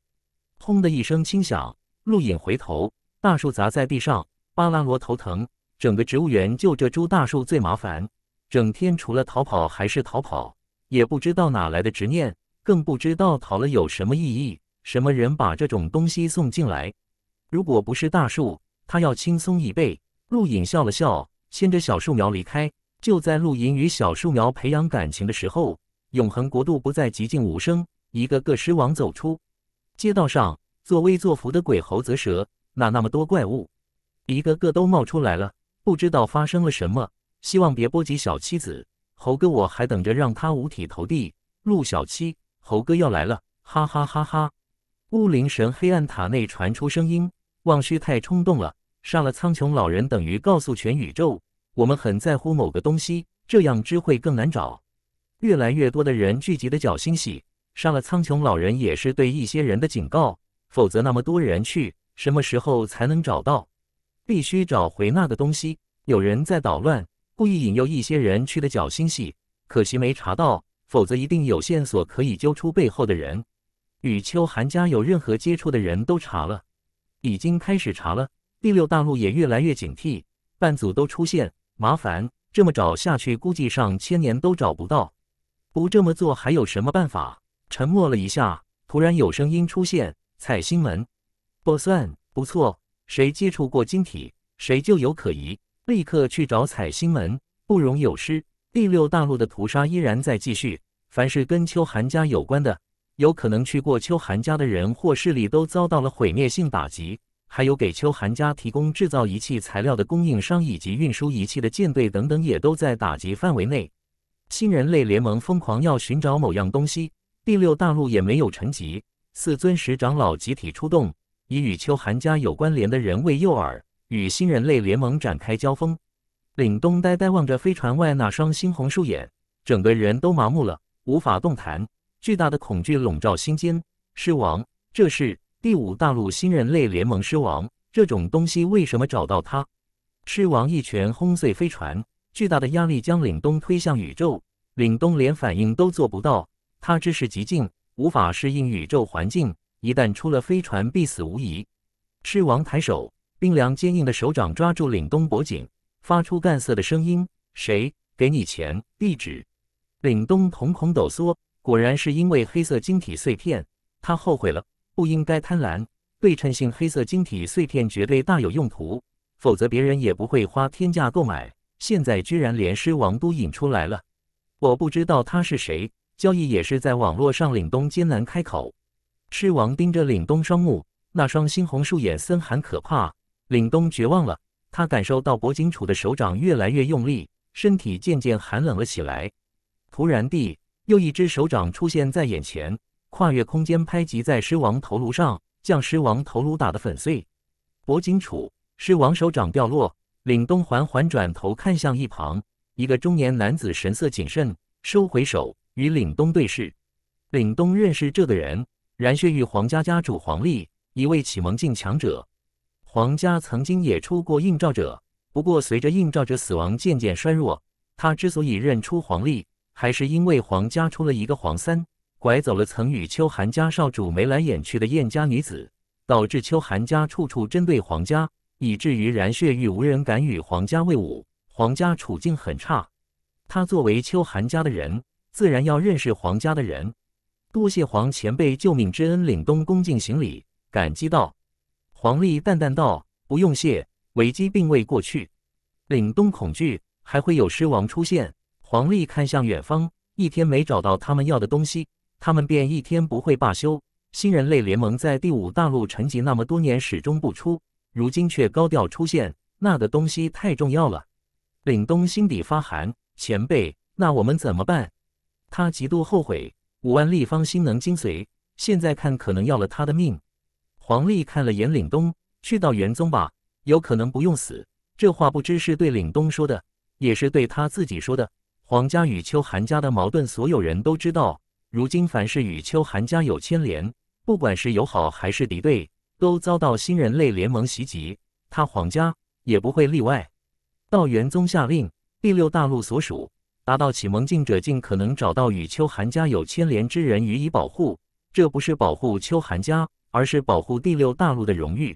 轰的一声轻响，陆影回头，大树砸在地上。巴拉罗头疼，整个植物园就这株大树最麻烦，整天除了逃跑还是逃跑。也不知道哪来的执念，更不知道逃了有什么意义。什么人把这种东西送进来？如果不是大树，他要轻松一倍。陆隐笑了笑，牵着小树苗离开。就在陆隐与小树苗培养感情的时候，永恒国度不再寂静无声，一个个尸王走出。街道上作威作福的鬼猴咂蛇，哪那么多怪物？一个个都冒出来了，不知道发生了什么，希望别波及小妻子。猴哥，我还等着让他五体投地。陆小七，猴哥要来了！哈哈哈哈！雾灵神黑暗塔内传出声音：“忘虚太冲动了，杀了苍穹老人，等于告诉全宇宙，我们很在乎某个东西，这样只会更难找。越来越多的人聚集的角星系，杀了苍穹老人也是对一些人的警告，否则那么多人去，什么时候才能找到？必须找回那个东西。有人在捣乱。”故意引诱一些人去的侥心戏，可惜没查到，否则一定有线索可以揪出背后的人。与秋寒家有任何接触的人都查了，已经开始查了。第六大陆也越来越警惕，半组都出现麻烦，这么找下去估计上千年都找不到。不这么做还有什么办法？沉默了一下，突然有声音出现：“彩星门，不算不错，谁接触过晶体，谁就有可疑。”立刻去找彩星门，不容有失。第六大陆的屠杀依然在继续，凡是跟秋寒家有关的，有可能去过秋寒家的人或势力，都遭到了毁灭性打击。还有给秋寒家提供制造仪器材料的供应商，以及运输仪器的舰队等等，也都在打击范围内。新人类联盟疯狂要寻找某样东西，第六大陆也没有沉寂。四尊石长老集体出动，以与秋寒家有关联的人为诱饵。与新人类联盟展开交锋，岭东呆呆望着飞船外那双猩红竖眼，整个人都麻木了，无法动弹。巨大的恐惧笼罩心间。狮王，这是第五大陆新人类联盟狮王，这种东西为什么找到他？狮王一拳轰碎飞船，巨大的压力将岭东推向宇宙。岭东连反应都做不到，他知识极尽，无法适应宇宙环境，一旦出了飞船，必死无疑。狮王抬手。冰凉坚硬的手掌抓住岭东脖颈，发出干涩的声音。谁给你钱？地址？岭东瞳孔抖缩，果然是因为黑色晶体碎片。他后悔了，不应该贪婪。对称性黑色晶体碎片绝对大有用途，否则别人也不会花天价购买。现在居然连狮王都引出来了，我不知道他是谁。交易也是在网络上。岭东艰难开口。狮王盯着岭东双目，那双猩红树眼森寒可怕。岭东绝望了，他感受到脖颈处的手掌越来越用力，身体渐渐寒冷了起来。突然地，又一只手掌出现在眼前，跨越空间拍击在狮王头颅上，将狮王头颅打得粉碎。脖颈处，狮王手掌掉落。岭东缓缓转头看向一旁，一个中年男子神色谨慎，收回手与岭东对视。岭东认识这个人，然血域皇家家主黄立，一位启蒙境强者。黄家曾经也出过映照者，不过随着映照者死亡渐渐衰弱，他之所以认出黄历，还是因为黄家出了一个黄三，拐走了曾与秋寒家少主眉来眼去的燕家女子，导致秋寒家处处针对黄家，以至于然血玉无人敢与黄家为伍，黄家处境很差。他作为秋寒家的人，自然要认识黄家的人。多谢黄前辈救命之恩，领东恭敬行礼，感激道。黄丽淡淡道：“不用谢，危机并未过去。凛冬恐惧，还会有狮王出现。”黄丽看向远方，一天没找到他们要的东西，他们便一天不会罢休。新人类联盟在第五大陆沉寂那么多年，始终不出，如今却高调出现，那的东西太重要了。凛冬心底发寒：“前辈，那我们怎么办？”他极度后悔，五万立方星能精髓，现在看可能要了他的命。黄历看了眼岭东，去到元宗吧，有可能不用死。这话不知是对岭东说的，也是对他自己说的。黄家与秋寒家的矛盾，所有人都知道。如今凡是与秋寒家有牵连，不管是友好还是敌对，都遭到新人类联盟袭击。他黄家也不会例外。道元宗下令，第六大陆所属达到启蒙境者，尽可能找到与秋寒家有牵连之人予以保护。这不是保护秋寒家。而是保护第六大陆的荣誉。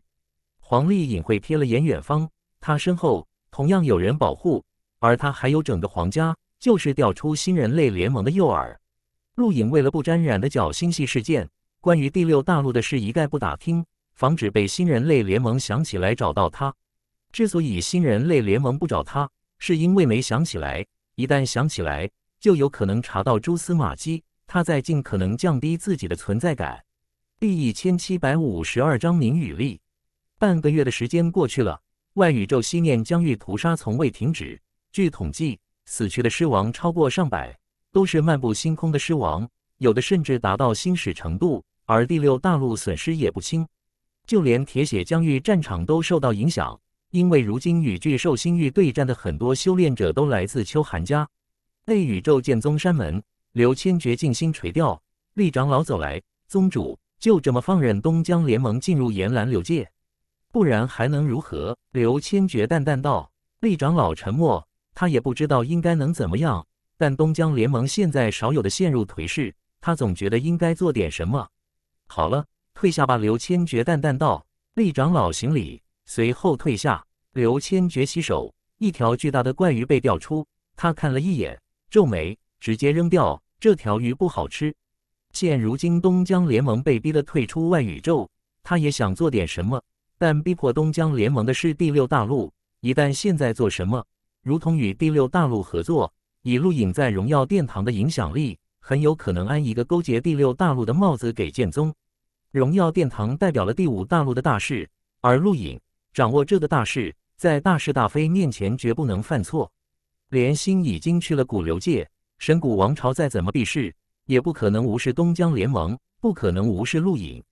黄丽隐会瞥了眼远方，他身后同样有人保护，而他还有整个皇家，就是调出新人类联盟的诱饵。陆隐为了不沾染的侥幸系事件，关于第六大陆的事一概不打听，防止被新人类联盟想起来找到他。之所以新人类联盟不找他，是因为没想起来，一旦想起来，就有可能查到蛛丝马迹。他在尽可能降低自己的存在感。第一千七百五十二章名与利。半个月的时间过去了，外宇宙西念疆域屠杀从未停止。据统计，死去的狮王超过上百，都是漫步星空的狮王，有的甚至达到星矢程度。而第六大陆损失也不轻，就连铁血疆域战场都受到影响，因为如今与巨兽星域对战的很多修炼者都来自秋寒家。内宇宙剑宗山门，刘千珏静心垂钓，厉长老走来，宗主。就这么放任东江联盟进入岩兰柳界，不然还能如何？刘千珏淡淡道。厉长老沉默，他也不知道应该能怎么样。但东江联盟现在少有的陷入颓势，他总觉得应该做点什么。好了，退下吧。刘千珏淡淡道。厉长老行礼，随后退下。刘千珏洗手，一条巨大的怪鱼被钓出，他看了一眼，皱眉，直接扔掉。这条鱼不好吃。现如今东江联盟被逼得退出外宇宙，他也想做点什么，但逼迫东江联盟的是第六大陆。一旦现在做什么，如同与第六大陆合作，以陆影在荣耀殿堂的影响力，很有可能安一个勾结第六大陆的帽子给剑宗。荣耀殿堂代表了第五大陆的大事，而陆影掌握这个大事，在大是大非面前绝不能犯错。莲心已经去了古流界，神谷王朝再怎么避世。也不可能无视东江联盟，不可能无视陆影、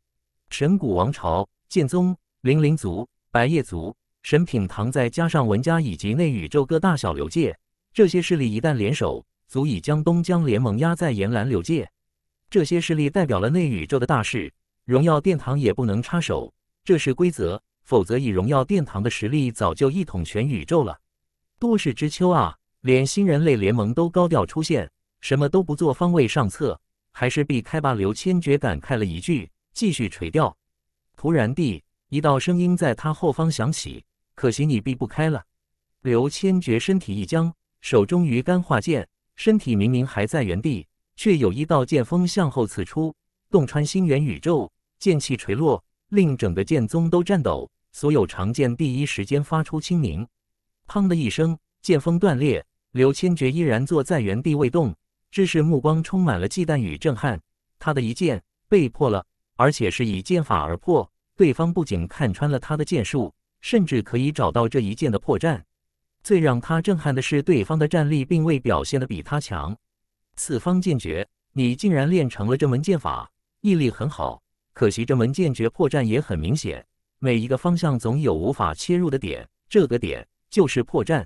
神谷王朝、剑宗、灵灵族、白夜族、神品堂，再加上文家以及内宇宙各大小流界，这些势力一旦联手，足以将东江联盟压在岩蓝流界。这些势力代表了内宇宙的大势，荣耀殿堂也不能插手，这是规则，否则以荣耀殿堂的实力，早就一统全宇宙了。多事之秋啊，连新人类联盟都高调出现。什么都不做，方位上策还是避开吧。刘千珏感慨了一句，继续垂钓。突然地，一道声音在他后方响起：“可惜你避不开了。”刘千珏身体一僵，手中鱼竿化剑，身体明明还在原地，却有一道剑锋向后刺出，洞穿星元宇宙。剑气垂落，令整个剑宗都颤抖，所有长剑第一时间发出轻鸣。砰的一声，剑锋断裂。刘千珏依然坐在原地未动。知识目光充满了忌惮与震撼，他的一剑被破了，而且是以剑法而破。对方不仅看穿了他的剑术，甚至可以找到这一剑的破绽。最让他震撼的是，对方的战力并未表现的比他强。此方剑诀，你竟然练成了这门剑法，毅力很好。可惜这门剑诀破绽也很明显，每一个方向总有无法切入的点，这个点就是破绽。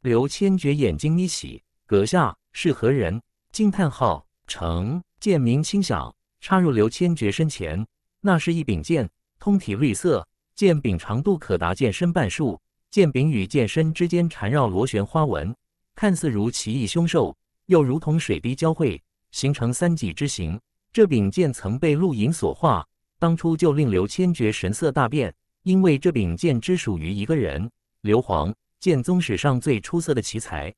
刘千珏眼睛一喜，阁下是何人？惊叹号！成剑鸣轻响，插入刘千珏身前。那是一柄剑，通体绿色，剑柄长度可达剑身半数，剑柄与剑身之间缠绕螺旋花纹，看似如奇异凶兽，又如同水滴交汇，形成三戟之形。这柄剑曾被陆隐所化，当初就令刘千珏神色大变，因为这柄剑只属于一个人——刘皇，剑宗史上最出色的奇才。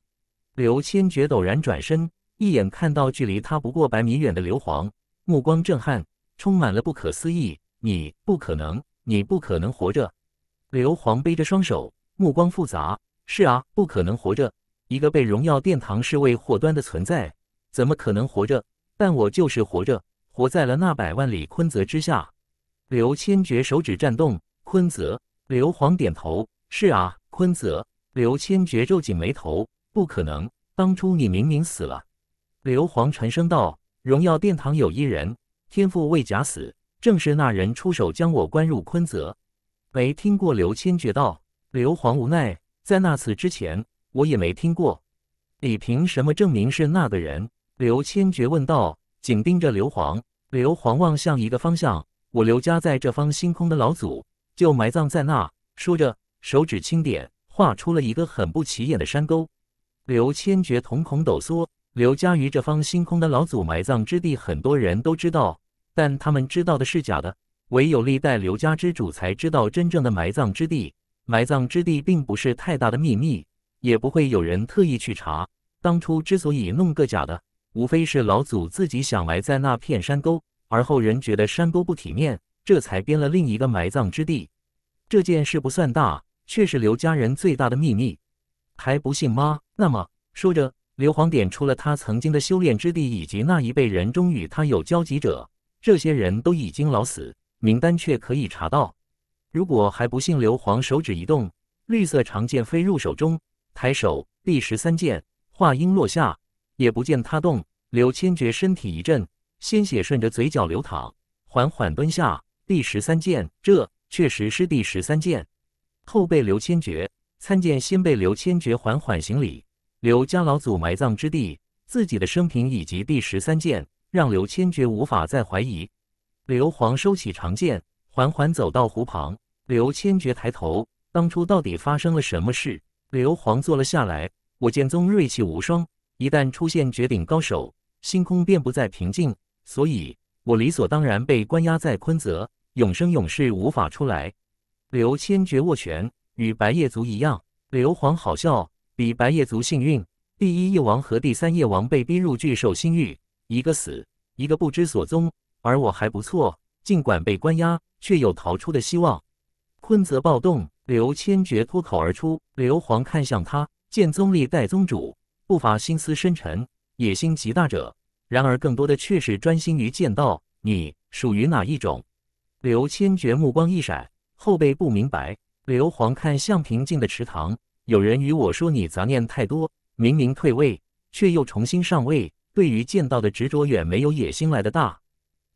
刘千珏陡然转身。一眼看到距离他不过百米远的刘皇，目光震撼，充满了不可思议。你不可能，你不可能活着！刘皇背着双手，目光复杂。是啊，不可能活着。一个被荣耀殿堂侍卫祸端的存在，怎么可能活着？但我就是活着，活在了那百万里昆泽之下。刘千珏手指颤动。昆泽。刘皇点头。是啊，昆泽。刘千珏皱紧眉头。不可能，当初你明明死了。刘皇沉声道：“荣耀殿堂有一人，天赋未假死，正是那人出手将我关入昆泽。”没听过刘千珏道。刘皇无奈，在那次之前，我也没听过。你凭什么证明是那个人？刘千珏问道，紧盯着刘皇。刘皇望向一个方向：“我刘家在这方星空的老祖，就埋葬在那。”说着，手指轻点，画出了一个很不起眼的山沟。刘千珏瞳孔抖缩。刘家于这方星空的老祖埋葬之地，很多人都知道，但他们知道的是假的，唯有历代刘家之主才知道真正的埋葬之地。埋葬之地并不是太大的秘密，也不会有人特意去查。当初之所以弄个假的，无非是老祖自己想埋在那片山沟，而后人觉得山沟不体面，这才编了另一个埋葬之地。这件事不算大，却是刘家人最大的秘密。还不信吗？那么说着。刘皇点出了他曾经的修炼之地，以及那一辈人中与他有交集者，这些人都已经老死，名单却可以查到。如果还不信，刘皇手指一动，绿色长剑飞入手中，抬手第十三剑。话音落下，也不见他动。刘千珏身体一震，鲜血顺着嘴角流淌，缓缓蹲下。第十三剑，这确实是第十三剑。后辈刘千珏参见先辈刘千珏，缓缓行礼。刘家老祖埋葬之地，自己的生平以及第十三剑，让刘千珏无法再怀疑。刘皇收起长剑，缓缓走到湖旁。刘千珏抬头，当初到底发生了什么事？刘皇坐了下来。我剑宗锐气无双，一旦出现绝顶高手，星空便不再平静。所以，我理所当然被关押在昆泽，永生永世无法出来。刘千珏握拳，与白夜族一样。刘皇好笑。比白夜族幸运，第一夜王和第三夜王被逼入巨兽星域，一个死，一个不知所踪。而我还不错，尽管被关押，却有逃出的希望。坤泽暴动，刘千珏脱口而出。刘皇看向他，见宗历代宗主不乏心思深沉、野心极大者，然而更多的却是专心于剑道。你属于哪一种？刘千珏目光一闪，后背不明白。刘皇看向平静的池塘。有人与我说你杂念太多，明明退位却又重新上位，对于剑道的执着远没有野心来的大。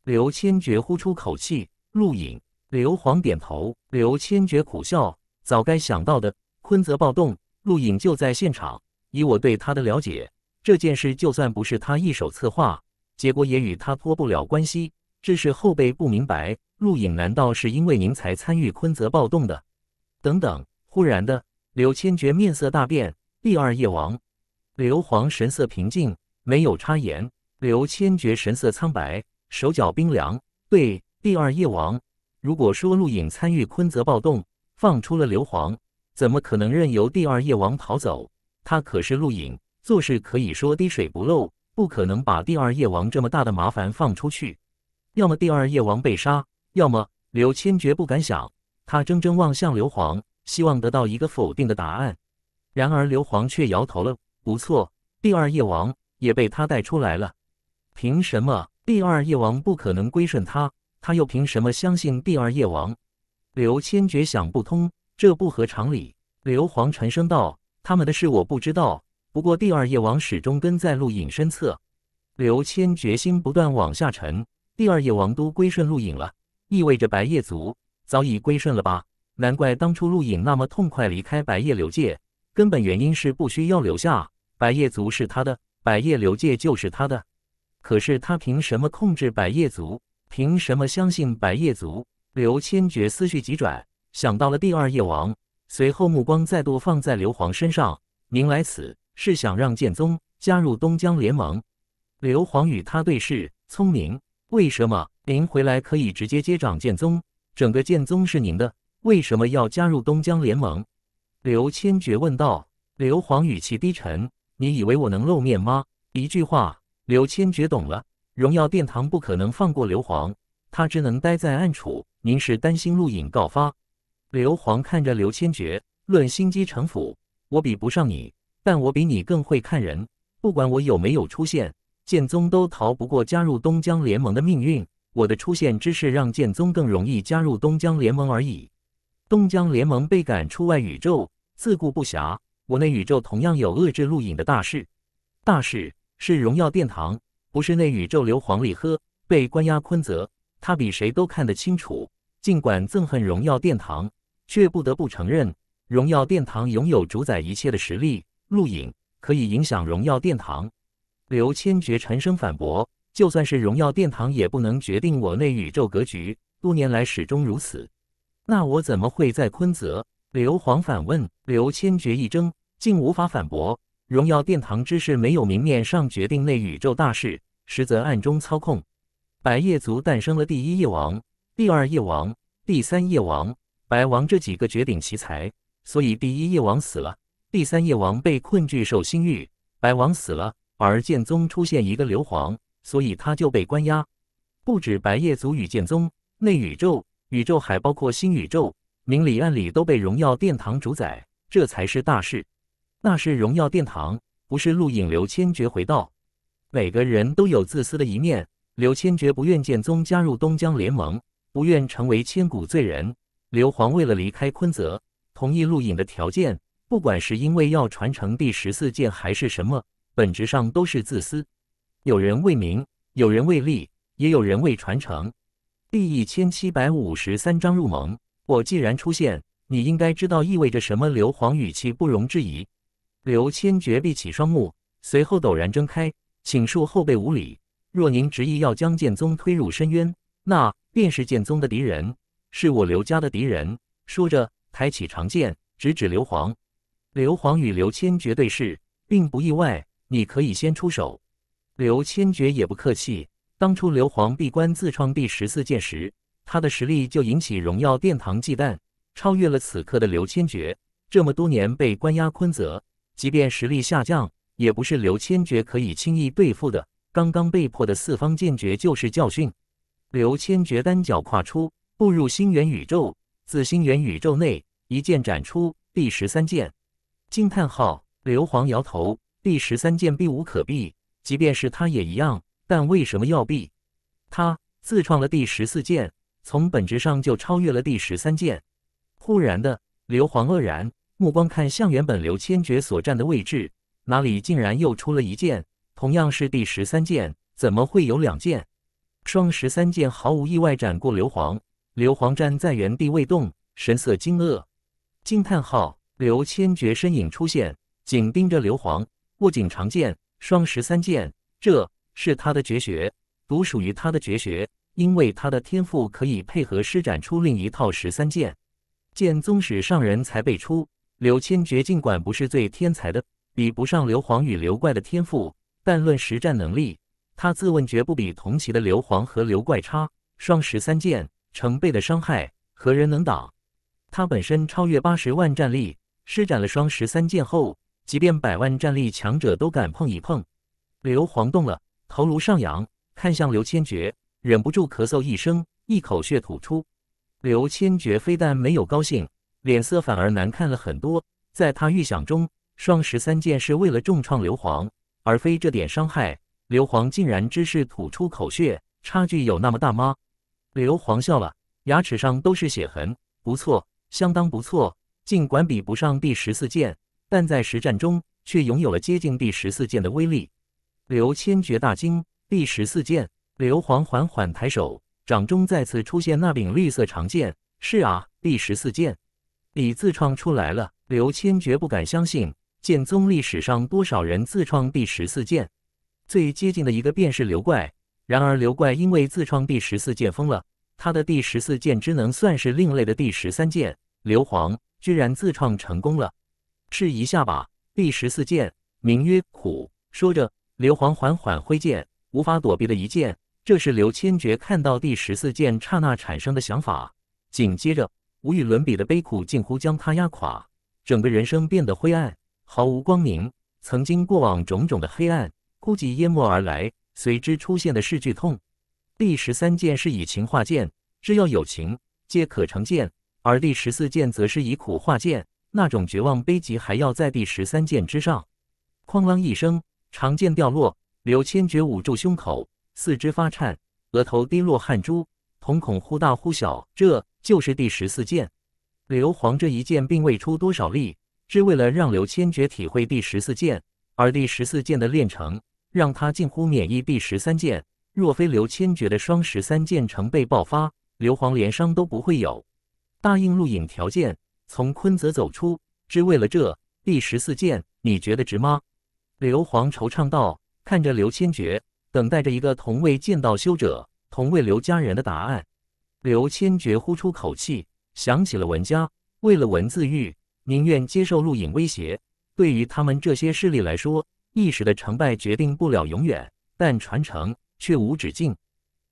刘千珏呼出口气，陆隐、刘皇点头，刘千珏苦笑，早该想到的。坤泽暴动，陆隐就在现场，以我对他的了解，这件事就算不是他一手策划，结果也与他脱不了关系。这是后辈不明白，陆隐难道是因为您才参与坤泽暴动的？等等，忽然的。刘千珏面色大变。第二夜王，刘皇神色平静，没有插言。刘千珏神色苍白，手脚冰凉。对，第二夜王，如果说陆影参与昆泽暴动，放出了刘皇，怎么可能任由第二夜王逃走？他可是陆影，做事可以说滴水不漏，不可能把第二夜王这么大的麻烦放出去。要么第二夜王被杀，要么刘千珏不敢想。他怔怔望向刘皇。希望得到一个否定的答案，然而刘皇却摇头了。不错，第二夜王也被他带出来了。凭什么？第二夜王不可能归顺他，他又凭什么相信第二夜王？刘千珏想不通，这不合常理。刘皇沉声道：“他们的事我不知道，不过第二夜王始终跟在陆隐身侧。”刘千珏心不断往下沉。第二夜王都归顺陆隐了，意味着白夜族早已归顺了吧？难怪当初陆影那么痛快离开白夜流界，根本原因是不需要留下。白夜族是他的，白夜流界就是他的。可是他凭什么控制白夜族？凭什么相信白夜族？刘千珏思绪急转，想到了第二夜王，随后目光再度放在刘皇身上。您来此是想让剑宗加入东江联盟？刘皇与他对视，聪明。为什么您回来可以直接接掌剑宗？整个剑宗是您的。为什么要加入东江联盟？刘千珏问道。刘皇语气低沉：“你以为我能露面吗？”一句话，刘千珏懂了。荣耀殿堂不可能放过刘皇，他只能待在暗处。您是担心陆影告发？刘皇看着刘千珏：“论心机城府，我比不上你，但我比你更会看人。不管我有没有出现，剑宗都逃不过加入东江联盟的命运。我的出现只是让剑宗更容易加入东江联盟而已。”东江联盟被赶出外宇宙，自顾不暇。我内宇宙同样有遏制陆影的大事，大事是荣耀殿堂，不是内宇宙流黄立喝被关押昆泽。他比谁都看得清楚，尽管憎恨荣耀殿堂，却不得不承认，荣耀殿堂拥有主宰一切的实力。陆影可以影响荣耀殿堂。刘千珏沉声反驳：“就算是荣耀殿堂，也不能决定我内宇宙格局。多年来始终如此。”那我怎么会在昆泽？刘皇反问。刘千决一怔，竟无法反驳。荣耀殿堂之事没有明面上决定内宇宙大事，实则暗中操控。百夜族诞生了第一夜王、第二夜王、第三夜王、白王这几个绝顶奇才，所以第一夜王死了，第三夜王被困巨兽星域，白王死了，而剑宗出现一个刘皇，所以他就被关押。不止白夜族与剑宗，内宇宙。宇宙还包括新宇宙，明里暗里都被荣耀殿堂主宰，这才是大事。那是荣耀殿堂，不是陆影。刘千珏回道：“每个人都有自私的一面。刘千珏不愿剑宗加入东江联盟，不愿成为千古罪人。刘皇为了离开昆泽，同意陆影的条件，不管是因为要传承第十四剑还是什么，本质上都是自私。有人为名，有人为利，也有人为传承。”第一千七百五十三章入盟。我既然出现，你应该知道意味着什么。刘皇语气不容置疑。刘千珏闭起双目，随后陡然睁开，请恕后辈无礼。若您执意要将剑宗推入深渊，那便是剑宗的敌人，是我刘家的敌人。说着，抬起长剑，直指刘皇。刘皇与刘千珏对视，并不意外。你可以先出手。刘千珏也不客气。当初刘皇闭关自创第十四剑时，他的实力就引起荣耀殿堂忌惮，超越了此刻的刘千珏。这么多年被关押昆泽，即便实力下降，也不是刘千珏可以轻易对付的。刚刚被迫的四方剑诀就是教训。刘千珏单脚跨出，步入星元宇宙，自星元宇宙内一剑斩出第十三剑。惊叹号！刘皇摇头，第十三剑避无可避，即便是他也一样。但为什么要避？他自创了第十四剑，从本质上就超越了第十三剑。忽然的，刘皇愕然，目光看向原本刘千珏所站的位置，哪里竟然又出了一剑？同样是第十三剑，怎么会有两剑？双十三剑毫无意外斩过刘皇。刘皇站在原地未动，神色惊愕。惊叹号！刘千珏身影出现，紧盯着刘皇，握紧长剑，双十三剑。这。是他的绝学，独属于他的绝学，因为他的天赋可以配合施展出另一套十三剑。剑宗史上人才辈出，刘千绝尽管不是最天才的，比不上刘皇与刘怪的天赋，但论实战能力，他自问绝不比同期的刘皇和刘怪差。双十三剑，成倍的伤害，何人能挡？他本身超越八十万战力，施展了双十三剑后，即便百万战力强者都敢碰一碰。刘皇动了。头颅上扬，看向刘千珏，忍不住咳嗽一声，一口血吐出。刘千珏非但没有高兴，脸色反而难看了很多。在他预想中，双十三剑是为了重创刘皇，而非这点伤害。刘皇竟然只是吐出口血，差距有那么大吗？刘皇笑了，牙齿上都是血痕。不错，相当不错。尽管比不上第十四剑，但在实战中却拥有了接近第十四剑的威力。刘千珏大惊，第十四剑，刘皇缓缓抬手，掌中再次出现那柄绿色长剑。是啊，第十四剑，你自创出来了。刘千珏不敢相信，剑宗历史上多少人自创第十四剑？最接近的一个便是刘怪，然而刘怪因为自创第十四剑疯了，他的第十四剑只能算是另类的第十三剑。刘皇居然自创成功了，试一下吧。第十四剑，名曰苦。说着。刘皇缓缓挥剑，无法躲避的一剑。这是刘千珏看到第十四剑刹那产生的想法。紧接着，无与伦比的悲苦近乎将他压垮，整个人生变得灰暗，毫无光明。曾经过往种种的黑暗、枯寂淹没而来，随之出现的是剧痛。第十三剑是以情化剑，只要有情，皆可成剑；而第十四剑则是以苦化剑，那种绝望悲极还要在第十三剑之上。哐啷一声。长剑掉落，刘千珏捂住胸口，四肢发颤，额头滴落汗珠，瞳孔忽大忽小。这就是第十四剑，刘皇这一剑并未出多少力，只为了让刘千珏体会第十四剑。而第十四剑的练成，让他近乎免疫第十三剑。若非刘千珏的双十三剑成倍爆发，刘皇连伤都不会有。答应录影条件，从昆泽走出，只为了这第十四剑，你觉得值吗？刘皇惆怅道，看着刘千珏，等待着一个同为剑道修者、同为刘家人的答案。刘千珏呼出口气，想起了文家，为了文字狱，宁愿接受录影威胁。对于他们这些势力来说，一时的成败决定不了永远，但传承却无止境。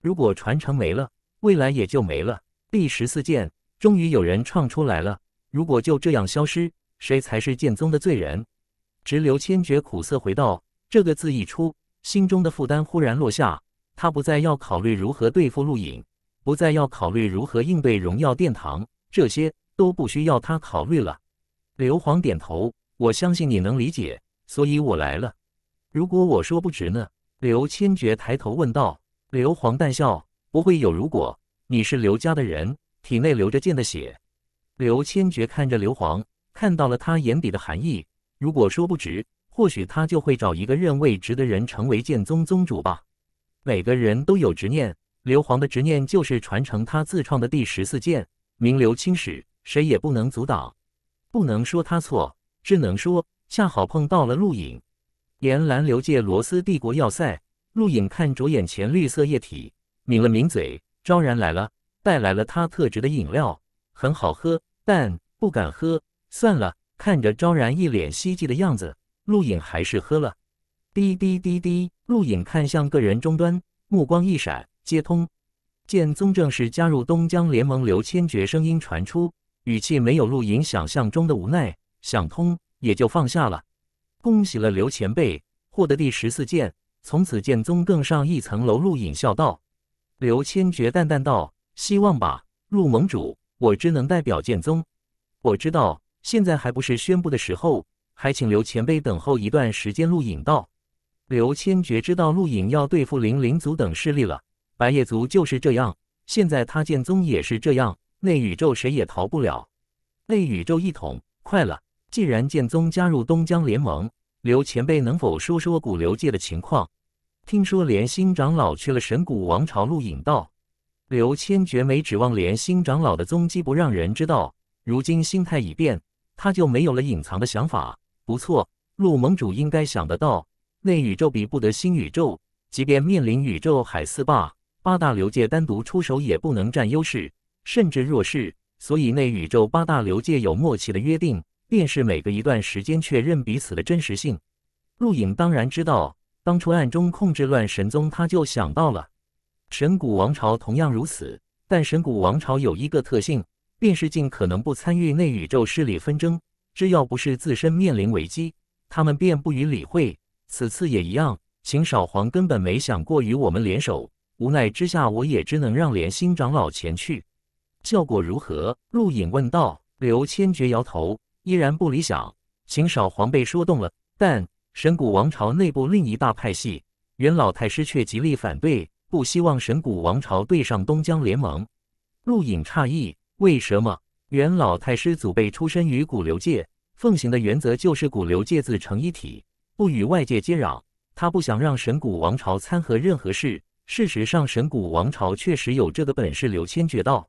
如果传承没了，未来也就没了。第十四剑终于有人创出来了，如果就这样消失，谁才是剑宗的罪人？直流千绝苦涩回道：“这个字一出，心中的负担忽然落下。他不再要考虑如何对付陆影，不再要考虑如何应对荣耀殿堂，这些都不需要他考虑了。”刘皇点头：“我相信你能理解，所以我来了。如果我说不值呢？”刘千珏抬头问道。刘皇淡笑：“不会有。如果你是刘家的人，体内流着剑的血。”刘千珏看着刘黄，看到了他眼底的寒意。如果说不值，或许他就会找一个认为值的人成为剑宗宗主吧。每个人都有执念，刘皇的执念就是传承他自创的第十四剑，名留青史，谁也不能阻挡。不能说他错，只能说恰好碰到了陆影。沿蓝流界罗斯帝国要塞，陆影看着眼前绿色液体，抿了抿嘴，昭然来了，带来了他特制的饮料，很好喝，但不敢喝，算了。看着昭然一脸希冀的样子，陆影还是喝了。滴滴滴滴，陆影看向个人终端，目光一闪，接通。剑宗正式加入东江联盟。刘千珏声音传出，语气没有陆影想象中的无奈，想通也就放下了。恭喜了，刘前辈获得第十四剑，从此剑宗更上一层楼。陆影笑道。刘千珏淡淡道：“希望吧，陆盟主，我只能代表剑宗。我知道。”现在还不是宣布的时候，还请刘前辈等候一段时间。陆影道，刘千珏知道陆影要对付灵灵族等势力了。白夜族就是这样，现在他剑宗也是这样，内宇宙谁也逃不了。内宇宙一统，快了。既然剑宗加入东江联盟，刘前辈能否说说古流界的情况？听说连星长老去了神谷王朝，陆影道。刘千珏没指望连星长老的踪迹不让人知道，如今心态已变。他就没有了隐藏的想法。不错，陆盟主应该想得到，内宇宙比不得新宇宙，即便面临宇宙海四霸八大流界单独出手也不能占优势，甚至弱势。所以内宇宙八大流界有默契的约定，便是每隔一段时间确认彼此的真实性。陆影当然知道，当初暗中控制乱神宗，他就想到了神谷王朝同样如此，但神谷王朝有一个特性。便是尽可能不参与内宇宙势力纷争，只要不是自身面临危机，他们便不予理会。此次也一样，秦少皇根本没想过与我们联手。无奈之下，我也只能让连心长老前去。效果如何？陆隐问道。刘千珏摇头，依然不理想。秦少皇被说动了，但神谷王朝内部另一大派系元老太师却极力反对，不希望神谷王朝对上东江联盟。陆隐诧异。为什么元老太师祖辈出身于古流界，奉行的原则就是古流界自成一体，不与外界接壤。他不想让神谷王朝掺和任何事。事实上，神谷王朝确实有这个本事。刘千绝道，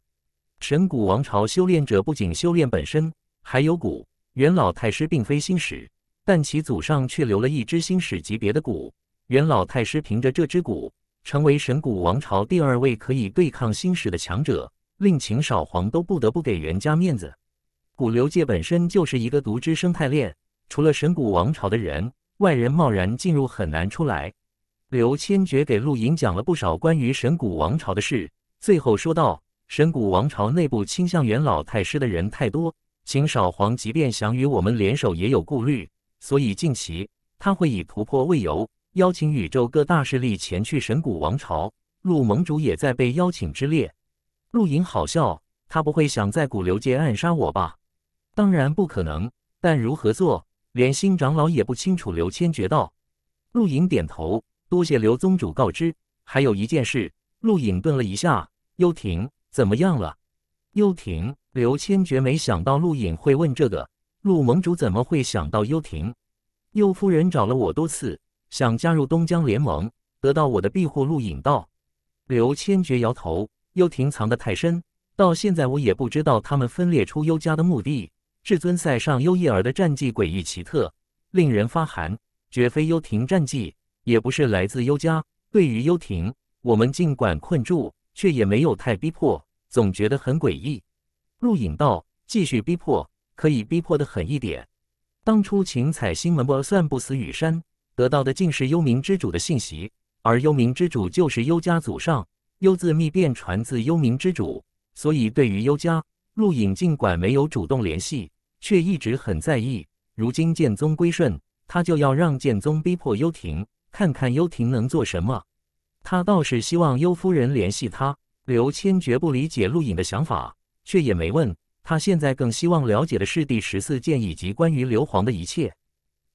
神谷王朝修炼者不仅修炼本身，还有骨。元老太师并非星史，但其祖上却留了一只星史级别的骨。元老太师凭着这只骨，成为神谷王朝第二位可以对抗星史的强者。令秦少皇都不得不给袁家面子。古流界本身就是一个独支生态链，除了神谷王朝的人，外人贸然进入很难出来。刘千珏给陆莹讲了不少关于神谷王朝的事，最后说道：“神谷王朝内部倾向元老太师的人太多，秦少皇即便想与我们联手，也有顾虑。所以近期他会以突破为由，邀请宇宙各大势力前去神谷王朝。陆盟主也在被邀请之列。”陆影好笑，他不会想在古流界暗杀我吧？当然不可能，但如何做，连新长老也不清楚。刘千珏道。陆颖点头，多谢刘宗主告知。还有一件事，陆颖顿了一下，幽婷怎么样了？幽婷？刘千珏没想到陆颖会问这个。陆盟主怎么会想到幽婷？幽夫人找了我多次，想加入东江联盟，得到我的庇护。陆颖道。刘千珏摇头。幽庭藏得太深，到现在我也不知道他们分裂出幽家的目的。至尊赛上，幽夜儿的战绩诡异奇特，令人发寒，绝非幽庭战绩，也不是来自幽家。对于幽庭，我们尽管困住，却也没有太逼迫，总觉得很诡异。陆隐道：“继续逼迫，可以逼迫的狠一点。当初秦采星门不算不死羽山，得到的竟是幽冥之主的信息，而幽冥之主就是幽家祖上。”幽字密变传自幽冥之主，所以对于幽家，陆影尽管没有主动联系，却一直很在意。如今剑宗归顺，他就要让剑宗逼迫幽庭，看看幽庭能做什么。他倒是希望幽夫人联系他。刘谦绝不理解陆隐的想法，却也没问他。现在更希望了解的是第十四剑以及关于硫磺的一切。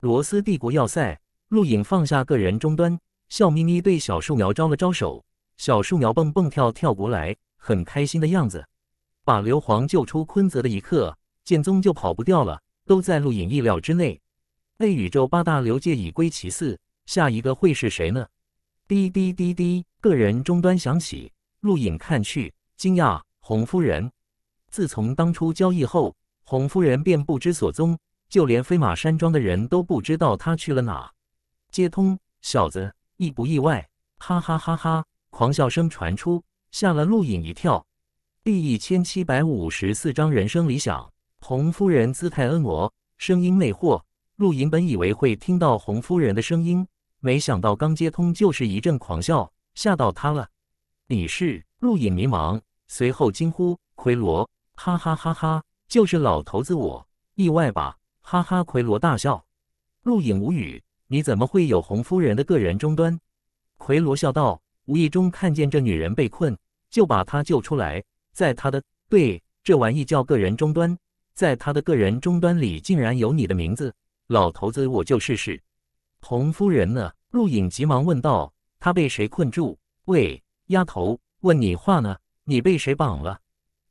罗斯帝国要塞，陆隐放下个人终端，笑眯眯对小树苗招了招手。小树苗蹦蹦跳跳过来，很开心的样子。把硫磺救出昆泽的一刻，剑宗就跑不掉了，都在陆影意料之内。被宇宙八大流界已归其四，下一个会是谁呢？滴滴滴滴，个人终端响起。陆影看去，惊讶。红夫人，自从当初交易后，红夫人便不知所踪，就连飞马山庄的人都不知道她去了哪。接通，小子，意不意外？哈哈哈哈。狂笑声传出，吓了陆影一跳。第一千七百五十四章人生理想。红夫人姿态婀娜，声音魅惑。陆影本以为会听到红夫人的声音，没想到刚接通就是一阵狂笑，吓到他了。你是？陆影迷茫，随后惊呼：“奎罗，哈哈哈哈，就是老头子我，意外吧？哈哈！”奎罗大笑。陆影无语：“你怎么会有红夫人的个人终端？”奎罗笑道。无意中看见这女人被困，就把她救出来。在她的对这玩意叫个人终端，在她的个人终端里竟然有你的名字，老头子我就试试。红夫人呢？陆影急忙问道。她被谁困住？喂，丫头，问你话呢，你被谁绑了？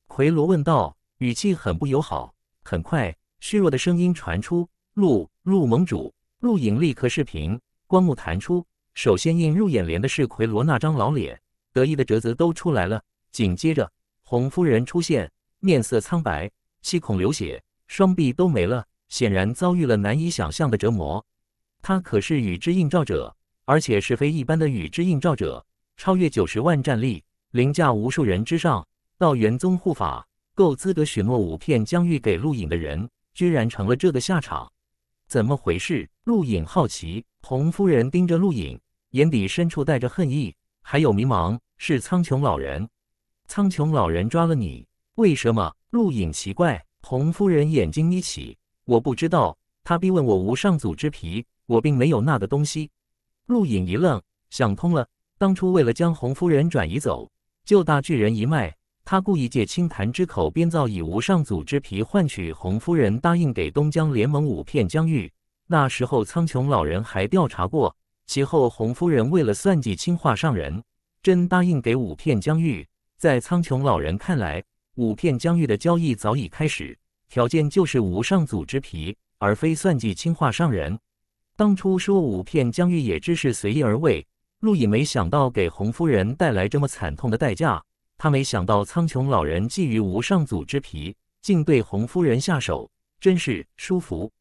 奎罗问道，语气很不友好。很快，虚弱的声音传出。陆陆盟主，陆影立刻视频，光幕弹出。首先映入眼帘的是奎罗那张老脸，得意的褶子都出来了。紧接着，红夫人出现，面色苍白，气孔流血，双臂都没了，显然遭遇了难以想象的折磨。他可是宇之映照者，而且是非一般的宇之映照者，超越九十万战力，凌驾无数人之上，道元宗护法，够资格许诺五片疆域给陆影的人，居然成了这个下场？怎么回事？陆影好奇，红夫人盯着陆影。眼底深处带着恨意，还有迷茫。是苍穹老人，苍穹老人抓了你，为什么？陆影奇怪，红夫人眼睛眯起，我不知道。他逼问我无上祖之皮，我并没有那个东西。陆影一愣，想通了。当初为了将红夫人转移走，救大巨人一脉，他故意借清潭之口编造以无上祖之皮换取红夫人答应给东江联盟五片疆域。那时候苍穹老人还调查过。其后，洪夫人为了算计青化上人，真答应给五片疆域。在苍穹老人看来，五片疆域的交易早已开始，条件就是无上祖之皮，而非算计青化上人。当初说五片疆域也只是随意而为，陆隐没想到给洪夫人带来这么惨痛的代价。他没想到苍穹老人觊觎无上祖之皮，竟对洪夫人下手，真是舒服。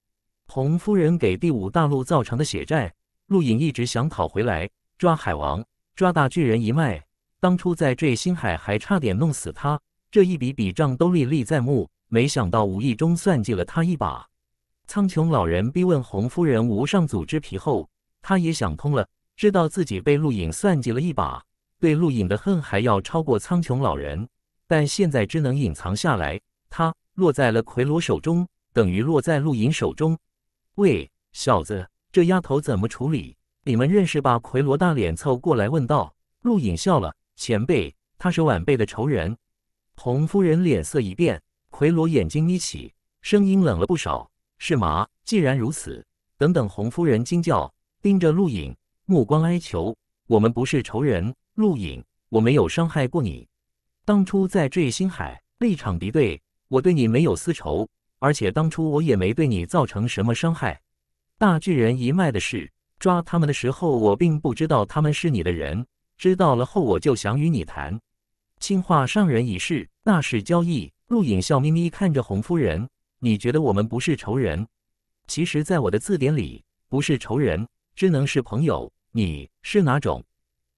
洪夫人给第五大陆造成的血债。陆影一直想讨回来，抓海王，抓大巨人一脉。当初在坠星海还差点弄死他，这一笔笔账都历历在目。没想到无意中算计了他一把。苍穹老人逼问红夫人无上祖之皮后，他也想通了，知道自己被陆影算计了一把，对陆影的恨还要超过苍穹老人。但现在只能隐藏下来。他落在了奎罗手中，等于落在陆影手中。喂，小子！这丫头怎么处理？你们认识吧？奎罗大脸凑过来问道。陆隐笑了：“前辈，他是晚辈的仇人。”红夫人脸色一变，奎罗眼睛眯起，声音冷了不少：“是吗？既然如此，等等！”红夫人惊叫，盯着陆隐，目光哀求：“我们不是仇人，陆隐，我没有伤害过你。当初在坠星海，立场敌对，我对你没有私仇，而且当初我也没对你造成什么伤害。”大巨人一脉的事，抓他们的时候，我并不知道他们是你的人。知道了后，我就想与你谈。净化上人一事，那是交易。陆隐笑眯眯看着红夫人，你觉得我们不是仇人？其实，在我的字典里，不是仇人，只能是朋友。你是哪种？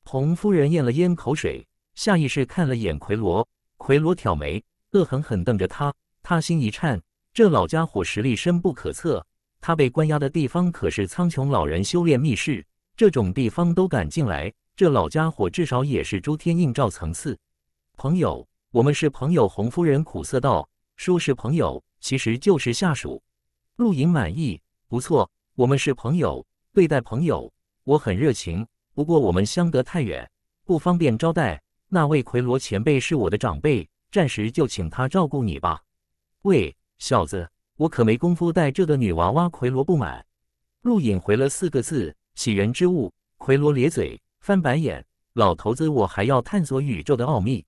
红夫人咽了咽口水，下意识看了眼奎罗。奎罗挑眉，恶狠狠瞪着他。他心一颤，这老家伙实力深不可测。他被关押的地方可是苍穹老人修炼密室，这种地方都敢进来，这老家伙至少也是周天映照层次。朋友，我们是朋友。红夫人苦涩道：“说是朋友，其实就是下属。”陆隐满意，不错，我们是朋友，对待朋友我很热情。不过我们相隔太远，不方便招待。那位奎罗前辈是我的长辈，暂时就请他照顾你吧。喂，小子。我可没工夫带这个女娃娃。奎罗不满，陆影回了四个字：“喜人之物。”奎罗咧嘴翻白眼：“老头子，我还要探索宇宙的奥秘。”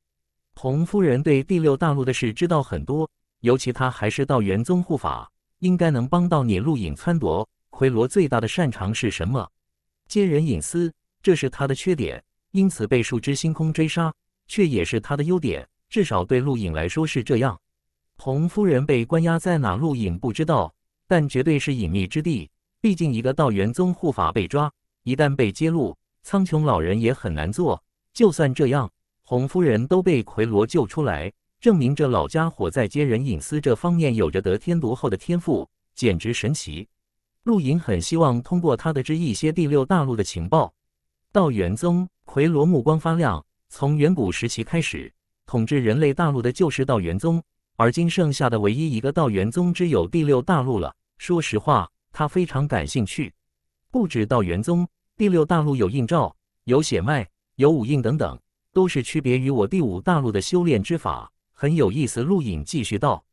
红夫人对第六大陆的事知道很多，尤其他还是道元宗护法，应该能帮到你。陆影撺掇奎罗最大的擅长是什么？揭人隐私，这是他的缺点，因此被树枝星空追杀，却也是他的优点，至少对陆影来说是这样。红夫人被关押在哪？陆隐不知道，但绝对是隐秘之地。毕竟一个道元宗护法被抓，一旦被揭露，苍穹老人也很难做。就算这样，红夫人都被奎罗救出来，证明这老家伙在接人隐私这方面有着得天独厚的天赋，简直神奇。陆隐很希望通过他得知一些第六大陆的情报。道元宗，奎罗目光发亮。从远古时期开始，统治人类大陆的就是道元宗。而今剩下的唯一一个道元宗，只有第六大陆了。说实话，他非常感兴趣。不止道元宗，第六大陆有印照、有血脉、有武印等等，都是区别于我第五大陆的修炼之法，很有意思。陆影继续道。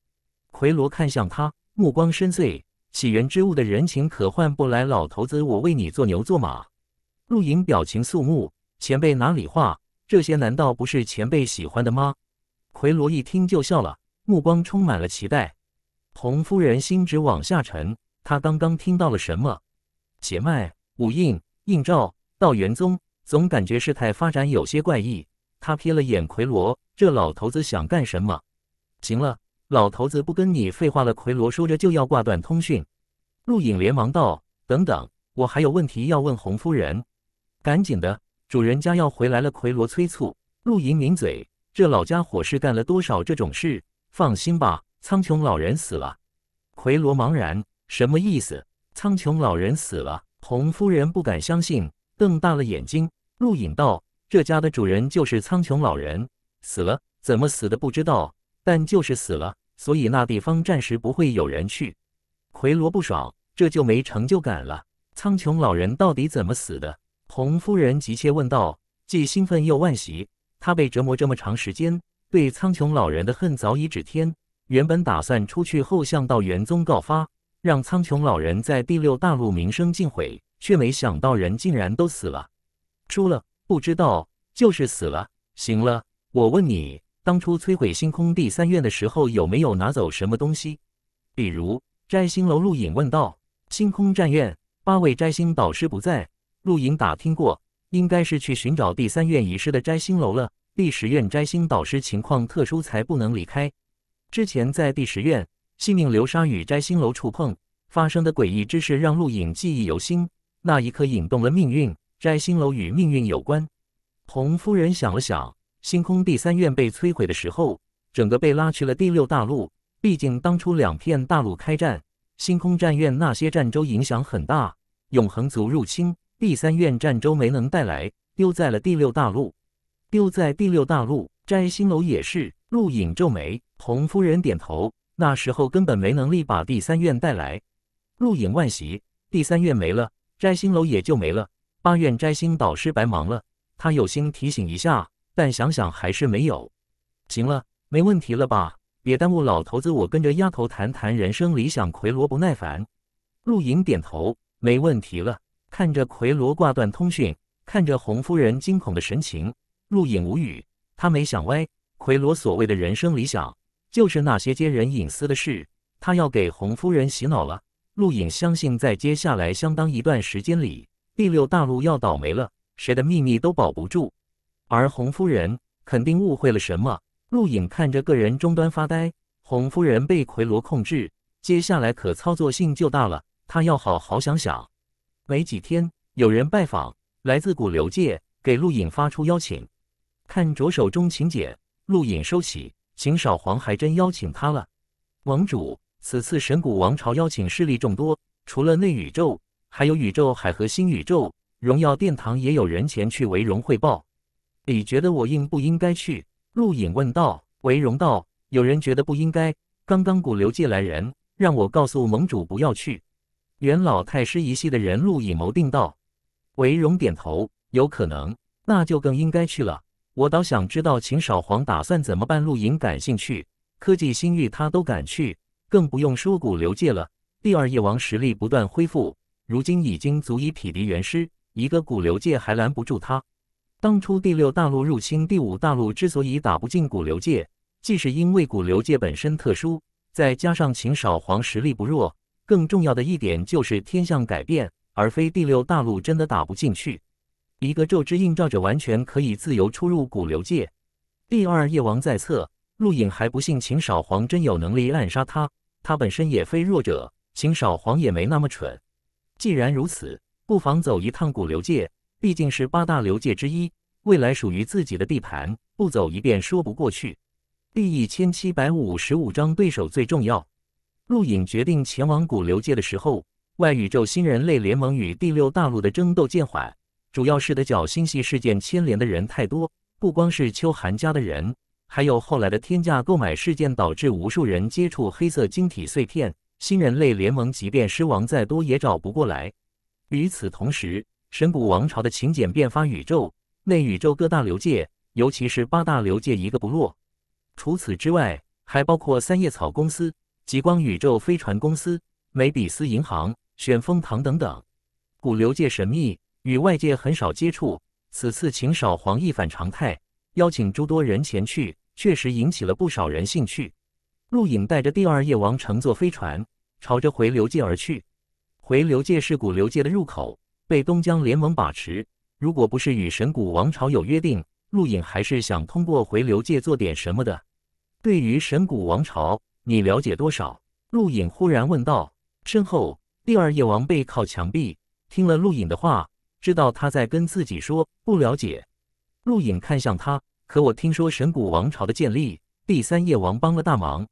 奎罗看向他，目光深邃。起源之物的人情可换不来，老头子，我为你做牛做马。陆影表情肃穆：“前辈哪里话？这些难道不是前辈喜欢的吗？”奎罗一听就笑了。目光充满了期待，红夫人心直往下沉。他刚刚听到了什么？邪脉、五印、印照、道元宗，总感觉事态发展有些怪异。他瞥了眼奎罗，这老头子想干什么？行了，老头子不跟你废话了。奎罗说着就要挂断通讯。陆颖连忙道：“等等，我还有问题要问红夫人。”赶紧的，主人家要回来了。奎罗催促。陆影抿嘴，这老家伙是干了多少这种事？放心吧，苍穹老人死了。奎罗茫然，什么意思？苍穹老人死了。红夫人不敢相信，瞪大了眼睛。陆隐道：“这家的主人就是苍穹老人，死了。怎么死的不知道，但就是死了。所以那地方暂时不会有人去。”奎罗不爽，这就没成就感了。苍穹老人到底怎么死的？红夫人急切问道，既兴奋又惋惜。他被折磨这么长时间。对苍穹老人的恨早已指天，原本打算出去后向道元宗告发，让苍穹老人在第六大陆名声尽毁，却没想到人竟然都死了。输了不知道，就是死了。行了，我问你，当初摧毁星空第三院的时候，有没有拿走什么东西？比如摘星楼，陆影问道。星空战院八位摘星导师不在，陆影打听过，应该是去寻找第三院遗失的摘星楼了。第十院摘星导师情况特殊，才不能离开。之前在第十院，性命流沙与摘星楼触碰发生的诡异之事，让陆影记忆犹新。那一刻，引动了命运。摘星楼与命运有关。红夫人想了想，星空第三院被摧毁的时候，整个被拉去了第六大陆。毕竟当初两片大陆开战，星空战院那些战州影响很大。永恒族入侵第三院战舟没能带来，丢在了第六大陆。又在第六大陆摘星楼也是，陆影皱眉，红夫人点头。那时候根本没能力把第三院带来。陆影万喜，第三院没了，摘星楼也就没了。八院摘星导师白忙了。他有心提醒一下，但想想还是没有。行了，没问题了吧？别耽误老头子，我跟着丫头谈谈人生理想。奎罗不耐烦，陆影点头，没问题了。看着奎罗挂断通讯，看着红夫人惊恐的神情。陆影无语，他没想歪。奎罗所谓的人生理想，就是那些揭人隐私的事。他要给红夫人洗脑了。陆影相信，在接下来相当一段时间里，第六大陆要倒霉了，谁的秘密都保不住。而红夫人肯定误会了什么。陆颖看着个人终端发呆。红夫人被奎罗控制，接下来可操作性就大了。他要好好想想。没几天，有人拜访，来自古流界，给陆颖发出邀请。看着手中请柬，陆隐收起。秦少皇还真邀请他了。盟主，此次神谷王朝邀请势力众多，除了内宇宙，还有宇宙海和新宇宙，荣耀殿堂也有人前去为荣汇报。你觉得我应不应该去？陆隐问道。为荣道，有人觉得不应该。刚刚古流界来人，让我告诉盟主不要去。元老太师一系的人，陆隐谋定道。为荣点头，有可能，那就更应该去了。我倒想知道秦少皇打算怎么办？陆莹感兴趣，科技新域他都敢去，更不用说古流界了。第二夜王实力不断恢复，如今已经足以匹敌元师，一个古流界还拦不住他。当初第六大陆入侵第五大陆之所以打不进古流界，既是因为古流界本身特殊，再加上秦少皇实力不弱，更重要的一点就是天象改变，而非第六大陆真的打不进去。一个咒之映照着，完全可以自由出入古流界。第二，夜王在侧，陆影还不信秦少皇真有能力暗杀他。他本身也非弱者，秦少皇也没那么蠢。既然如此，不妨走一趟古流界，毕竟是八大流界之一，未来属于自己的地盘，不走一遍说不过去。第一千七百五十五章对手最重要。陆影决定前往古流界的时候，外宇宙新人类联盟与第六大陆的争斗渐缓。主要是的，角星系事件牵连的人太多，不光是秋寒家的人，还有后来的天价购买事件导致无数人接触黑色晶体碎片。新人类联盟即便狮王再多，也找不过来。与此同时，神谷王朝的请柬遍发宇宙内宇宙各大流界，尤其是八大流界一个不落。除此之外，还包括三叶草公司、极光宇宙飞船公司、梅比斯银行、旋风堂等等，古流界神秘。与外界很少接触，此次秦少皇一反常态，邀请诸多人前去，确实引起了不少人兴趣。陆影带着第二夜王乘坐飞船，朝着回流界而去。回流界是古流界的入口，被东江联盟把持。如果不是与神谷王朝有约定，陆隐还是想通过回流界做点什么的。对于神谷王朝，你了解多少？陆隐忽然问道。身后，第二夜王背靠墙壁，听了陆隐的话。知道他在跟自己说不了解。陆影看向他，可我听说神谷王朝的建立，第三叶王帮了大忙。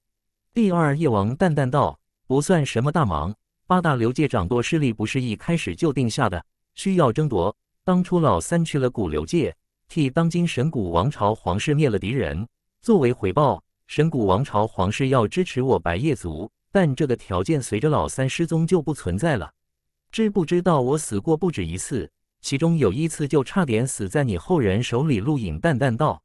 第二叶王淡淡道：“不算什么大忙，八大流界掌舵势力不是一开始就定下的，需要争夺。当初老三去了古流界，替当今神谷王朝皇室灭了敌人，作为回报，神谷王朝皇室要支持我白叶族，但这个条件随着老三失踪就不存在了。知不知道我死过不止一次？”其中有一次就差点死在你后人手里。陆影淡淡道：“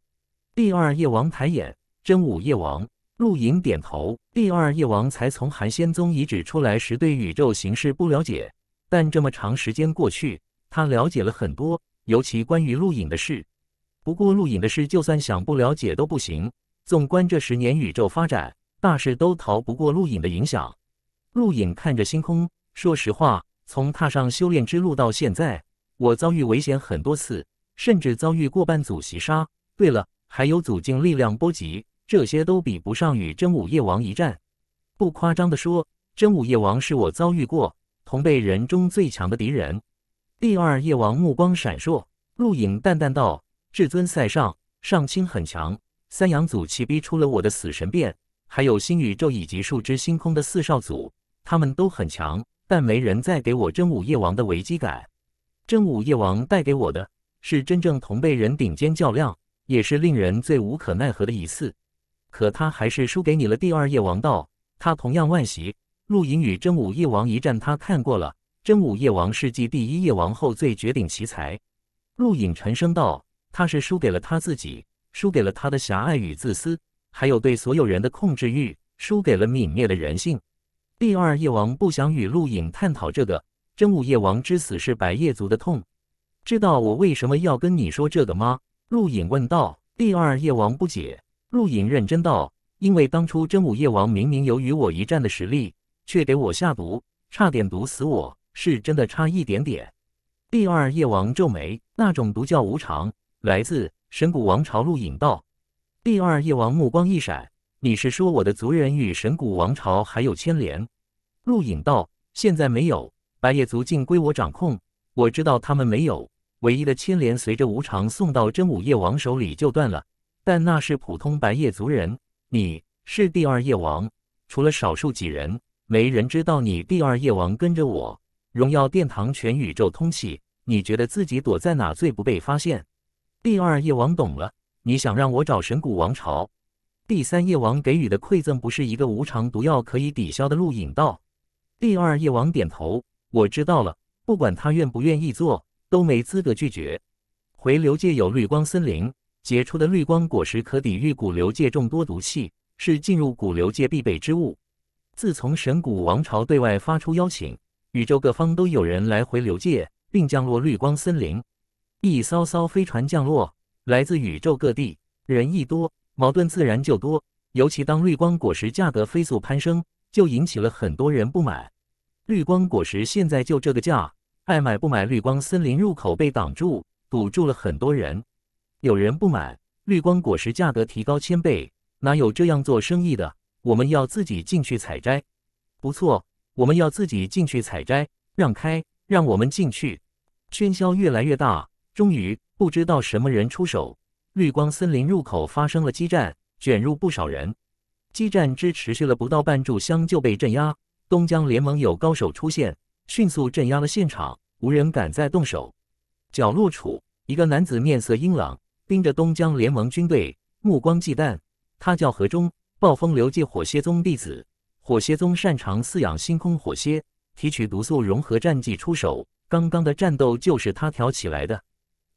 第二夜王抬眼，真武夜王。”陆影点头。第二夜王才从韩仙宗遗址出来时，对宇宙形势不了解。但这么长时间过去，他了解了很多，尤其关于陆影的事。不过陆影的事，就算想不了解都不行。纵观这十年宇宙发展，大事都逃不过陆影的影响。陆影看着星空，说实话，从踏上修炼之路到现在。我遭遇危险很多次，甚至遭遇过半组袭杀。对了，还有组境力量波及，这些都比不上与真武夜王一战。不夸张的说，真武夜王是我遭遇过同辈人中最强的敌人。第二夜王目光闪烁，陆影淡淡道：“至尊赛上，上清很强，三阳祖齐逼出了我的死神变，还有新宇宙以及树只星空的四少组，他们都很强，但没人再给我真武夜王的危机感。”真武夜王带给我的是真正同辈人顶尖较量，也是令人最无可奈何的一次。可他还是输给你了。第二夜王道，他同样万喜陆隐与真武夜王一战，他看过了。真武夜王是继第一夜王后最绝顶奇才。陆隐沉声道：“他是输给了他自己，输给了他的狭隘与自私，还有对所有人的控制欲，输给了泯灭的人性。”第二夜王不想与陆隐探讨这个。真武夜王之死是百夜族的痛，知道我为什么要跟你说这个吗？陆隐问道。第二夜王不解，陆隐认真道：“因为当初真武夜王明明有与我一战的实力，却给我下毒，差点毒死我，是真的差一点点。”第二夜王皱眉：“那种毒叫无常，来自神谷王朝。”陆隐道。第二夜王目光一闪：“你是说我的族人与神谷王朝还有牵连？”陆隐道：“现在没有。”白夜族尽归我掌控。我知道他们没有唯一的牵连，随着无常送到真武夜王手里就断了。但那是普通白夜族人，你是第二夜王，除了少数几人，没人知道你。第二夜王跟着我，荣耀殿堂全宇宙通气。你觉得自己躲在哪最不被发现？第二夜王懂了。你想让我找神谷王朝？第三夜王给予的馈赠不是一个无常毒药可以抵消的路引道。第二夜王点头。我知道了，不管他愿不愿意做，都没资格拒绝。回流界有绿光森林，结出的绿光果实可抵御古流界众多毒气，是进入古流界必备之物。自从神谷王朝对外发出邀请，宇宙各方都有人来回流界，并降落绿光森林。一艘艘飞船降落，来自宇宙各地，人一多，矛盾自然就多。尤其当绿光果实价格飞速攀升，就引起了很多人不满。绿光果实现在就这个价，爱买不买。绿光森林入口被挡住，堵住了很多人。有人不买，绿光果实价格提高千倍，哪有这样做生意的？我们要自己进去采摘。不错，我们要自己进去采摘。让开，让我们进去。喧嚣越来越大，终于不知道什么人出手，绿光森林入口发生了激战，卷入不少人。激战只持续了不到半炷香就被镇压。东江联盟有高手出现，迅速镇压了现场，无人敢再动手。角落处，一个男子面色阴冷，盯着东江联盟军队，目光忌惮。他叫何忠，暴风流界火蝎宗弟子。火蝎宗擅长饲养星空火蝎，提取毒素，融合战绩出手。刚刚的战斗就是他挑起来的。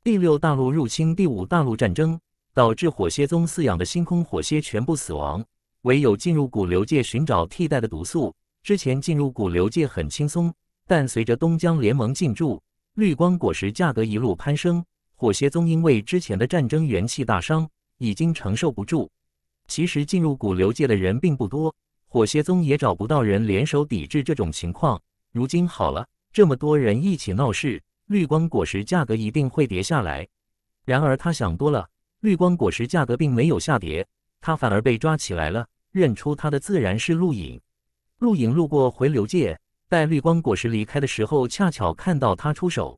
第六大陆入侵第五大陆战争，导致火蝎宗饲养的星空火蝎全部死亡，唯有进入古流界寻找替代的毒素。之前进入古流界很轻松，但随着东江联盟进驻，绿光果实价格一路攀升。火邪宗因为之前的战争元气大伤，已经承受不住。其实进入古流界的人并不多，火邪宗也找不到人联手抵制这种情况。如今好了，这么多人一起闹事，绿光果实价格一定会跌下来。然而他想多了，绿光果实价格并没有下跌，他反而被抓起来了。认出他的自然是陆隐。陆影路过回流界，带绿光果实离开的时候，恰巧看到他出手。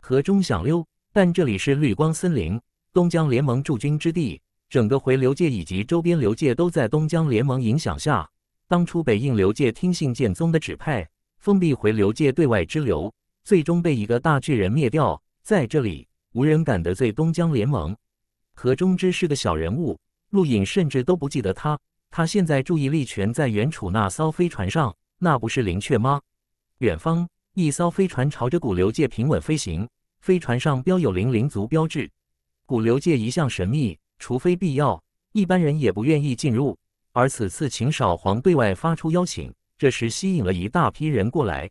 何中想溜，但这里是绿光森林，东江联盟驻军之地，整个回流界以及周边流界都在东江联盟影响下。当初北印流界听信剑宗的指派，封闭回流界对外之流，最终被一个大巨人灭掉。在这里，无人敢得罪东江联盟。何中之是个小人物，陆影甚至都不记得他。他现在注意力全在远处那艘飞船上，那不是灵雀吗？远方一艘飞船朝着古流界平稳飞行，飞船上标有灵灵族标志。古流界一向神秘，除非必要，一般人也不愿意进入。而此次秦少皇对外发出邀请，这时吸引了一大批人过来。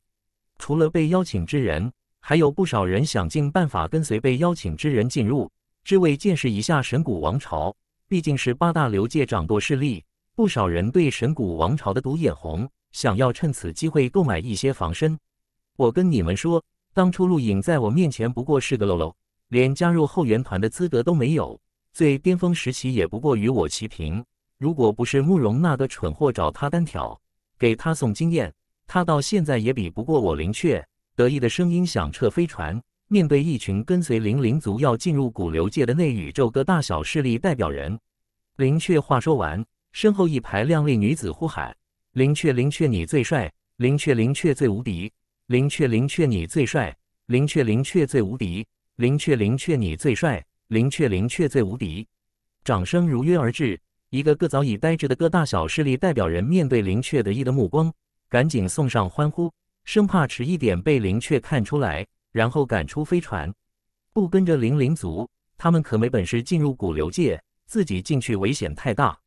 除了被邀请之人，还有不少人想尽办法跟随被邀请之人进入，只为见识一下神谷王朝，毕竟是八大流界掌舵势力。不少人对神谷王朝的独眼红想要趁此机会购买一些防身。我跟你们说，当初陆影在我面前不过是个喽喽，连加入后援团的资格都没有。最巅峰时期也不过与我齐平。如果不是慕容那个蠢货找他单挑，给他送经验，他到现在也比不过我。林雀得意的声音响彻飞船，面对一群跟随灵灵族要进入古流界的内宇宙各大小势力代表人，林雀话说完。身后一排靓丽女子呼喊：“林雀，林雀，你最帅！林雀，林雀最无敌！林雀，林雀你最帅！林雀，林雀最无敌！林雀，林雀你最帅！林雀，林雀最无敌！”掌声如约而至，一个个早已呆滞的各大小势力代表人面对林雀得意的目光，赶紧送上欢呼，生怕迟一点被林雀看出来，然后赶出飞船。不跟着灵灵族，他们可没本事进入古流界，自己进去危险太大。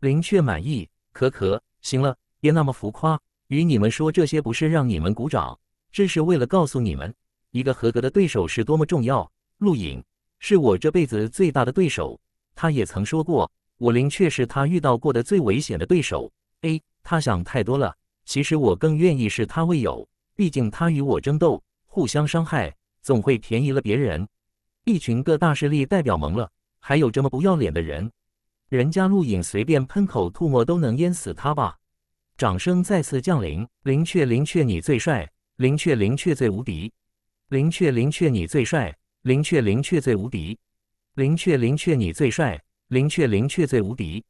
林雀满意，可可，行了，别那么浮夸。与你们说这些，不是让你们鼓掌，这是为了告诉你们，一个合格的对手是多么重要。陆影是我这辈子最大的对手，他也曾说过，我林却是他遇到过的最危险的对手。A，他想太多了。其实我更愿意是他未友，毕竟他与我争斗，互相伤害，总会便宜了别人。一群各大势力代表懵了，还有这么不要脸的人。人家陆影随便喷口吐沫都能淹死他吧！掌声再次降临。林雀，林雀，你最帅！林雀，林雀最无敌！林雀，林雀你最帅！林雀，林雀最无敌！林雀，林雀你最帅！林雀，林雀最无敌！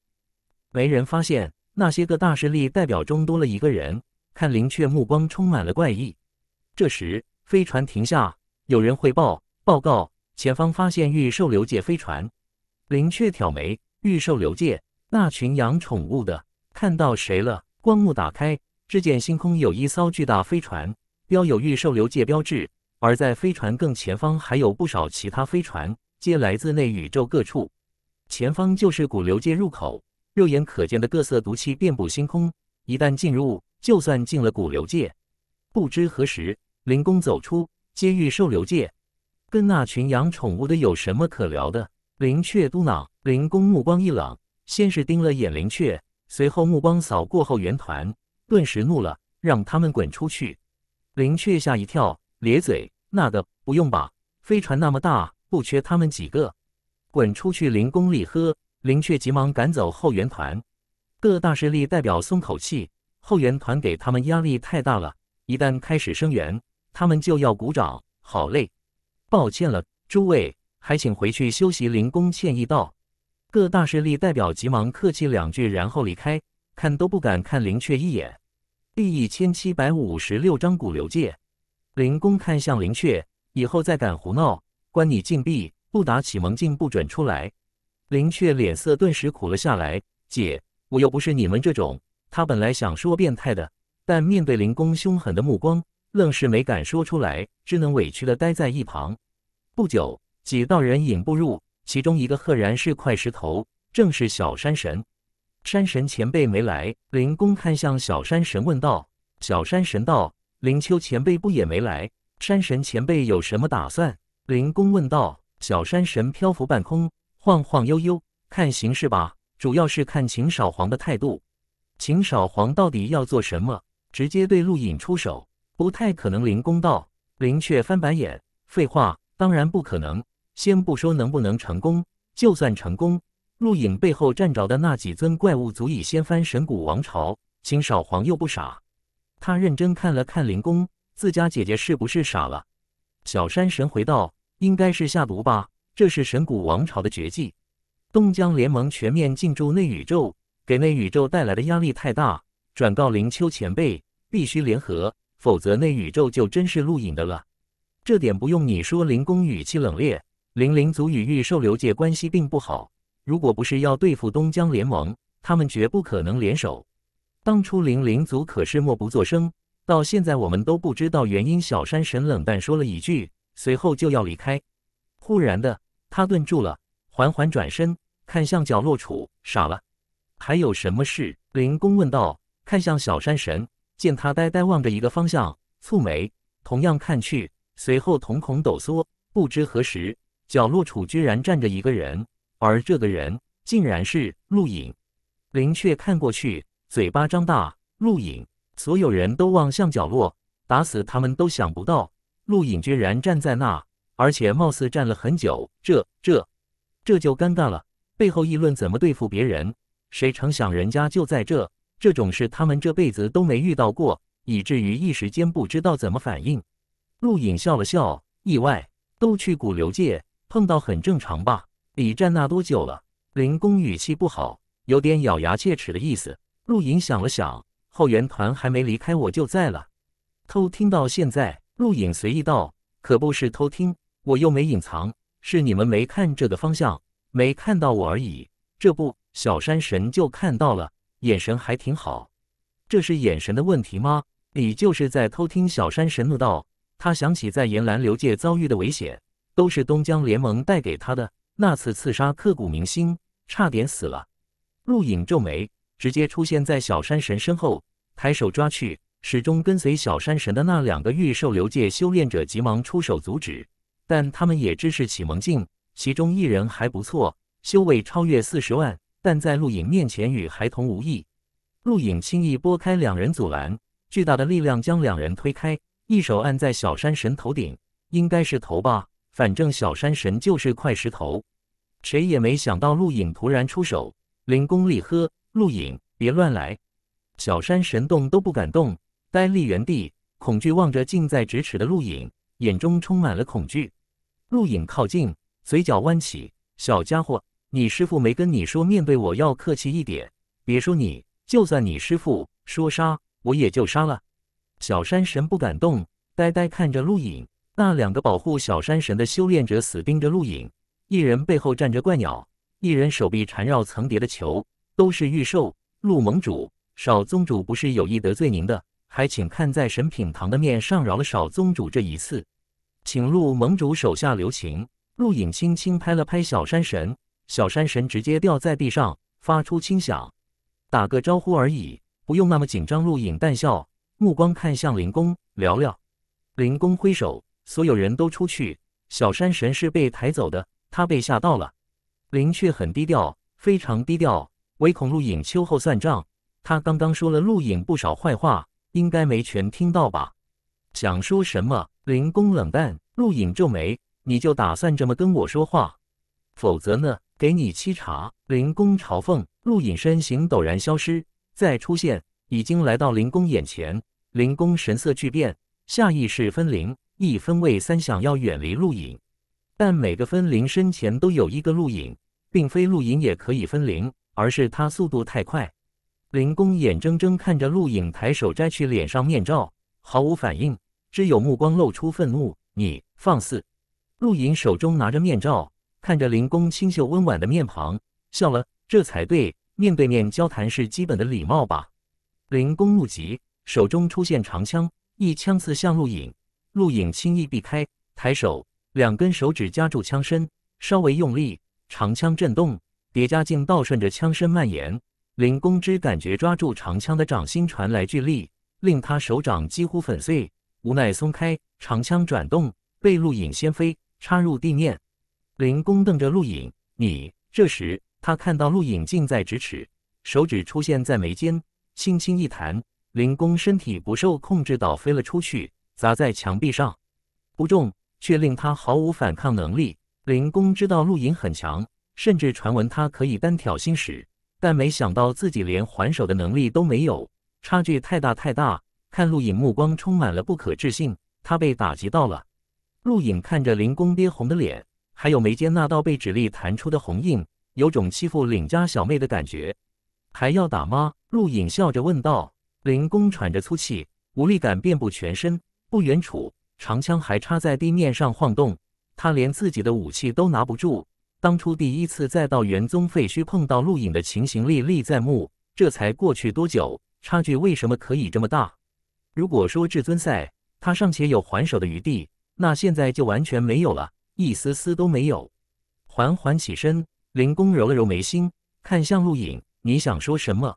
没人发现那些个大势力代表中多了一个人，看林雀目光充满了怪异。这时飞船停下，有人汇报报告：前方发现御兽流界飞船。林雀挑眉。预售流界那群养宠物的看到谁了？光幕打开，只见星空有一艘巨大飞船，标有预售流界标志，而在飞船更前方还有不少其他飞船，皆来自内宇宙各处。前方就是古流界入口，肉眼可见的各色毒气遍布星空。一旦进入，就算进了古流界，不知何时灵宫走出，接预售流界，跟那群养宠物的有什么可聊的？灵雀嘟囔。林公目光一冷，先是盯了眼灵雀，随后目光扫过后援团，顿时怒了，让他们滚出去。林雀吓一跳，咧嘴：“那个不用吧，飞船那么大，不缺他们几个。”滚出去！林公厉喝。林雀急忙赶走后援团。各大势力代表松口气，后援团给他们压力太大了，一旦开始声援，他们就要鼓掌。好累，抱歉了，诸位，还请回去休息。林公歉意道。各大势力代表急忙客气两句，然后离开，看都不敢看林雀一眼。第一千七百五十六章古流界。林公看向林雀，以后再敢胡闹，关你禁闭，不打启蒙镜不准出来。林雀脸色顿时苦了下来，姐，我又不是你们这种。他本来想说变态的，但面对林公凶狠的目光，愣是没敢说出来，只能委屈的待在一旁。不久，几道人影步入。其中一个赫然是块石头，正是小山神。山神前辈没来，灵公看向小山神问道：“小山神道，灵丘前辈不也没来？山神前辈有什么打算？”灵公问道。小山神漂浮半空，晃晃悠悠，看形势吧，主要是看秦少皇的态度。秦少皇到底要做什么？直接对陆隐出手？不太可能。灵公道。灵却翻白眼：“废话，当然不可能。”先不说能不能成功，就算成功，陆影背后站着的那几尊怪物足以掀翻神谷王朝。秦少皇又不傻，他认真看了看灵宫，自家姐姐是不是傻了？小山神回道：“应该是下毒吧，这是神谷王朝的绝技。东江联盟全面进驻内宇宙，给内宇宙带来的压力太大。转告灵丘前辈，必须联合，否则内宇宙就真是陆影的了。这点不用你说，灵宫语气冷冽。”灵灵族与御兽流界关系并不好，如果不是要对付东江联盟，他们绝不可能联手。当初灵灵族可是默不作声，到现在我们都不知道原因。小山神冷淡说了一句，随后就要离开。忽然的，他顿住了，缓缓转身看向角落处，傻了。还有什么事？灵公问道，看向小山神，见他呆呆望着一个方向，蹙眉，同样看去，随后瞳孔抖缩，不知何时。角落处居然站着一个人，而这个人竟然是陆影。林雀看过去，嘴巴张大。陆影，所有人都望向角落，打死他们都想不到，陆影居然站在那，而且貌似站了很久。这、这、这就尴尬了。背后议论怎么对付别人，谁成想人家就在这，这种事他们这辈子都没遇到过，以至于一时间不知道怎么反应。陆影笑了笑，意外。都去古流界。碰到很正常吧？李战那多久了？林工语气不好，有点咬牙切齿的意思。陆影想了想，后援团还没离开，我就在了。偷听到现在，陆影随意道：“可不是偷听，我又没隐藏，是你们没看这个方向，没看到我而已。这不，小山神就看到了，眼神还挺好。这是眼神的问题吗？”你就是在偷听，小山神怒道。他想起在岩兰流界遭遇的危险。都是东江联盟带给他的那次刺杀刻骨铭心，差点死了。陆影皱眉，直接出现在小山神身后，抬手抓去。始终跟随小山神的那两个御兽流界修炼者急忙出手阻止，但他们也只是启蒙境，其中一人还不错，修为超越四十万，但在陆影面前与孩童无异。陆影轻易拨开两人阻拦，巨大的力量将两人推开，一手按在小山神头顶，应该是头吧。反正小山神就是块石头，谁也没想到陆影突然出手，灵功力呵，陆影别乱来！小山神动都不敢动，呆立原地，恐惧望着近在咫尺的陆影，眼中充满了恐惧。陆影靠近，嘴角弯起，小家伙，你师傅没跟你说面对我要客气一点？别说你，就算你师傅说杀，我也就杀了。小山神不敢动，呆呆看着陆影。那两个保护小山神的修炼者死盯着陆影，一人背后站着怪鸟，一人手臂缠绕层叠的球，都是御兽。陆盟主，少宗主不是有意得罪您的，还请看在神品堂的面上饶了少宗主这一次，请陆盟主手下留情。陆影轻轻拍了拍小山神，小山神直接掉在地上，发出轻响。打个招呼而已，不用那么紧张。陆影淡笑，目光看向灵宫，聊聊。灵宫挥手。所有人都出去。小山神是被抬走的，他被吓到了。林却很低调，非常低调，唯恐陆影秋后算账。他刚刚说了陆影不少坏话，应该没全听到吧？想说什么？林公冷淡，陆影皱眉，你就打算这么跟我说话？否则呢？给你沏茶。林公朝讽。陆影身形陡然消失，再出现已经来到林公眼前。林公神色巨变，下意识分灵。一分位三想要远离陆影，但每个分灵身前都有一个陆影，并非陆影也可以分灵，而是他速度太快。林公眼睁睁看着陆影抬手摘去脸上面罩，毫无反应，只有目光露出愤怒。你放肆！陆影手中拿着面罩，看着林公清秀温婉的面庞，笑了。这才对，面对面交谈是基本的礼貌吧？林公怒极，手中出现长枪，一枪刺向陆影。陆影轻易避开，抬手，两根手指夹住枪身，稍微用力，长枪震动，叠加镜倒顺着枪身蔓延。林公之感觉抓住长枪的掌心传来巨力，令他手掌几乎粉碎，无奈松开，长枪转动，被陆影掀飞，插入地面。林公瞪着陆影，你这时他看到陆影近在咫尺，手指出现在眉间，轻轻一弹，林公身体不受控制倒飞了出去。砸在墙壁上，不重却令他毫无反抗能力。林公知道陆影很强，甚至传闻他可以单挑星矢，但没想到自己连还手的能力都没有，差距太大太大。看陆影目光充满了不可置信，他被打击到了。陆影看着林公憋红的脸，还有眉间那道被指力弹出的红印，有种欺负领家小妹的感觉。还要打吗？陆影笑着问道。林公喘着粗气，无力感遍布全身。不远楚长枪还插在地面上晃动，他连自己的武器都拿不住。当初第一次再到元宗废墟碰到陆影的情形历历在目，这才过去多久，差距为什么可以这么大？如果说至尊赛他尚且有还手的余地，那现在就完全没有了，一丝丝都没有。缓缓起身，林公揉了揉眉心，看向陆影：“你想说什么？”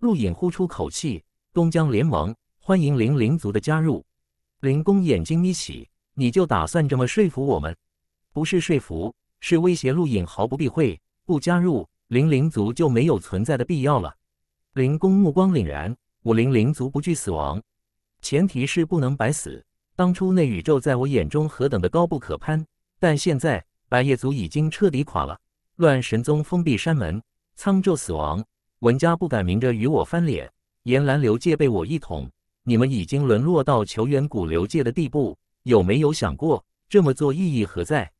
陆影呼出口气：“东江联盟欢迎灵灵族的加入。”灵公眼睛眯起，你就打算这么说服我们？不是说服，是威胁。陆影毫不避讳，不加入灵灵族就没有存在的必要了。灵公目光凛然，我灵灵族不惧死亡，前提是不能白死。当初那宇宙在我眼中何等的高不可攀，但现在白夜族已经彻底垮了，乱神宗封闭山门，苍宙死亡，文家不敢明着与我翻脸，炎兰流戒备我一统。你们已经沦落到球员古流界的地步，有没有想过这么做意义何在？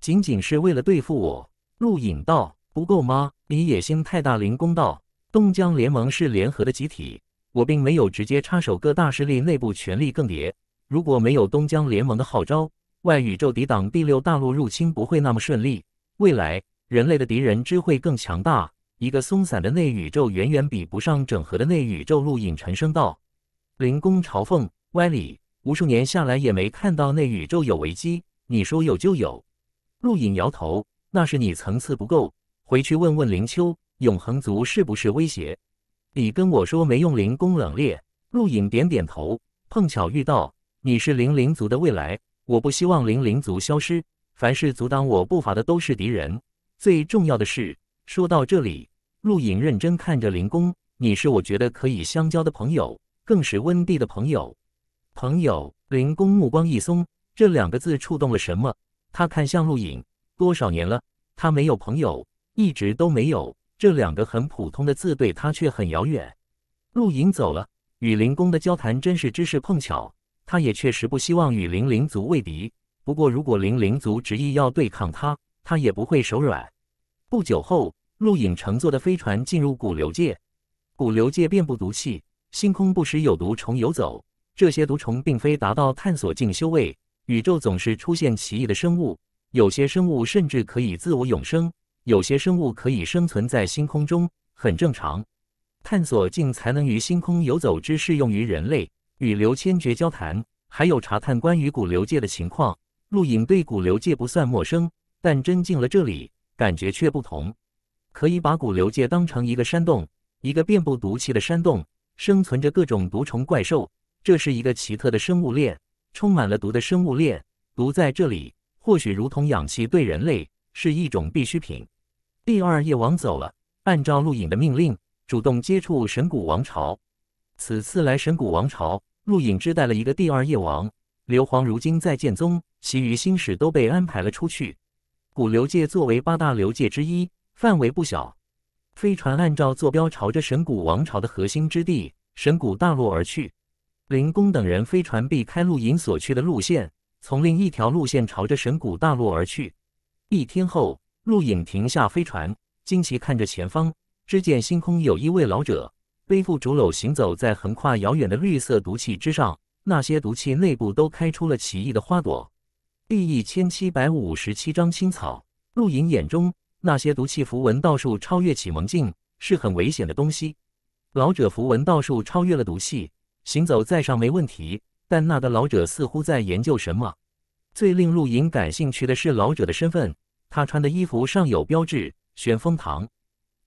仅仅是为了对付我？陆隐道不够吗？你野心太大。林公道，东江联盟是联合的集体，我并没有直接插手各大势力内部权力更迭。如果没有东江联盟的号召，外宇宙抵挡第六大陆入侵不会那么顺利。未来人类的敌人只会更强大。一个松散的内宇宙远远比不上整合的内宇宙。陆隐沉声道。灵公朝凤歪理，无数年下来也没看到那宇宙有危机，你说有就有。陆影摇头，那是你层次不够，回去问问灵丘，永恒族是不是威胁？你跟我说没用。灵公冷冽，陆影点点头。碰巧遇到，你是灵灵族的未来，我不希望灵灵族消失。凡是阻挡我步伐的都是敌人。最重要的是，说到这里，陆影认真看着灵公，你是我觉得可以相交的朋友。更是温蒂的朋友，朋友。林工目光一松，这两个字触动了什么？他看向陆影，多少年了，他没有朋友，一直都没有。这两个很普通的字，对他却很遥远。陆影走了，与林工的交谈真是只是碰巧。他也确实不希望与林灵族为敌，不过如果林灵族执意要对抗他，他也不会手软。不久后，陆影乘坐的飞船进入古流界，古流界遍布毒气。星空不时有毒虫游走，这些毒虫并非达到探索镜修为。宇宙总是出现奇异的生物，有些生物甚至可以自我永生，有些生物可以生存在星空中，很正常。探索镜才能于星空游走之适用于人类。与刘千珏交谈，还有查探关于古流界的情况。陆影对古流界不算陌生，但真进了这里，感觉却不同。可以把古流界当成一个山洞，一个遍布毒气的山洞。生存着各种毒虫怪兽，这是一个奇特的生物链，充满了毒的生物链。毒在这里，或许如同氧气对人类是一种必需品。第二夜王走了，按照陆影的命令，主动接触神谷王朝。此次来神谷王朝，陆影只带了一个第二夜王。刘皇如今在剑宗，其余星矢都被安排了出去。古流界作为八大流界之一，范围不小。飞船按照坐标朝着神谷王朝的核心之地神谷大陆而去。林公等人飞船避开陆影所去的路线，从另一条路线朝着神谷大陆而去。一天后，陆影停下飞船，惊奇看着前方，只见星空有一位老者背负竹篓行走在横跨遥远的绿色毒气之上，那些毒气内部都开出了奇异的花朵。第一千七百五十七章青草。陆影眼中。那些毒气符文道术超越启蒙境，是很危险的东西。老者符文道术超越了毒气，行走在上没问题。但那的老者似乎在研究什么。最令陆营感兴趣的是老者的身份。他穿的衣服上有标志“旋风堂”。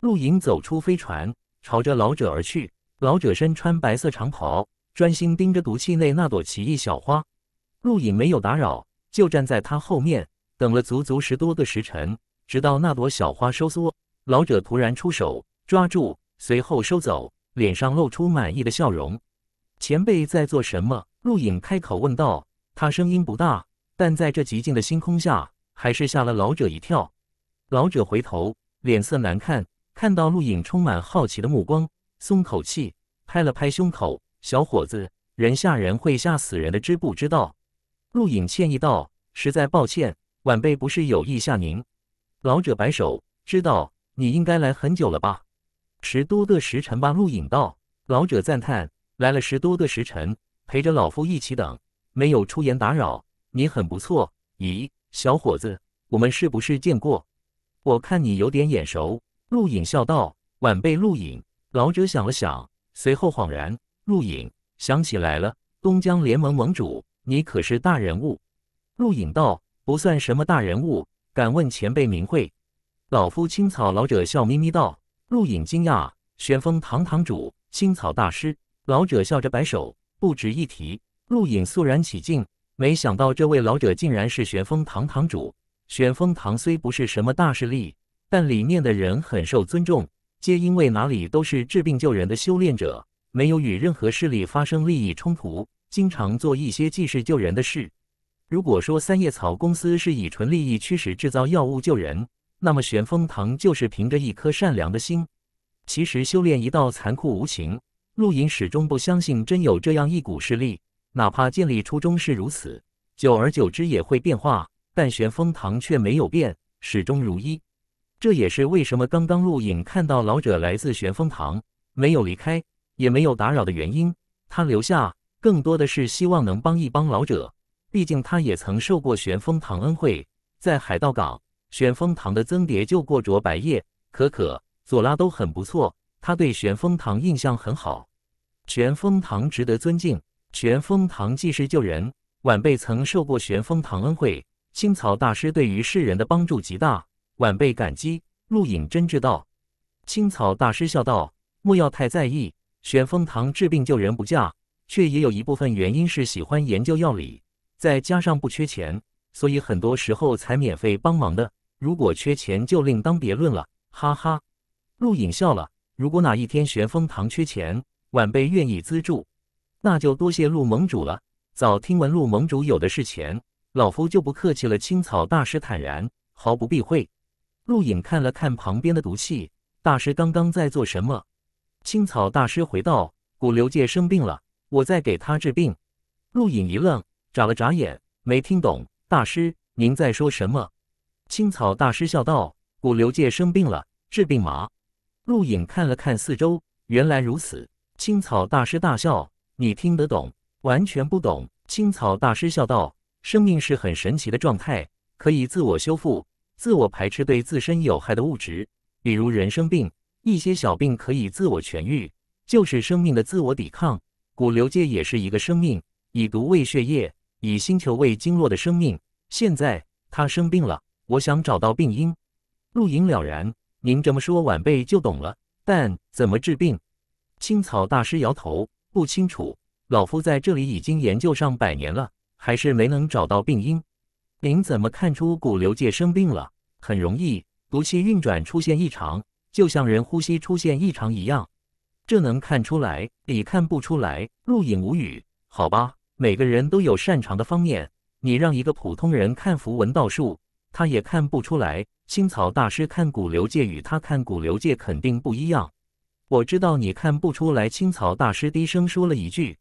陆营走出飞船，朝着老者而去。老者身穿白色长袍，专心盯着毒气内那朵奇异小花。陆营没有打扰，就站在他后面，等了足足十多个时辰。直到那朵小花收缩，老者突然出手抓住，随后收走，脸上露出满意的笑容。前辈在做什么？陆影开口问道。他声音不大，但在这寂静的星空下，还是吓了老者一跳。老者回头，脸色难看，看到陆影充满好奇的目光，松口气，拍了拍胸口：“小伙子，人吓人会吓死人的，知不知道？”陆影歉意道：“实在抱歉，晚辈不是有意吓您。”老者摆手，知道你应该来很久了吧？十多个时辰吧。陆影道。老者赞叹：“来了十多个时辰，陪着老夫一起等，没有出言打扰，你很不错。”咦，小伙子，我们是不是见过？我看你有点眼熟。陆影笑道：“晚辈陆影。”老者想了想，随后恍然：“陆影，想起来了，东江联盟盟主，你可是大人物。”陆影道：“不算什么大人物。”敢问前辈名讳？老夫青草老者笑眯眯道。陆隐惊讶，玄风堂堂主，青草大师。老者笑着摆手，不值一提。陆隐肃然起敬，没想到这位老者竟然是玄风堂堂主。玄风堂虽不是什么大势力，但里面的人很受尊重，皆因为哪里都是治病救人的修炼者，没有与任何势力发生利益冲突，经常做一些济世救人的事。如果说三叶草公司是以纯利益驱使制造药物救人，那么玄风堂就是凭着一颗善良的心。其实修炼一道残酷无情，陆影始终不相信真有这样一股势力，哪怕建立初衷是如此，久而久之也会变化。但玄风堂却没有变，始终如一。这也是为什么刚刚陆影看到老者来自玄风堂，没有离开，也没有打扰的原因。他留下，更多的是希望能帮一帮老者。毕竟他也曾受过玄风堂恩惠，在海盗港，玄风堂的曾蝶救过卓白夜、可可、佐拉都很不错，他对玄风堂印象很好。玄风堂值得尊敬，玄风堂济世救人，晚辈曾受过玄风堂恩惠。青草大师对于世人的帮助极大，晚辈感激。陆隐真知道，青草大师笑道：“莫要太在意，玄风堂治病救人不假，却也有一部分原因是喜欢研究药理。”再加上不缺钱，所以很多时候才免费帮忙的。如果缺钱，就另当别论了。哈哈，陆隐笑了。如果哪一天玄风堂缺钱，晚辈愿意资助，那就多谢陆盟主了。早听闻陆盟主有的是钱，老夫就不客气了。青草大师坦然，毫不避讳。陆隐看了看旁边的毒气大师，刚刚在做什么？青草大师回道：“古流界生病了，我在给他治病。”陆隐一愣。眨了眨眼，没听懂。大师，您在说什么？青草大师笑道：“古流界生病了，治病麻。”陆影看了看四周，原来如此。青草大师大笑：“你听得懂？完全不懂。”青草大师笑道：“生命是很神奇的状态，可以自我修复、自我排斥对自身有害的物质。比如人生病，一些小病可以自我痊愈，就是生命的自我抵抗。古流界也是一个生命，以毒为血液。”以星球为经络的生命，现在他生病了，我想找到病因。陆影了然，您这么说，晚辈就懂了。但怎么治病？青草大师摇头，不清楚。老夫在这里已经研究上百年了，还是没能找到病因。您怎么看出古流界生病了？很容易，毒气运转出现异常，就像人呼吸出现异常一样。这能看出来，你看不出来。陆影无语，好吧。每个人都有擅长的方面，你让一个普通人看符文道术，他也看不出来。青草大师看古流界与他看古流界肯定不一样。我知道你看不出来，青草大师低声说了一句。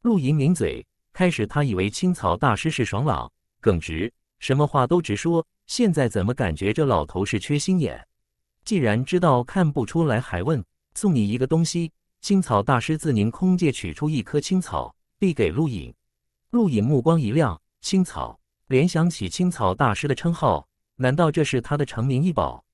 陆隐抿嘴，开始他以为青草大师是爽朗、耿直，什么话都直说，现在怎么感觉这老头是缺心眼？既然知道看不出来，还问。送你一个东西。青草大师自凝空界取出一颗青草，递给陆隐。陆隐目光一亮，青草联想起青草大师的称号，难道这是他的成名医宝？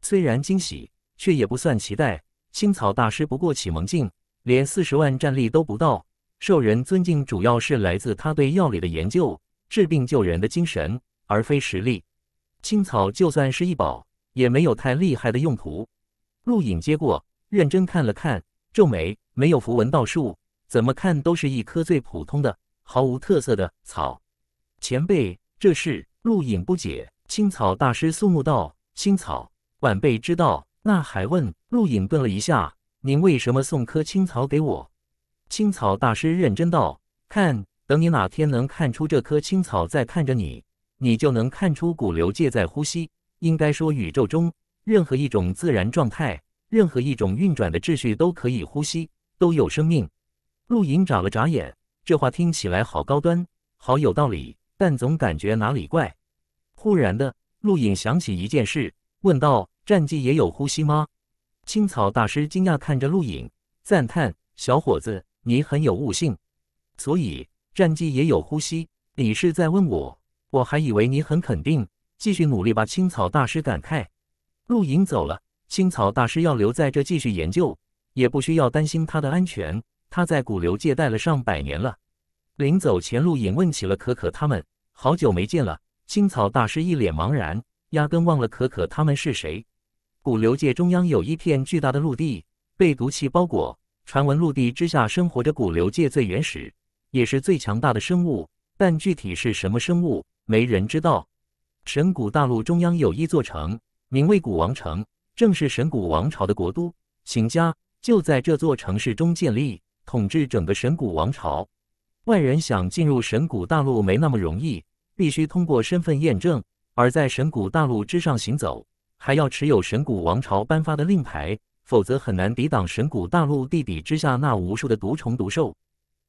虽然惊喜，却也不算期待。青草大师不过启蒙境，连四十万战力都不到，受人尊敬主要是来自他对药理的研究、治病救人的精神，而非实力。青草就算是一宝，也没有太厉害的用途。陆隐接过，认真看了看，皱眉，没有符文道术，怎么看都是一颗最普通的。毫无特色的草，前辈，这是陆影不解。青草大师肃穆道：“青草，晚辈知道，那还问？”陆影顿了一下：“您为什么送棵青草给我？”青草大师认真道：“看，等你哪天能看出这棵青草在看着你，你就能看出古流界在呼吸。应该说，宇宙中任何一种自然状态，任何一种运转的秩序都可以呼吸，都有生命。”陆影眨了眨眼。这话听起来好高端，好有道理，但总感觉哪里怪。忽然的，陆影想起一件事，问道：“战绩也有呼吸吗？”青草大师惊讶看着陆影，赞叹：“小伙子，你很有悟性。”所以战绩也有呼吸？你是在问我？我还以为你很肯定。继续努力吧，青草大师感慨。陆影走了，青草大师要留在这继续研究，也不需要担心他的安全。他在古流界待了上百年了，临走前，陆隐问起了可可他们，好久没见了。青草大师一脸茫然，压根忘了可可他们是谁。古流界中央有一片巨大的陆地，被毒气包裹。传闻陆地之下生活着古流界最原始，也是最强大的生物，但具体是什么生物，没人知道。神谷大陆中央有一座城，名为古王城，正是神谷王朝的国都。秦家就在这座城市中建立。统治整个神谷王朝，外人想进入神谷大陆没那么容易，必须通过身份验证；而在神谷大陆之上行走，还要持有神谷王朝颁发的令牌，否则很难抵挡神谷大陆地底之下那无数的毒虫毒兽。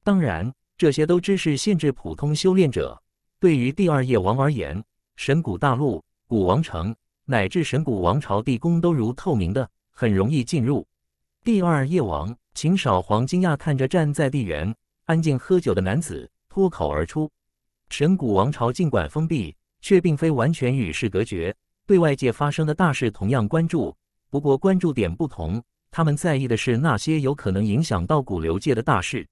当然，这些都只是限制普通修炼者。对于第二夜王而言，神谷大陆、古王城乃至神谷王朝地宫都如透明的，很容易进入。第二夜王秦少皇惊讶看着站在地缘安静喝酒的男子，脱口而出：“神谷王朝尽管封闭，却并非完全与世隔绝，对外界发生的大事同样关注。不过关注点不同，他们在意的是那些有可能影响到古流界的大事，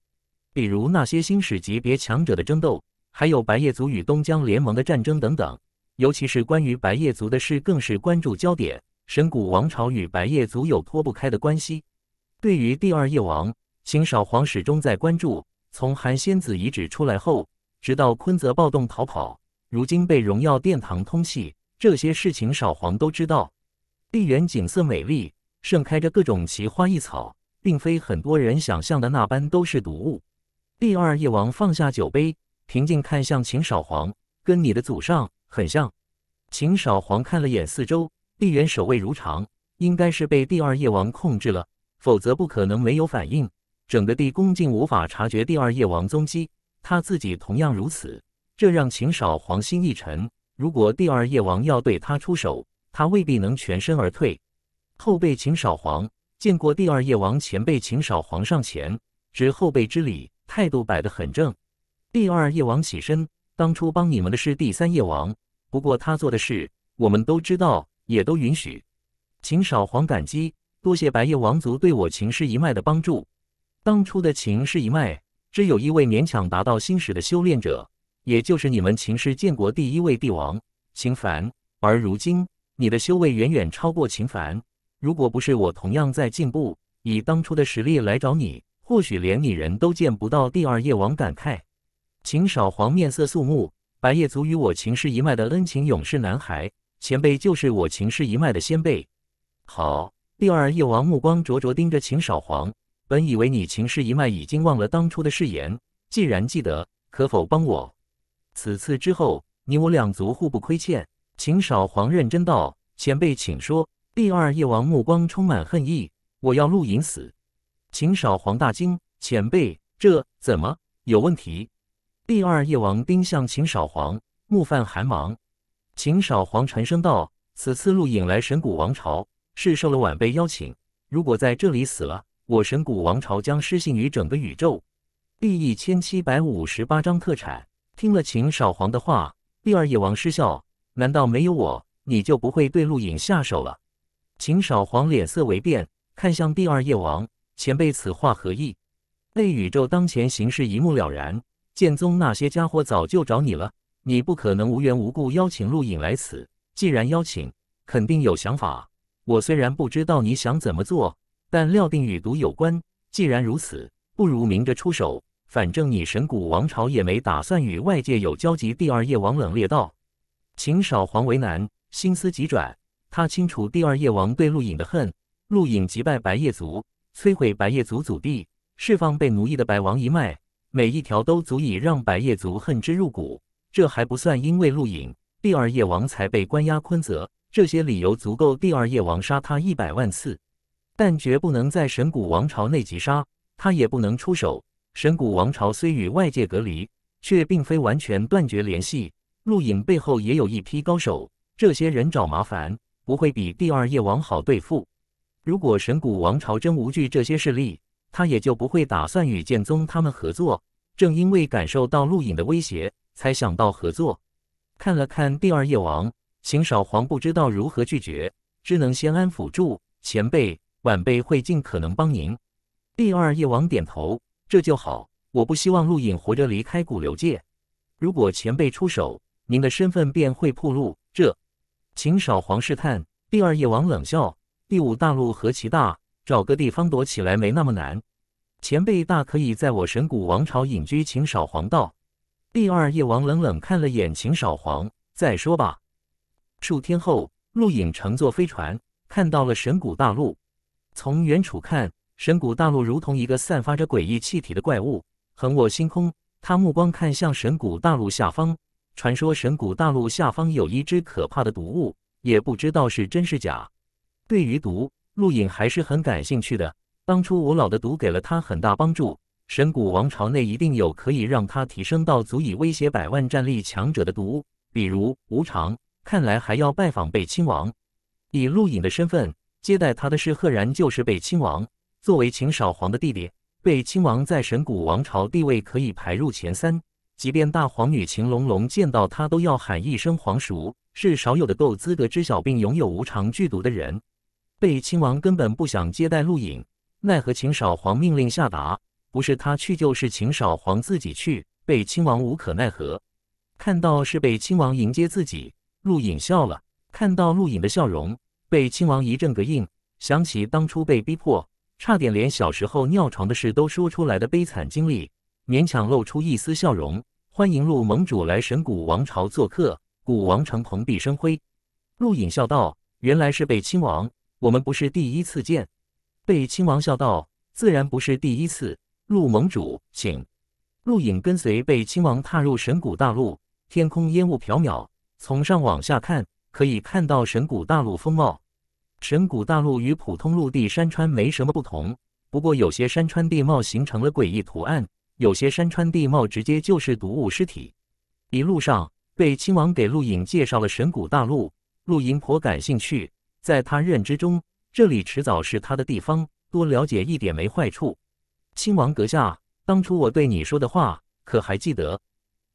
比如那些星史级别强者的争斗，还有白夜族与东江联盟的战争等等。尤其是关于白夜族的事，更是关注焦点。神谷王朝与白夜族有脱不开的关系。”对于第二夜王，秦始皇始终在关注。从韩仙子遗址出来后，直到坤泽暴动逃跑，如今被荣耀殿堂通气，这些事情始皇都知道。地缘景色美丽，盛开着各种奇花异草，并非很多人想象的那般都是毒物。第二夜王放下酒杯，平静看向秦始皇，跟你的祖上很像。秦始皇看了眼四周，地缘守卫如常，应该是被第二夜王控制了。否则不可能没有反应。整个地宫竟无法察觉第二夜王踪迹，他自己同样如此。这让秦少皇心一沉。如果第二夜王要对他出手，他未必能全身而退。后辈秦少皇见过第二夜王，前辈秦少皇上前，知后辈之礼，态度摆得很正。第二夜王起身，当初帮你们的是第三夜王，不过他做的事我们都知道，也都允许。秦少皇感激。多谢白夜王族对我秦氏一脉的帮助。当初的秦氏一脉只有一位勉强达到星矢的修炼者，也就是你们秦氏建国第一位帝王秦凡。而如今你的修为远远超过秦凡，如果不是我同样在进步，以当初的实力来找你，或许连你人都见不到。第二夜王感慨，秦少皇面色肃穆，白夜族与我秦氏一脉的恩情永世难还。前辈就是我秦氏一脉的先辈，好。第二夜王目光灼灼盯着秦少皇，本以为你秦氏一脉已经忘了当初的誓言，既然记得，可否帮我？此次之后，你我两族互不亏欠。秦少皇认真道：“前辈，请说。”第二夜王目光充满恨意：“我要陆隐死。”秦少皇大惊：“前辈，这怎么有问题？”第二夜王盯向秦少皇，目泛寒芒。秦少皇沉声道：“此次陆隐来神谷王朝。”是受了晚辈邀请。如果在这里死了，我神谷王朝将失信于整个宇宙。第一千七百五十八章特产。听了秦少皇的话，第二夜王失笑。难道没有我，你就不会对陆影下手了？秦少皇脸色微变，看向第二夜王前辈：“此话何意？”那宇宙当前形势一目了然，剑宗那些家伙早就找你了。你不可能无缘无故邀请陆影来此。既然邀请，肯定有想法。我虽然不知道你想怎么做，但料定与毒有关。既然如此，不如明着出手。反正你神谷王朝也没打算与外界有交集。第二夜王冷冽道：“秦少皇为难，心思急转。他清楚第二夜王对陆影的恨。陆影击败白夜族，摧毁白夜族祖地，释放被奴役的白王一脉，每一条都足以让白夜族恨之入骨。这还不算，因为陆影，第二夜王才被关押昆泽。”这些理由足够第二夜王杀他一百万次，但绝不能在神谷王朝内击杀他，也不能出手。神谷王朝虽与外界隔离，却并非完全断绝联系。陆隐背后也有一批高手，这些人找麻烦不会比第二夜王好对付。如果神谷王朝真无惧这些势力，他也就不会打算与剑宗他们合作。正因为感受到陆隐的威胁，才想到合作。看了看第二夜王。秦少皇不知道如何拒绝，只能先安抚住前辈。晚辈会尽可能帮您。第二夜王点头，这就好。我不希望陆隐活着离开古流界。如果前辈出手，您的身份便会暴露。这秦少皇试探第二夜王冷笑。第五大陆何其大，找个地方躲起来没那么难。前辈大可以在我神谷王朝隐居。秦少皇道。第二夜王冷冷看了眼秦少皇，再说吧。数天后，陆影乘坐飞船看到了神谷大陆。从远处看，神谷大陆如同一个散发着诡异气体的怪物，横卧星空。他目光看向神谷大陆下方，传说神谷大陆下方有一只可怕的毒物，也不知道是真是假。对于毒，陆影还是很感兴趣的。当初我老的毒给了他很大帮助，神谷王朝内一定有可以让他提升到足以威胁百万战力强者的毒，比如无常。看来还要拜访贝亲王，以陆隐的身份接待他的是赫然就是贝亲王。作为秦少皇的弟弟，贝亲王在神谷王朝地位可以排入前三，即便大皇女秦龙龙见到他都要喊一声皇叔，是少有的够资格知晓并拥有无常剧毒的人。贝亲王根本不想接待陆隐，奈何秦少皇命令下达，不是他去就是秦少皇自己去，贝亲王无可奈何。看到是贝亲王迎接自己。陆影笑了，看到陆影的笑容，被亲王一阵膈应，想起当初被逼迫，差点连小时候尿床的事都说出来的悲惨经历，勉强露出一丝笑容，欢迎陆盟主来神谷王朝做客，古王城蓬荜生辉。陆影笑道：“原来是被亲王，我们不是第一次见。”被亲王笑道：“自然不是第一次，陆盟主，请。”陆影跟随被亲王踏入神谷大陆，天空烟雾缥缈。从上往下看，可以看到神谷大陆风貌。神谷大陆与普通陆地山川没什么不同，不过有些山川地貌形成了诡异图案，有些山川地貌直接就是毒物尸体。一路上，被亲王给陆影介绍了神谷大陆，陆影颇感兴趣。在他认知中，这里迟早是他的地方，多了解一点没坏处。亲王阁下，当初我对你说的话，可还记得？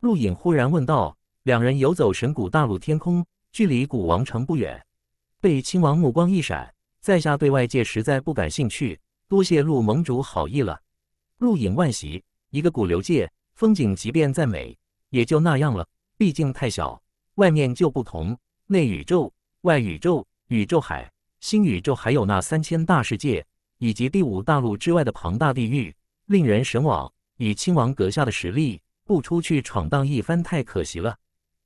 陆影忽然问道。两人游走神谷大陆天空，距离古王城不远。被亲王目光一闪，在下对外界实在不感兴趣，多谢陆盟主好意了。陆隐万喜，一个古流界风景，即便再美，也就那样了。毕竟太小，外面就不同。内宇宙、外宇宙、宇宙海、星宇宙，还有那三千大世界，以及第五大陆之外的庞大地域，令人神往。以亲王阁下的实力，不出去闯荡一番，太可惜了。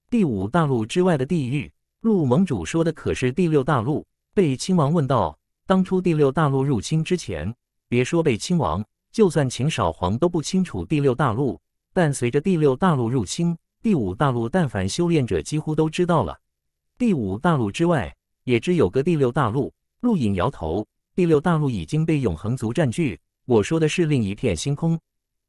第五大陆之外的地狱，陆盟主说的可是第六大陆？被亲王问道。当初第六大陆入侵之前，别说被亲王，就算秦少皇都不清楚第六大陆。但随着第六大陆入侵，第五大陆但凡修炼者几乎都知道了。第五大陆之外，也只有个第六大陆。陆隐摇头，第六大陆已经被永恒族占据。我说的是另一片星空。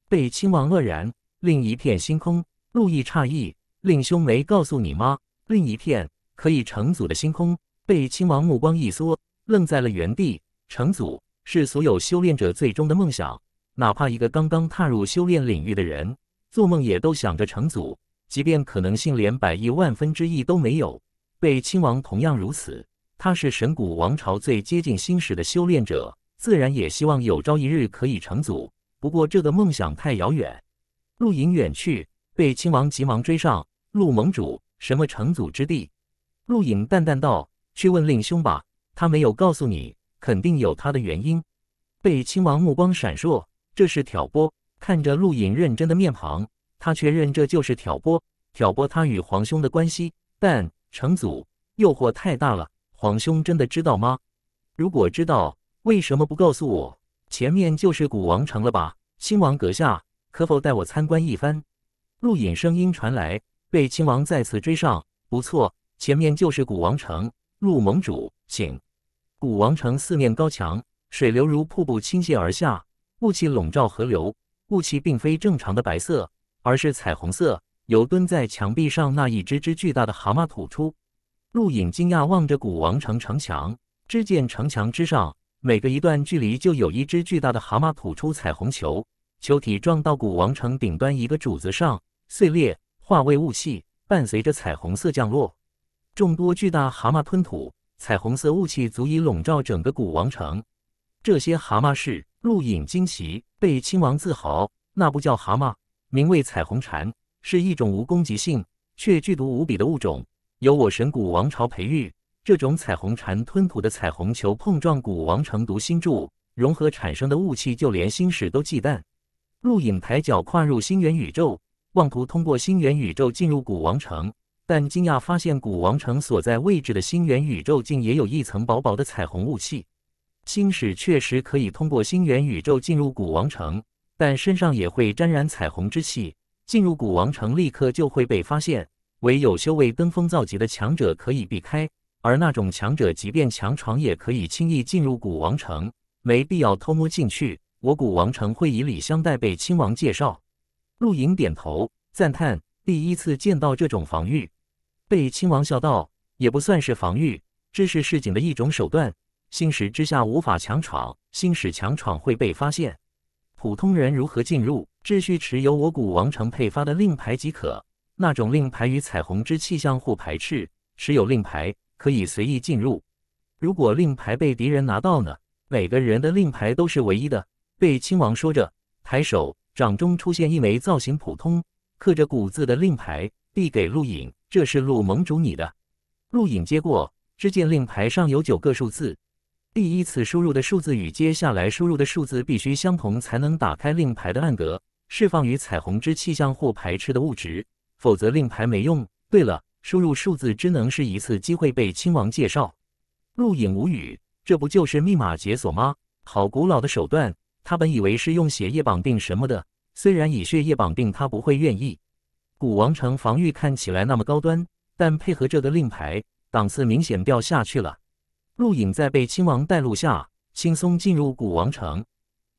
被亲王愕然，另一片星空。陆毅诧异。令兄没告诉你吗？另一片可以成祖的星空。被亲王目光一缩，愣在了原地。成祖是所有修炼者最终的梦想，哪怕一个刚刚踏入修炼领域的人，做梦也都想着成祖，即便可能性连百亿万分之一都没有。被亲王同样如此，他是神谷王朝最接近星史的修炼者，自然也希望有朝一日可以成祖。不过这个梦想太遥远。陆莹远去，被亲王急忙追上。陆盟主，什么城祖之地？陆影淡淡道：“去问令兄吧，他没有告诉你，肯定有他的原因。”被亲王目光闪烁，这是挑拨。看着陆影认真的面庞，他确认这就是挑拨，挑拨他与皇兄的关系。但城祖诱惑太大了，皇兄真的知道吗？如果知道，为什么不告诉我？前面就是古王城了吧？亲王阁下，可否带我参观一番？陆影声音传来。被亲王再次追上，不错，前面就是古王城。陆盟主，请。古王城四面高墙，水流如瀑布倾泻而下，雾气笼罩河流。雾气并非正常的白色，而是彩虹色，由蹲在墙壁上那一只只巨大的蛤蟆吐出。陆隐惊讶望着古王城城墙，只见城墙之上，每隔一段距离就有一只巨大的蛤蟆吐出彩虹球，球体撞到古王城顶端一个柱子上，碎裂。化为雾气，伴随着彩虹色降落，众多巨大蛤蟆吞吐彩虹色雾气，足以笼罩整个古王城。这些蛤蟆是鹿影惊奇，被亲王自豪。那不叫蛤蟆，名为彩虹蟾，是一种无攻击性却剧毒无比的物种，由我神古王朝培育。这种彩虹蟾吞吐的彩虹球碰撞古王城毒心柱，融合产生的雾气，就连星矢都忌惮。鹿影抬脚跨入星元宇宙。妄图通过星元宇宙进入古王城，但惊讶发现古王城所在位置的星元宇宙竟也有一层薄薄的彩虹雾气。星使确实可以通过星元宇宙进入古王城，但身上也会沾染彩虹之气，进入古王城立刻就会被发现。唯有修为登峰造极的强者可以避开，而那种强者即便强闯也可以轻易进入古王城，没必要偷摸进去。我古王城会以礼相待，被亲王介绍。陆莹点头赞叹：“第一次见到这种防御。”贝亲王笑道：“也不算是防御，这是市井的一种手段。信使之下无法强闯，信使强闯会被发现。普通人如何进入？只需持有我古王城配发的令牌即可。那种令牌与彩虹之气相互排斥，持有令牌可以随意进入。如果令牌被敌人拿到呢？每个人的令牌都是唯一的。”贝亲王说着，抬手。掌中出现一枚造型普通、刻着古字的令牌，递给陆影：“这是陆盟主你的。”陆影接过，只见令牌上有九个数字，第一次输入的数字与接下来输入的数字必须相同，才能打开令牌的暗格，释放与彩虹之气象或排斥的物质，否则令牌没用。对了，输入数字只能是一次机会。被亲王介绍，陆影无语：“这不就是密码解锁吗？好古老的手段。”他本以为是用血液绑定什么的，虽然以血液绑定，他不会愿意。古王城防御看起来那么高端，但配合这个令牌，档次明显掉下去了。陆影在被亲王带路下，轻松进入古王城。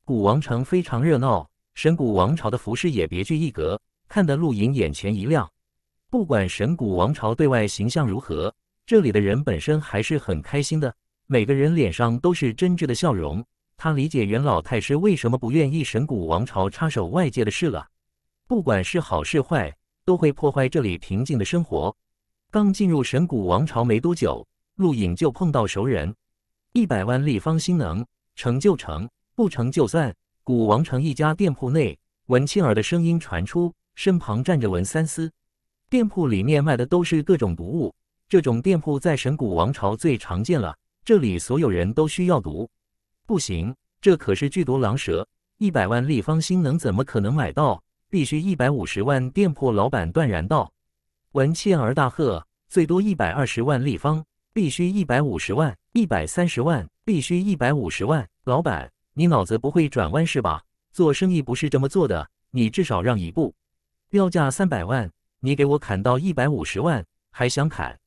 古王城非常热闹，神谷王朝的服饰也别具一格，看得陆影眼前一亮。不管神谷王朝对外形象如何，这里的人本身还是很开心的，每个人脸上都是真挚的笑容。他理解元老太师为什么不愿意神谷王朝插手外界的事了，不管是好是坏，都会破坏这里平静的生活。刚进入神谷王朝没多久，陆影就碰到熟人。一百万立方星能成就成，不成就算。古王城一家店铺内，文庆儿的声音传出，身旁站着文三思。店铺里面卖的都是各种毒物，这种店铺在神谷王朝最常见了。这里所有人都需要毒。不行，这可是剧毒狼蛇，一百万立方星能怎么可能买到？必须一百五十万！店铺老板断然道。文倩儿大喝：“最多一百二十万立方，必须一百五十万！一百三十万，必须一百五十万！”老板，你脑子不会转弯是吧？做生意不是这么做的，你至少让一步。标价三百万，你给我砍到一百五十万，还想砍？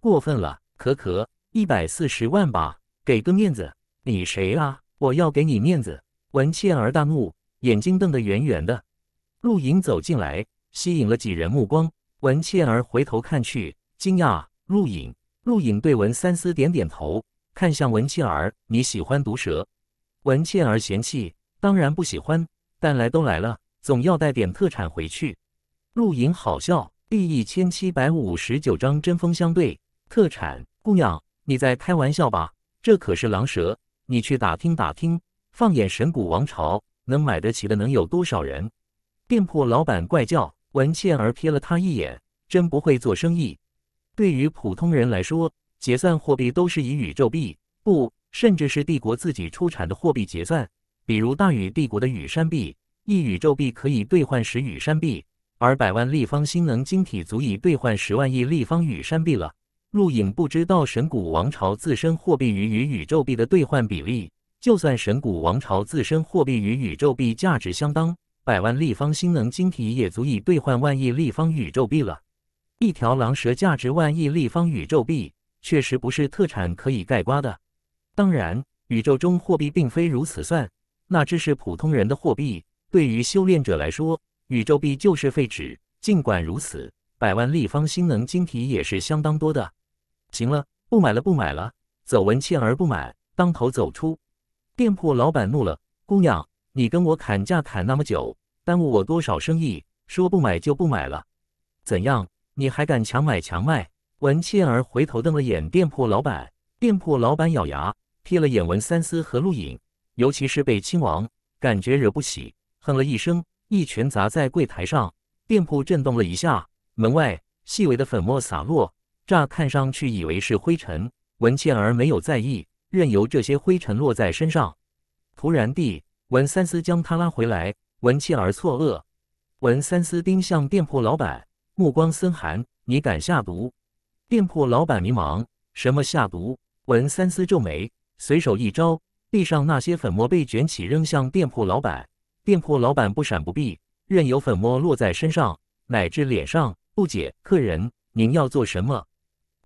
过分了！可可，一百四十万吧，给个面子。你谁啊？我要给你面子！文倩儿大怒，眼睛瞪得圆圆的。陆颖走进来，吸引了几人目光。文倩儿回头看去，惊讶。陆颖陆颖对文三思点点头，看向文倩儿：“你喜欢毒蛇？”文倩儿嫌弃：“当然不喜欢，但来都来了，总要带点特产回去。”陆颖好笑。第一千七百五十九章针锋相对。特产？姑娘，你在开玩笑吧？这可是狼蛇！你去打听打听，放眼神谷王朝，能买得起的能有多少人？店铺老板怪叫，文倩儿瞥了他一眼，真不会做生意。对于普通人来说，结算货币都是以宇宙币，不，甚至是帝国自己出产的货币结算。比如大宇帝国的羽山币，一宇宙币可以兑换十羽山币，而百万立方星能晶体足以兑换十万亿立方羽山币了。陆影不知道神谷王朝自身货币与与宇宙币的兑换比例。就算神谷王朝自身货币与宇宙币价值相当，百万立方星能晶体也足以兑换万亿立方宇宙币了。一条狼蛇价值万亿立方宇宙币，确实不是特产可以盖瓜的。当然，宇宙中货币并非如此算，那只是普通人的货币。对于修炼者来说，宇宙币就是废纸。尽管如此，百万立方星能晶体也是相当多的。行了，不买了，不买了。走，文倩儿不买，当头走出。店铺老板怒了：“姑娘，你跟我砍价砍那么久，耽误我多少生意？说不买就不买了，怎样？你还敢强买强卖？”文倩儿回头瞪了眼店铺老板，店铺老板咬牙瞥了眼文三思和陆影，尤其是被亲王，感觉惹不起，哼了一声，一拳砸在柜台上，店铺震动了一下，门外细微的粉末洒落。乍看上去以为是灰尘，文倩儿没有在意，任由这些灰尘落在身上。突然地，文三思将他拉回来。文倩儿错愕。文三思盯向店铺老板，目光森寒：“你敢下毒？”店铺老板迷茫：“什么下毒？”文三思皱眉，随手一招，地上那些粉末被卷起，扔向店铺老板。店铺老板不闪不避，任由粉末落在身上，乃至脸上。不解：“客人，您要做什么？”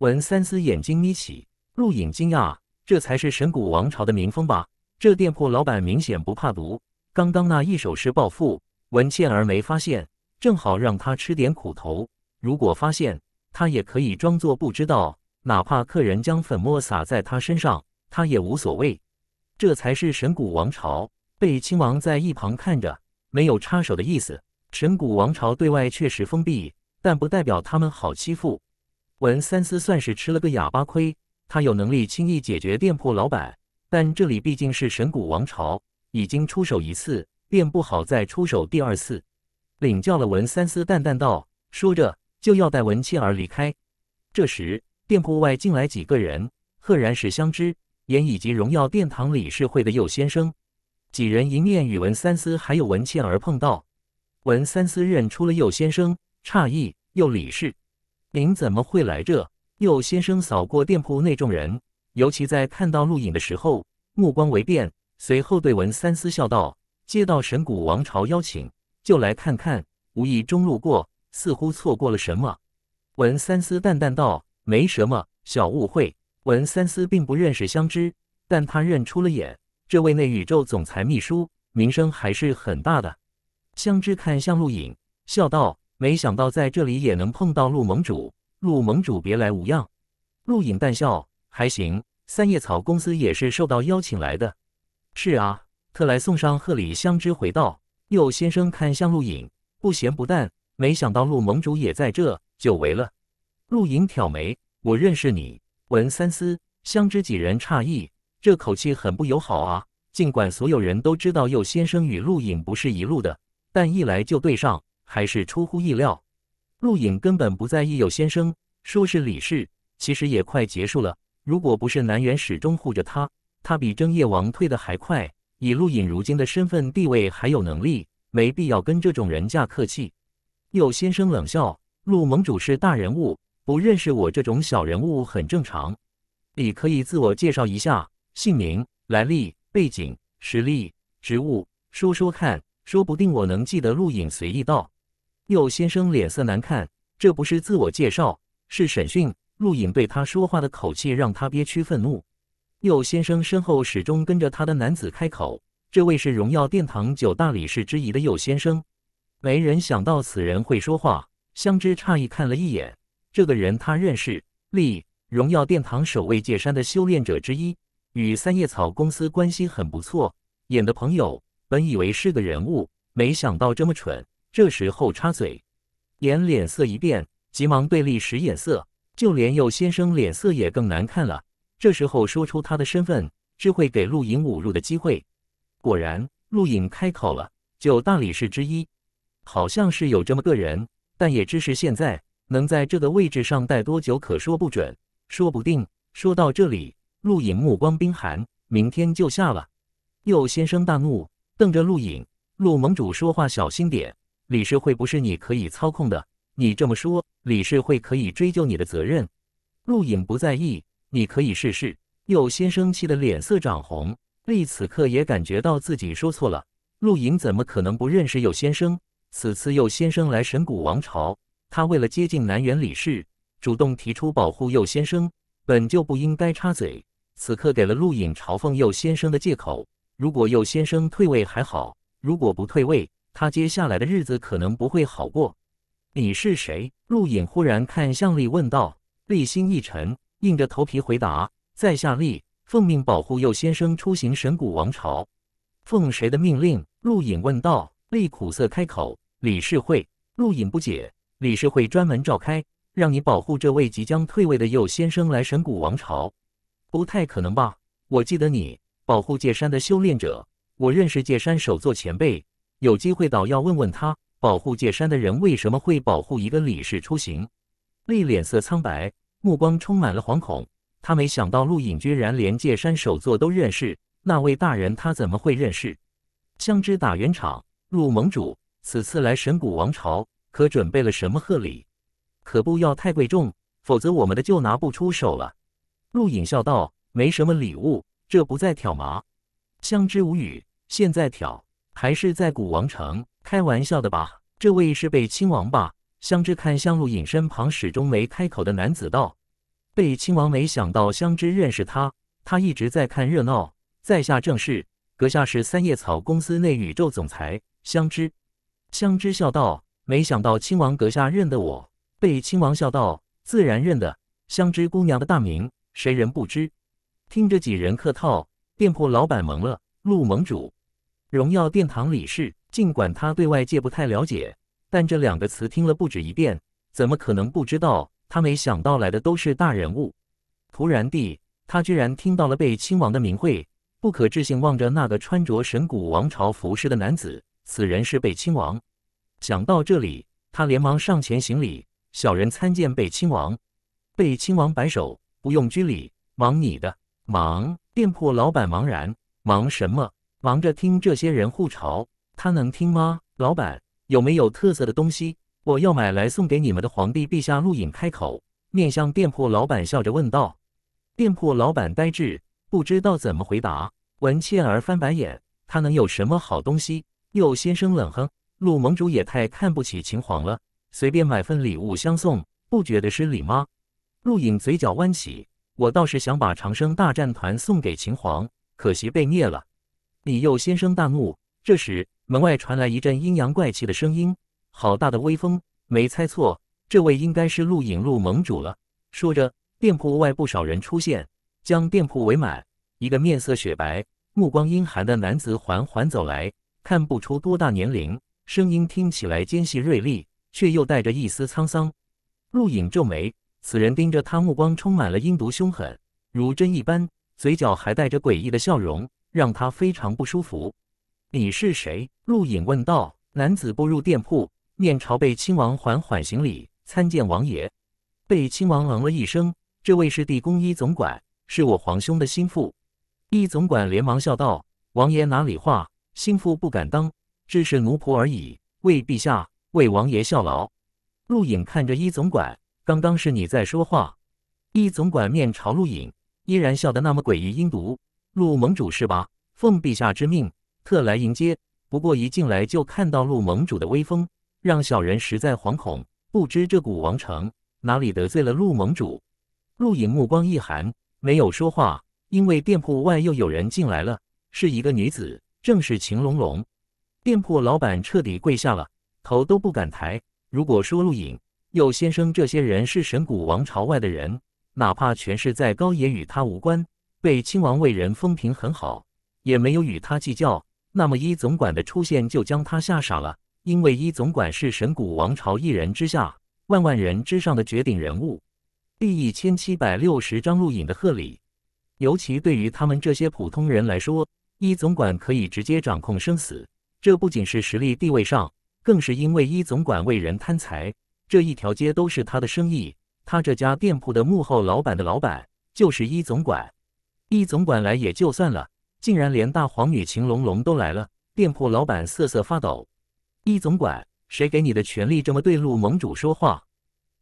文三思眼睛眯起，陆眼惊讶，这才是神谷王朝的民风吧？这店铺老板明显不怕毒，刚刚那一手是暴富。文倩儿没发现，正好让他吃点苦头。如果发现，他也可以装作不知道，哪怕客人将粉末撒在他身上，他也无所谓。这才是神谷王朝。被亲王在一旁看着，没有插手的意思。神谷王朝对外确实封闭，但不代表他们好欺负。文三思算是吃了个哑巴亏，他有能力轻易解决店铺老板，但这里毕竟是神谷王朝，已经出手一次，便不好再出手第二次。领教了，文三思淡淡道，说着就要带文倩儿离开。这时，店铺外进来几个人，赫然是相知言以及荣耀殿堂理事会的佑先生。几人一面与文三思还有文倩儿碰到，文三思认出了佑先生，诧异，佑理事。您怎么会来这？又先生扫过店铺内众人，尤其在看到陆影的时候，目光微变。随后对文三思笑道：“接到神谷王朝邀请，就来看看，无意中路过，似乎错过了什么。”文三思淡淡道：“没什么，小误会。”文三思并不认识香知，但他认出了眼这位内宇宙总裁秘书，名声还是很大的。香知看向陆影，笑道。没想到在这里也能碰到陆盟主，陆盟主别来无恙。陆隐淡笑，还行。三叶草公司也是受到邀请来的。是啊，特来送上贺礼。相知回道：“佑先生看向陆隐，不咸不淡。没想到陆盟主也在这，久违了。”陆隐挑眉：“我认识你，文三思。”相知几人诧异：“这口气很不友好啊！”尽管所有人都知道佑先生与陆隐不是一路的，但一来就对上。还是出乎意料，陆影根本不在意。有先生说是李氏，其实也快结束了。如果不是南园始终护着他，他比正业王退得还快。以陆影如今的身份地位还有能力，没必要跟这种人家客气。有先生冷笑，陆盟主是大人物，不认识我这种小人物很正常。你可以自我介绍一下，姓名、来历、背景、实力、职务，说说看，说不定我能记得。陆影随意道。佑先生脸色难看，这不是自我介绍，是审讯。陆影对他说话的口气让他憋屈愤怒。佑先生身后始终跟着他的男子开口：“这位是荣耀殿堂九大理士之一的佑先生。”没人想到此人会说话。相知诧异看了一眼，这个人他认识，立荣耀殿堂首位界山的修炼者之一，与三叶草公司关系很不错，演的朋友。本以为是个人物，没想到这么蠢。这时候插嘴，连脸色一变，急忙对立使眼色，就连佑先生脸色也更难看了。这时候说出他的身份，只会给陆影侮辱的机会。果然，陆影开口了：“九大理事之一，好像是有这么个人，但也只是现在能在这个位置上待多久，可说不准，说不定。”说到这里，陆影目光冰寒：“明天就下了。”佑先生大怒，瞪着陆影：“陆盟主说话小心点。”理事会不是你可以操控的，你这么说，理事会可以追究你的责任。陆影不在意，你可以试试。右先生气得脸色涨红，丽此刻也感觉到自己说错了。陆影怎么可能不认识右先生？此次右先生来神谷王朝，他为了接近南园李氏，主动提出保护右先生，本就不应该插嘴。此刻给了陆影嘲讽右先生的借口。如果右先生退位还好，如果不退位，他接下来的日子可能不会好过。你是谁？陆隐忽然看向力，问道。立心一沉，硬着头皮回答：“在下立，奉命保护佑先生出行神谷王朝。”“奉谁的命令？”陆隐问道。立苦涩开口：“理事会。”陆隐不解：“理事会专门召开，让你保护这位即将退位的佑先生来神谷王朝，不太可能吧？我记得你保护界山的修炼者，我认识界山首座前辈。”有机会倒要问问他，保护界山的人为什么会保护一个李氏出行？丽脸色苍白，目光充满了惶恐。他没想到陆隐居然连界山首座都认识，那位大人他怎么会认识？相知打圆场，陆盟主此次来神谷王朝，可准备了什么贺礼？可不要太贵重，否则我们的就拿不出手了。陆隐笑道：“没什么礼物，这不再挑吗？”相知无语，现在挑。还是在古王城？开玩笑的吧！这位是贝亲王吧？香知看香露隐身旁始终没开口的男子道：“贝亲王没想到香知认识他，他一直在看热闹。在下正是阁下是三叶草公司内宇宙总裁香知。香知笑道：“没想到亲王阁下认得我。”贝亲王笑道：“自然认得香知姑娘的大名，谁人不知？”听着几人客套，店铺老板蒙了。陆盟主。荣耀殿堂理事，尽管他对外界不太了解，但这两个词听了不止一遍，怎么可能不知道？他没想到来的都是大人物。突然地，他居然听到了贝亲王的名讳，不可置信望着那个穿着神谷王朝服饰的男子。此人是贝亲王。想到这里，他连忙上前行礼：“小人参见贝亲王。”贝亲王摆手：“不用拘礼，忙你的。”忙。店铺老板茫然：“忙什么？”忙着听这些人互嘲，他能听吗？老板有没有特色的东西？我要买来送给你们的皇帝陛下。陆影开口，面向店铺老板笑着问道。店铺老板呆滞，不知道怎么回答。文倩儿翻白眼，他能有什么好东西？又心生冷哼。陆盟主也太看不起秦皇了，随便买份礼物相送，不觉得失礼吗？陆影嘴角弯起，我倒是想把长生大战团送给秦皇，可惜被灭了。李佑先生大怒。这时，门外传来一阵阴阳怪气的声音：“好大的威风！”没猜错，这位应该是陆隐陆盟主了。说着，店铺外不少人出现，将店铺围满。一个面色雪白、目光阴寒的男子缓缓走来，看不出多大年龄，声音听起来尖细锐利，却又带着一丝沧桑。陆隐皱眉，此人盯着他，目光充满了阴毒凶狠，如针一般，嘴角还带着诡异的笑容。让他非常不舒服。你是谁？陆隐问道。男子步入店铺，面朝被亲王缓缓行礼：“参见王爷。”被亲王嗯了一声：“这位是地宫一总管，是我皇兄的心腹。”一总管连忙笑道：“王爷哪里话，心腹不敢当，只是奴仆而已，为陛下、为王爷效劳。”陆隐看着一总管，刚刚是你在说话。一总管面朝陆隐，依然笑得那么诡异阴毒。陆盟主是吧？奉陛下之命，特来迎接。不过一进来就看到陆盟主的威风，让小人实在惶恐。不知这古王城哪里得罪了陆盟主？陆隐目光一寒，没有说话。因为店铺外又有人进来了，是一个女子，正是秦龙龙。店铺老板彻底跪下了，头都不敢抬。如果说陆隐、又先生这些人是神谷王朝外的人，哪怕权势再高，也与他无关。被亲王为人风评很好，也没有与他计较。那么一总管的出现就将他吓傻了，因为一总管是神谷王朝一人之下、万万人之上的绝顶人物。第一千七百六十章录影的贺礼，尤其对于他们这些普通人来说，一总管可以直接掌控生死。这不仅是实力地位上，更是因为一总管为人贪财。这一条街都是他的生意，他这家店铺的幕后老板的老板就是一总管。易总管来也就算了，竟然连大皇女秦龙龙都来了，店铺老板瑟瑟发抖。易总管，谁给你的权利这么对陆盟主说话？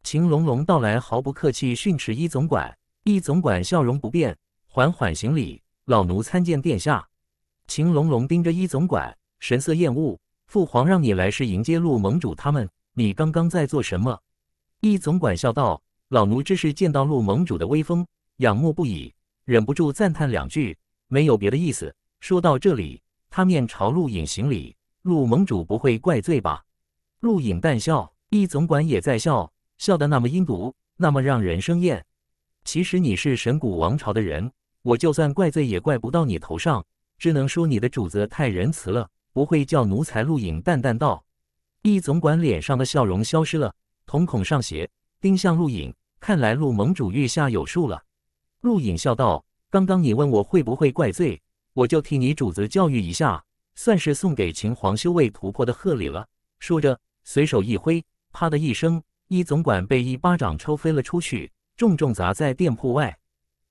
秦龙龙到来毫不客气训斥易总管。易总管笑容不变，缓缓行礼：“老奴参见殿下。”秦龙龙盯着易总管，神色厌恶。父皇让你来是迎接陆盟主他们，你刚刚在做什么？易总管笑道：“老奴这是见到陆盟主的威风，仰慕不已。”忍不住赞叹两句，没有别的意思。说到这里，他面朝陆影行礼：“陆盟主不会怪罪吧？”陆影淡笑，易总管也在笑，笑得那么阴毒，那么让人生厌。其实你是神谷王朝的人，我就算怪罪也怪不到你头上，只能说你的主子太仁慈了，不会叫奴才。陆影淡淡道：“易总管脸上的笑容消失了，瞳孔上斜，盯向陆影。看来陆盟主御下有数了。”陆隐笑道：“刚刚你问我会不会怪罪，我就替你主子教育一下，算是送给秦皇修为突破的贺礼了。”说着，随手一挥，啪的一声，一总管被一巴掌抽飞了出去，重重砸在店铺外。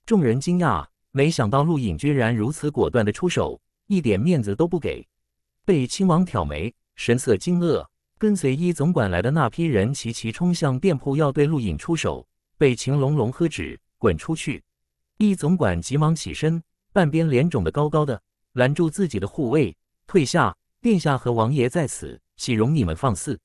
众人惊讶，没想到陆隐居然如此果断的出手，一点面子都不给。被亲王挑眉，神色惊愕。跟随一总管来的那批人齐齐冲向店铺，要对陆隐出手，被秦隆隆喝止：“滚出去！”易总管急忙起身，半边脸肿得高高的，拦住自己的护卫，退下。殿下和王爷在此，岂容你们放肆？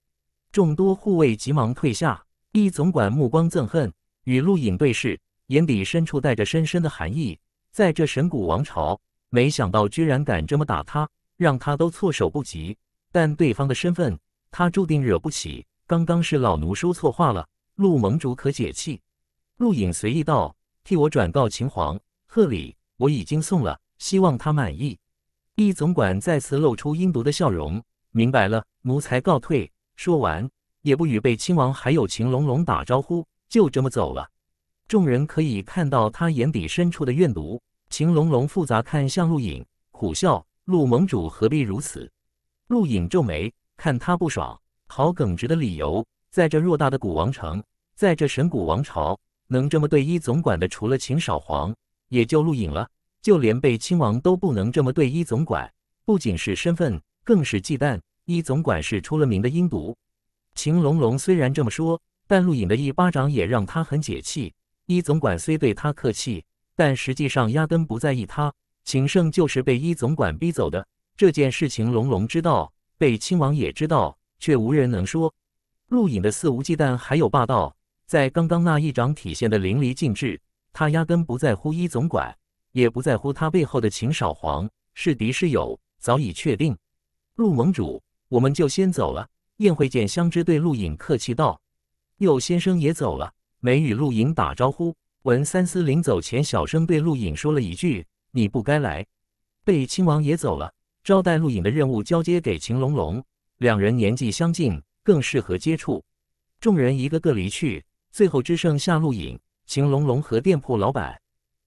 众多护卫急忙退下。易总管目光憎恨，与陆影对视，眼底深处带着深深的寒意。在这神谷王朝，没想到居然敢这么打他，让他都措手不及。但对方的身份，他注定惹不起。刚刚是老奴说错话了，陆盟主可解气。陆影随意道。替我转告秦皇，贺礼我已经送了，希望他满意。易总管再次露出阴毒的笑容，明白了，奴才告退。说完，也不与被亲王还有秦龙龙打招呼，就这么走了。众人可以看到他眼底深处的怨毒。秦龙龙复杂看向陆影，苦笑：“陆盟主何必如此？”陆影皱眉，看他不爽，好耿直的理由，在这偌大的古王城，在这神古王朝。能这么对一总管的，除了秦少皇，也就陆影了。就连被亲王都不能这么对一总管，不仅是身份，更是忌惮。一总管是出了名的阴毒。秦龙龙虽然这么说，但陆影的一巴掌也让他很解气。一总管虽对他客气，但实际上压根不在意他。秦胜就是被一总管逼走的，这件事情龙龙知道，被亲王也知道，却无人能说。陆影的肆无忌惮还有霸道。在刚刚那一掌体现的淋漓尽致，他压根不在乎一总管，也不在乎他背后的秦少皇是敌是友早已确定。陆盟主，我们就先走了。宴会见相知对陆影客气道：“右先生也走了。”没与陆影打招呼。文三思临走前小声对陆影说了一句：“你不该来。”贝亲王也走了，招待陆影的任务交接给秦龙龙，两人年纪相近，更适合接触。众人一个个离去。最后只剩下陆影、秦龙龙和店铺老板。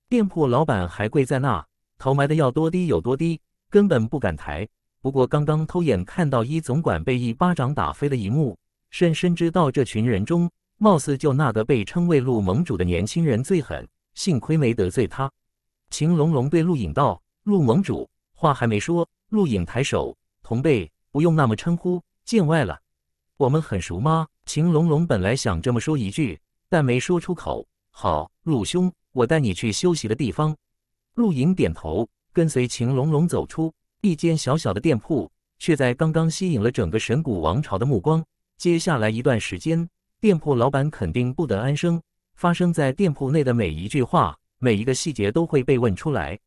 店铺老板还跪在那，头埋的要多低有多低，根本不敢抬。不过刚刚偷眼看到一总管被一巴掌打飞的一幕，深深知道这群人中，貌似就那个被称为陆盟主的年轻人最狠。幸亏没得罪他。秦龙龙对陆影道：“陆盟主。”话还没说，陆影抬手：“同辈不用那么称呼，见外了。我们很熟吗？”秦龙龙本来想这么说一句，但没说出口。好，陆兄，我带你去休息的地方。陆颖点头，跟随秦龙龙走出一间小小的店铺，却在刚刚吸引了整个神谷王朝的目光。接下来一段时间，店铺老板肯定不得安生。发生在店铺内的每一句话，每一个细节都会被问出来。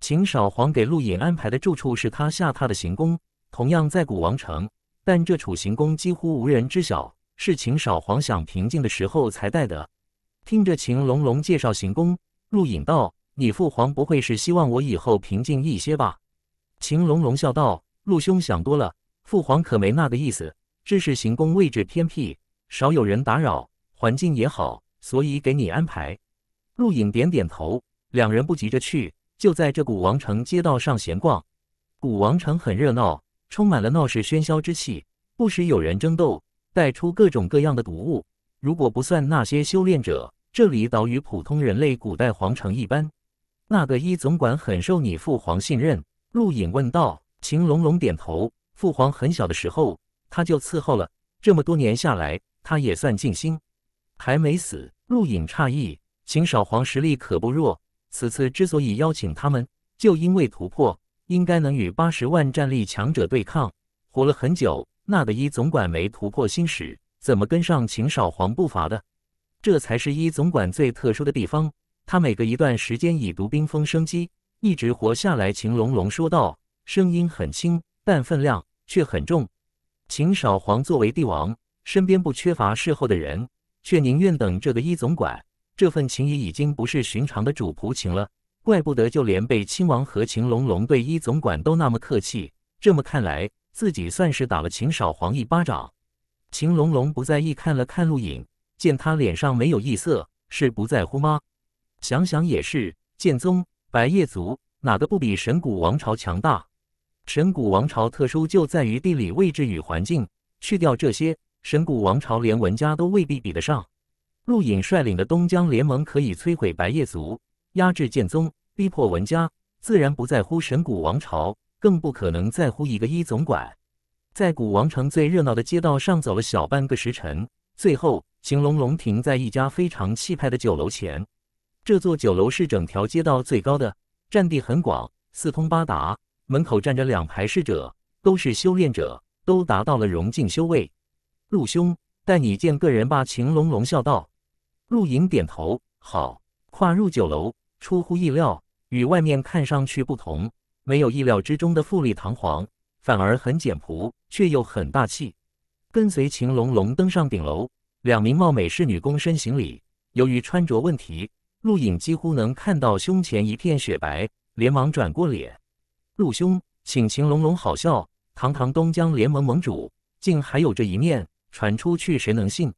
秦少皇给陆颖安排的住处是他下榻的行宫，同样在古王城，但这处行宫几乎无人知晓。是秦少皇想平静的时候才带的。听着秦龙龙介绍行宫，陆影道：“你父皇不会是希望我以后平静一些吧？”秦龙龙笑道：“陆兄想多了，父皇可没那个意思，只是行宫位置偏僻，少有人打扰，环境也好，所以给你安排。”陆影点点头。两人不急着去，就在这古王城街道上闲逛。古王城很热闹，充满了闹市喧嚣之气，不时有人争斗。带出各种各样的毒物。如果不算那些修炼者，这里倒与普通人类古代皇城一般。那个一总管很受你父皇信任，陆隐问道。秦隆隆点头。父皇很小的时候他就伺候了，这么多年下来，他也算尽心。还没死？陆隐诧异。秦始皇实力可不弱，此次之所以邀请他们，就因为突破，应该能与八十万战力强者对抗。活了很久。那个一总管没突破心使，怎么跟上秦少皇步伐的？这才是一总管最特殊的地方。他每隔一段时间以毒冰封生机，一直活下来。秦龙龙说道，声音很轻，但分量却很重。秦少皇作为帝王，身边不缺乏侍候的人，却宁愿等这个一总管。这份情谊已经不是寻常的主仆情了。怪不得就连被亲王和秦龙龙对一总管都那么客气。这么看来。自己算是打了秦少皇一巴掌，秦隆隆不在意，看了看陆影，见他脸上没有异色，是不在乎吗？想想也是，剑宗、白夜族哪个不比神谷王朝强大？神谷王朝特殊就在于地理位置与环境，去掉这些，神谷王朝连文家都未必比得上。陆影率领的东江联盟可以摧毁白夜族，压制剑宗，逼迫文家，自然不在乎神谷王朝。更不可能在乎一个一总管。在古王城最热闹的街道上走了小半个时辰，最后晴隆龙停在一家非常气派的酒楼前。这座酒楼是整条街道最高的，占地很广，四通八达。门口站着两排侍者，都是修炼者，都达到了荣境修为。陆兄，带你见个人吧。”晴隆龙笑道。陆隐点头：“好。”跨入酒楼，出乎意料，与外面看上去不同。没有意料之中的富丽堂皇，反而很简朴，却又很大气。跟随秦隆隆登上顶楼，两名貌美侍女躬身行礼。由于穿着问题，陆影几乎能看到胸前一片雪白，连忙转过脸。陆兄，请秦隆隆好笑，堂堂东江联盟盟主，竟还有这一面，传出去谁能信？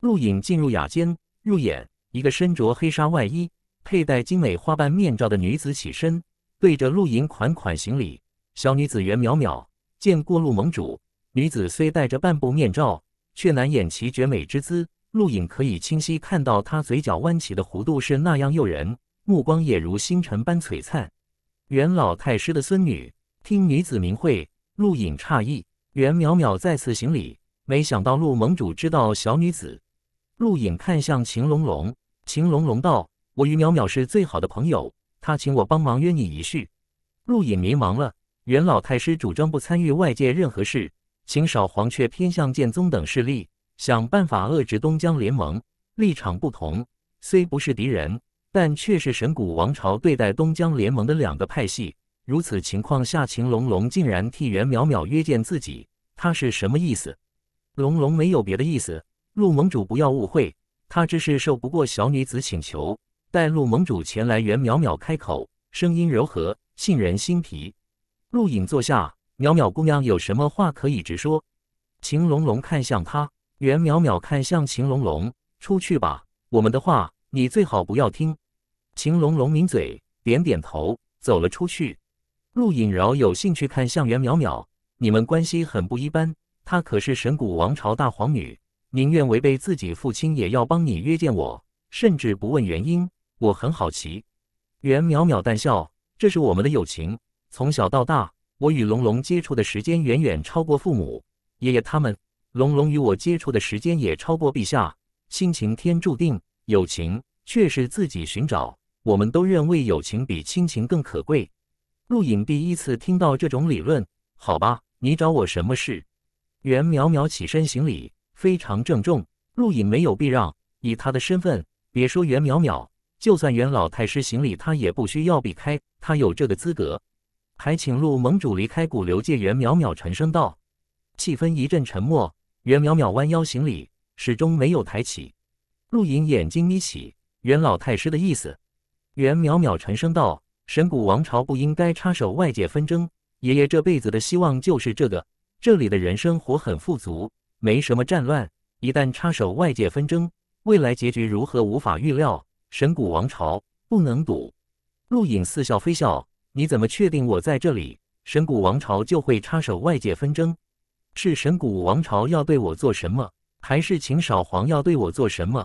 陆影进入雅间，入眼一个身着黑纱外衣、佩戴精美花瓣面罩的女子起身。对着陆影款款行礼，小女子袁淼淼见过陆盟主。女子虽戴着半部面罩，却难掩其绝美之姿。陆影可以清晰看到她嘴角弯起的弧度是那样诱人，目光也如星辰般璀璨。袁老太师的孙女，听女子名讳，陆影诧异。袁淼淼再次行礼，没想到陆盟主知道小女子。陆影看向秦龙龙，秦龙龙道：“我与淼淼是最好的朋友。”他请我帮忙约你一叙。陆隐迷茫了。元老太师主张不参与外界任何事，秦少皇却偏向剑宗等势力，想办法遏制东江联盟。立场不同，虽不是敌人，但却是神谷王朝对待东江联盟的两个派系。如此情况下，秦龙龙竟然替袁淼淼约见自己，他是什么意思？龙龙没有别的意思，陆盟主不要误会，他只是受不过小女子请求。待陆盟主前来，袁淼淼开口，声音柔和，沁人心脾。陆隐坐下，淼淼姑娘有什么话可以直说？秦龙龙看向他，袁淼淼看向秦龙龙，出去吧，我们的话你最好不要听。秦龙龙抿嘴，点点头，走了出去。陆隐饶有兴趣看向袁淼淼，你们关系很不一般。她可是神谷王朝大皇女，宁愿违背自己父亲也要帮你约见我，甚至不问原因。我很好奇，袁淼淼淡笑：“这是我们的友情，从小到大，我与龙龙接触的时间远远超过父母、爷爷他们。龙龙与我接触的时间也超过陛下。亲情天注定，友情却是自己寻找。我们都认为友情比亲情更可贵。”陆隐第一次听到这种理论，好吧，你找我什么事？袁淼淼起身行礼，非常郑重。陆隐没有避让，以他的身份，别说袁淼淼。就算元老太师行礼，他也不需要避开。他有这个资格。还请陆盟主离开古流界。袁淼淼沉声道。气氛一阵沉默。袁淼淼弯腰行礼，始终没有抬起。陆隐眼睛眯起。袁老太师的意思。袁淼淼沉声道：“神谷王朝不应该插手外界纷争。爷爷这辈子的希望就是这个。这里的人生活很富足，没什么战乱。一旦插手外界纷争，未来结局如何，无法预料。”神谷王朝不能赌。陆隐似笑非笑：“你怎么确定我在这里？神谷王朝就会插手外界纷争？是神谷王朝要对我做什么，还是秦始皇要对我做什么？”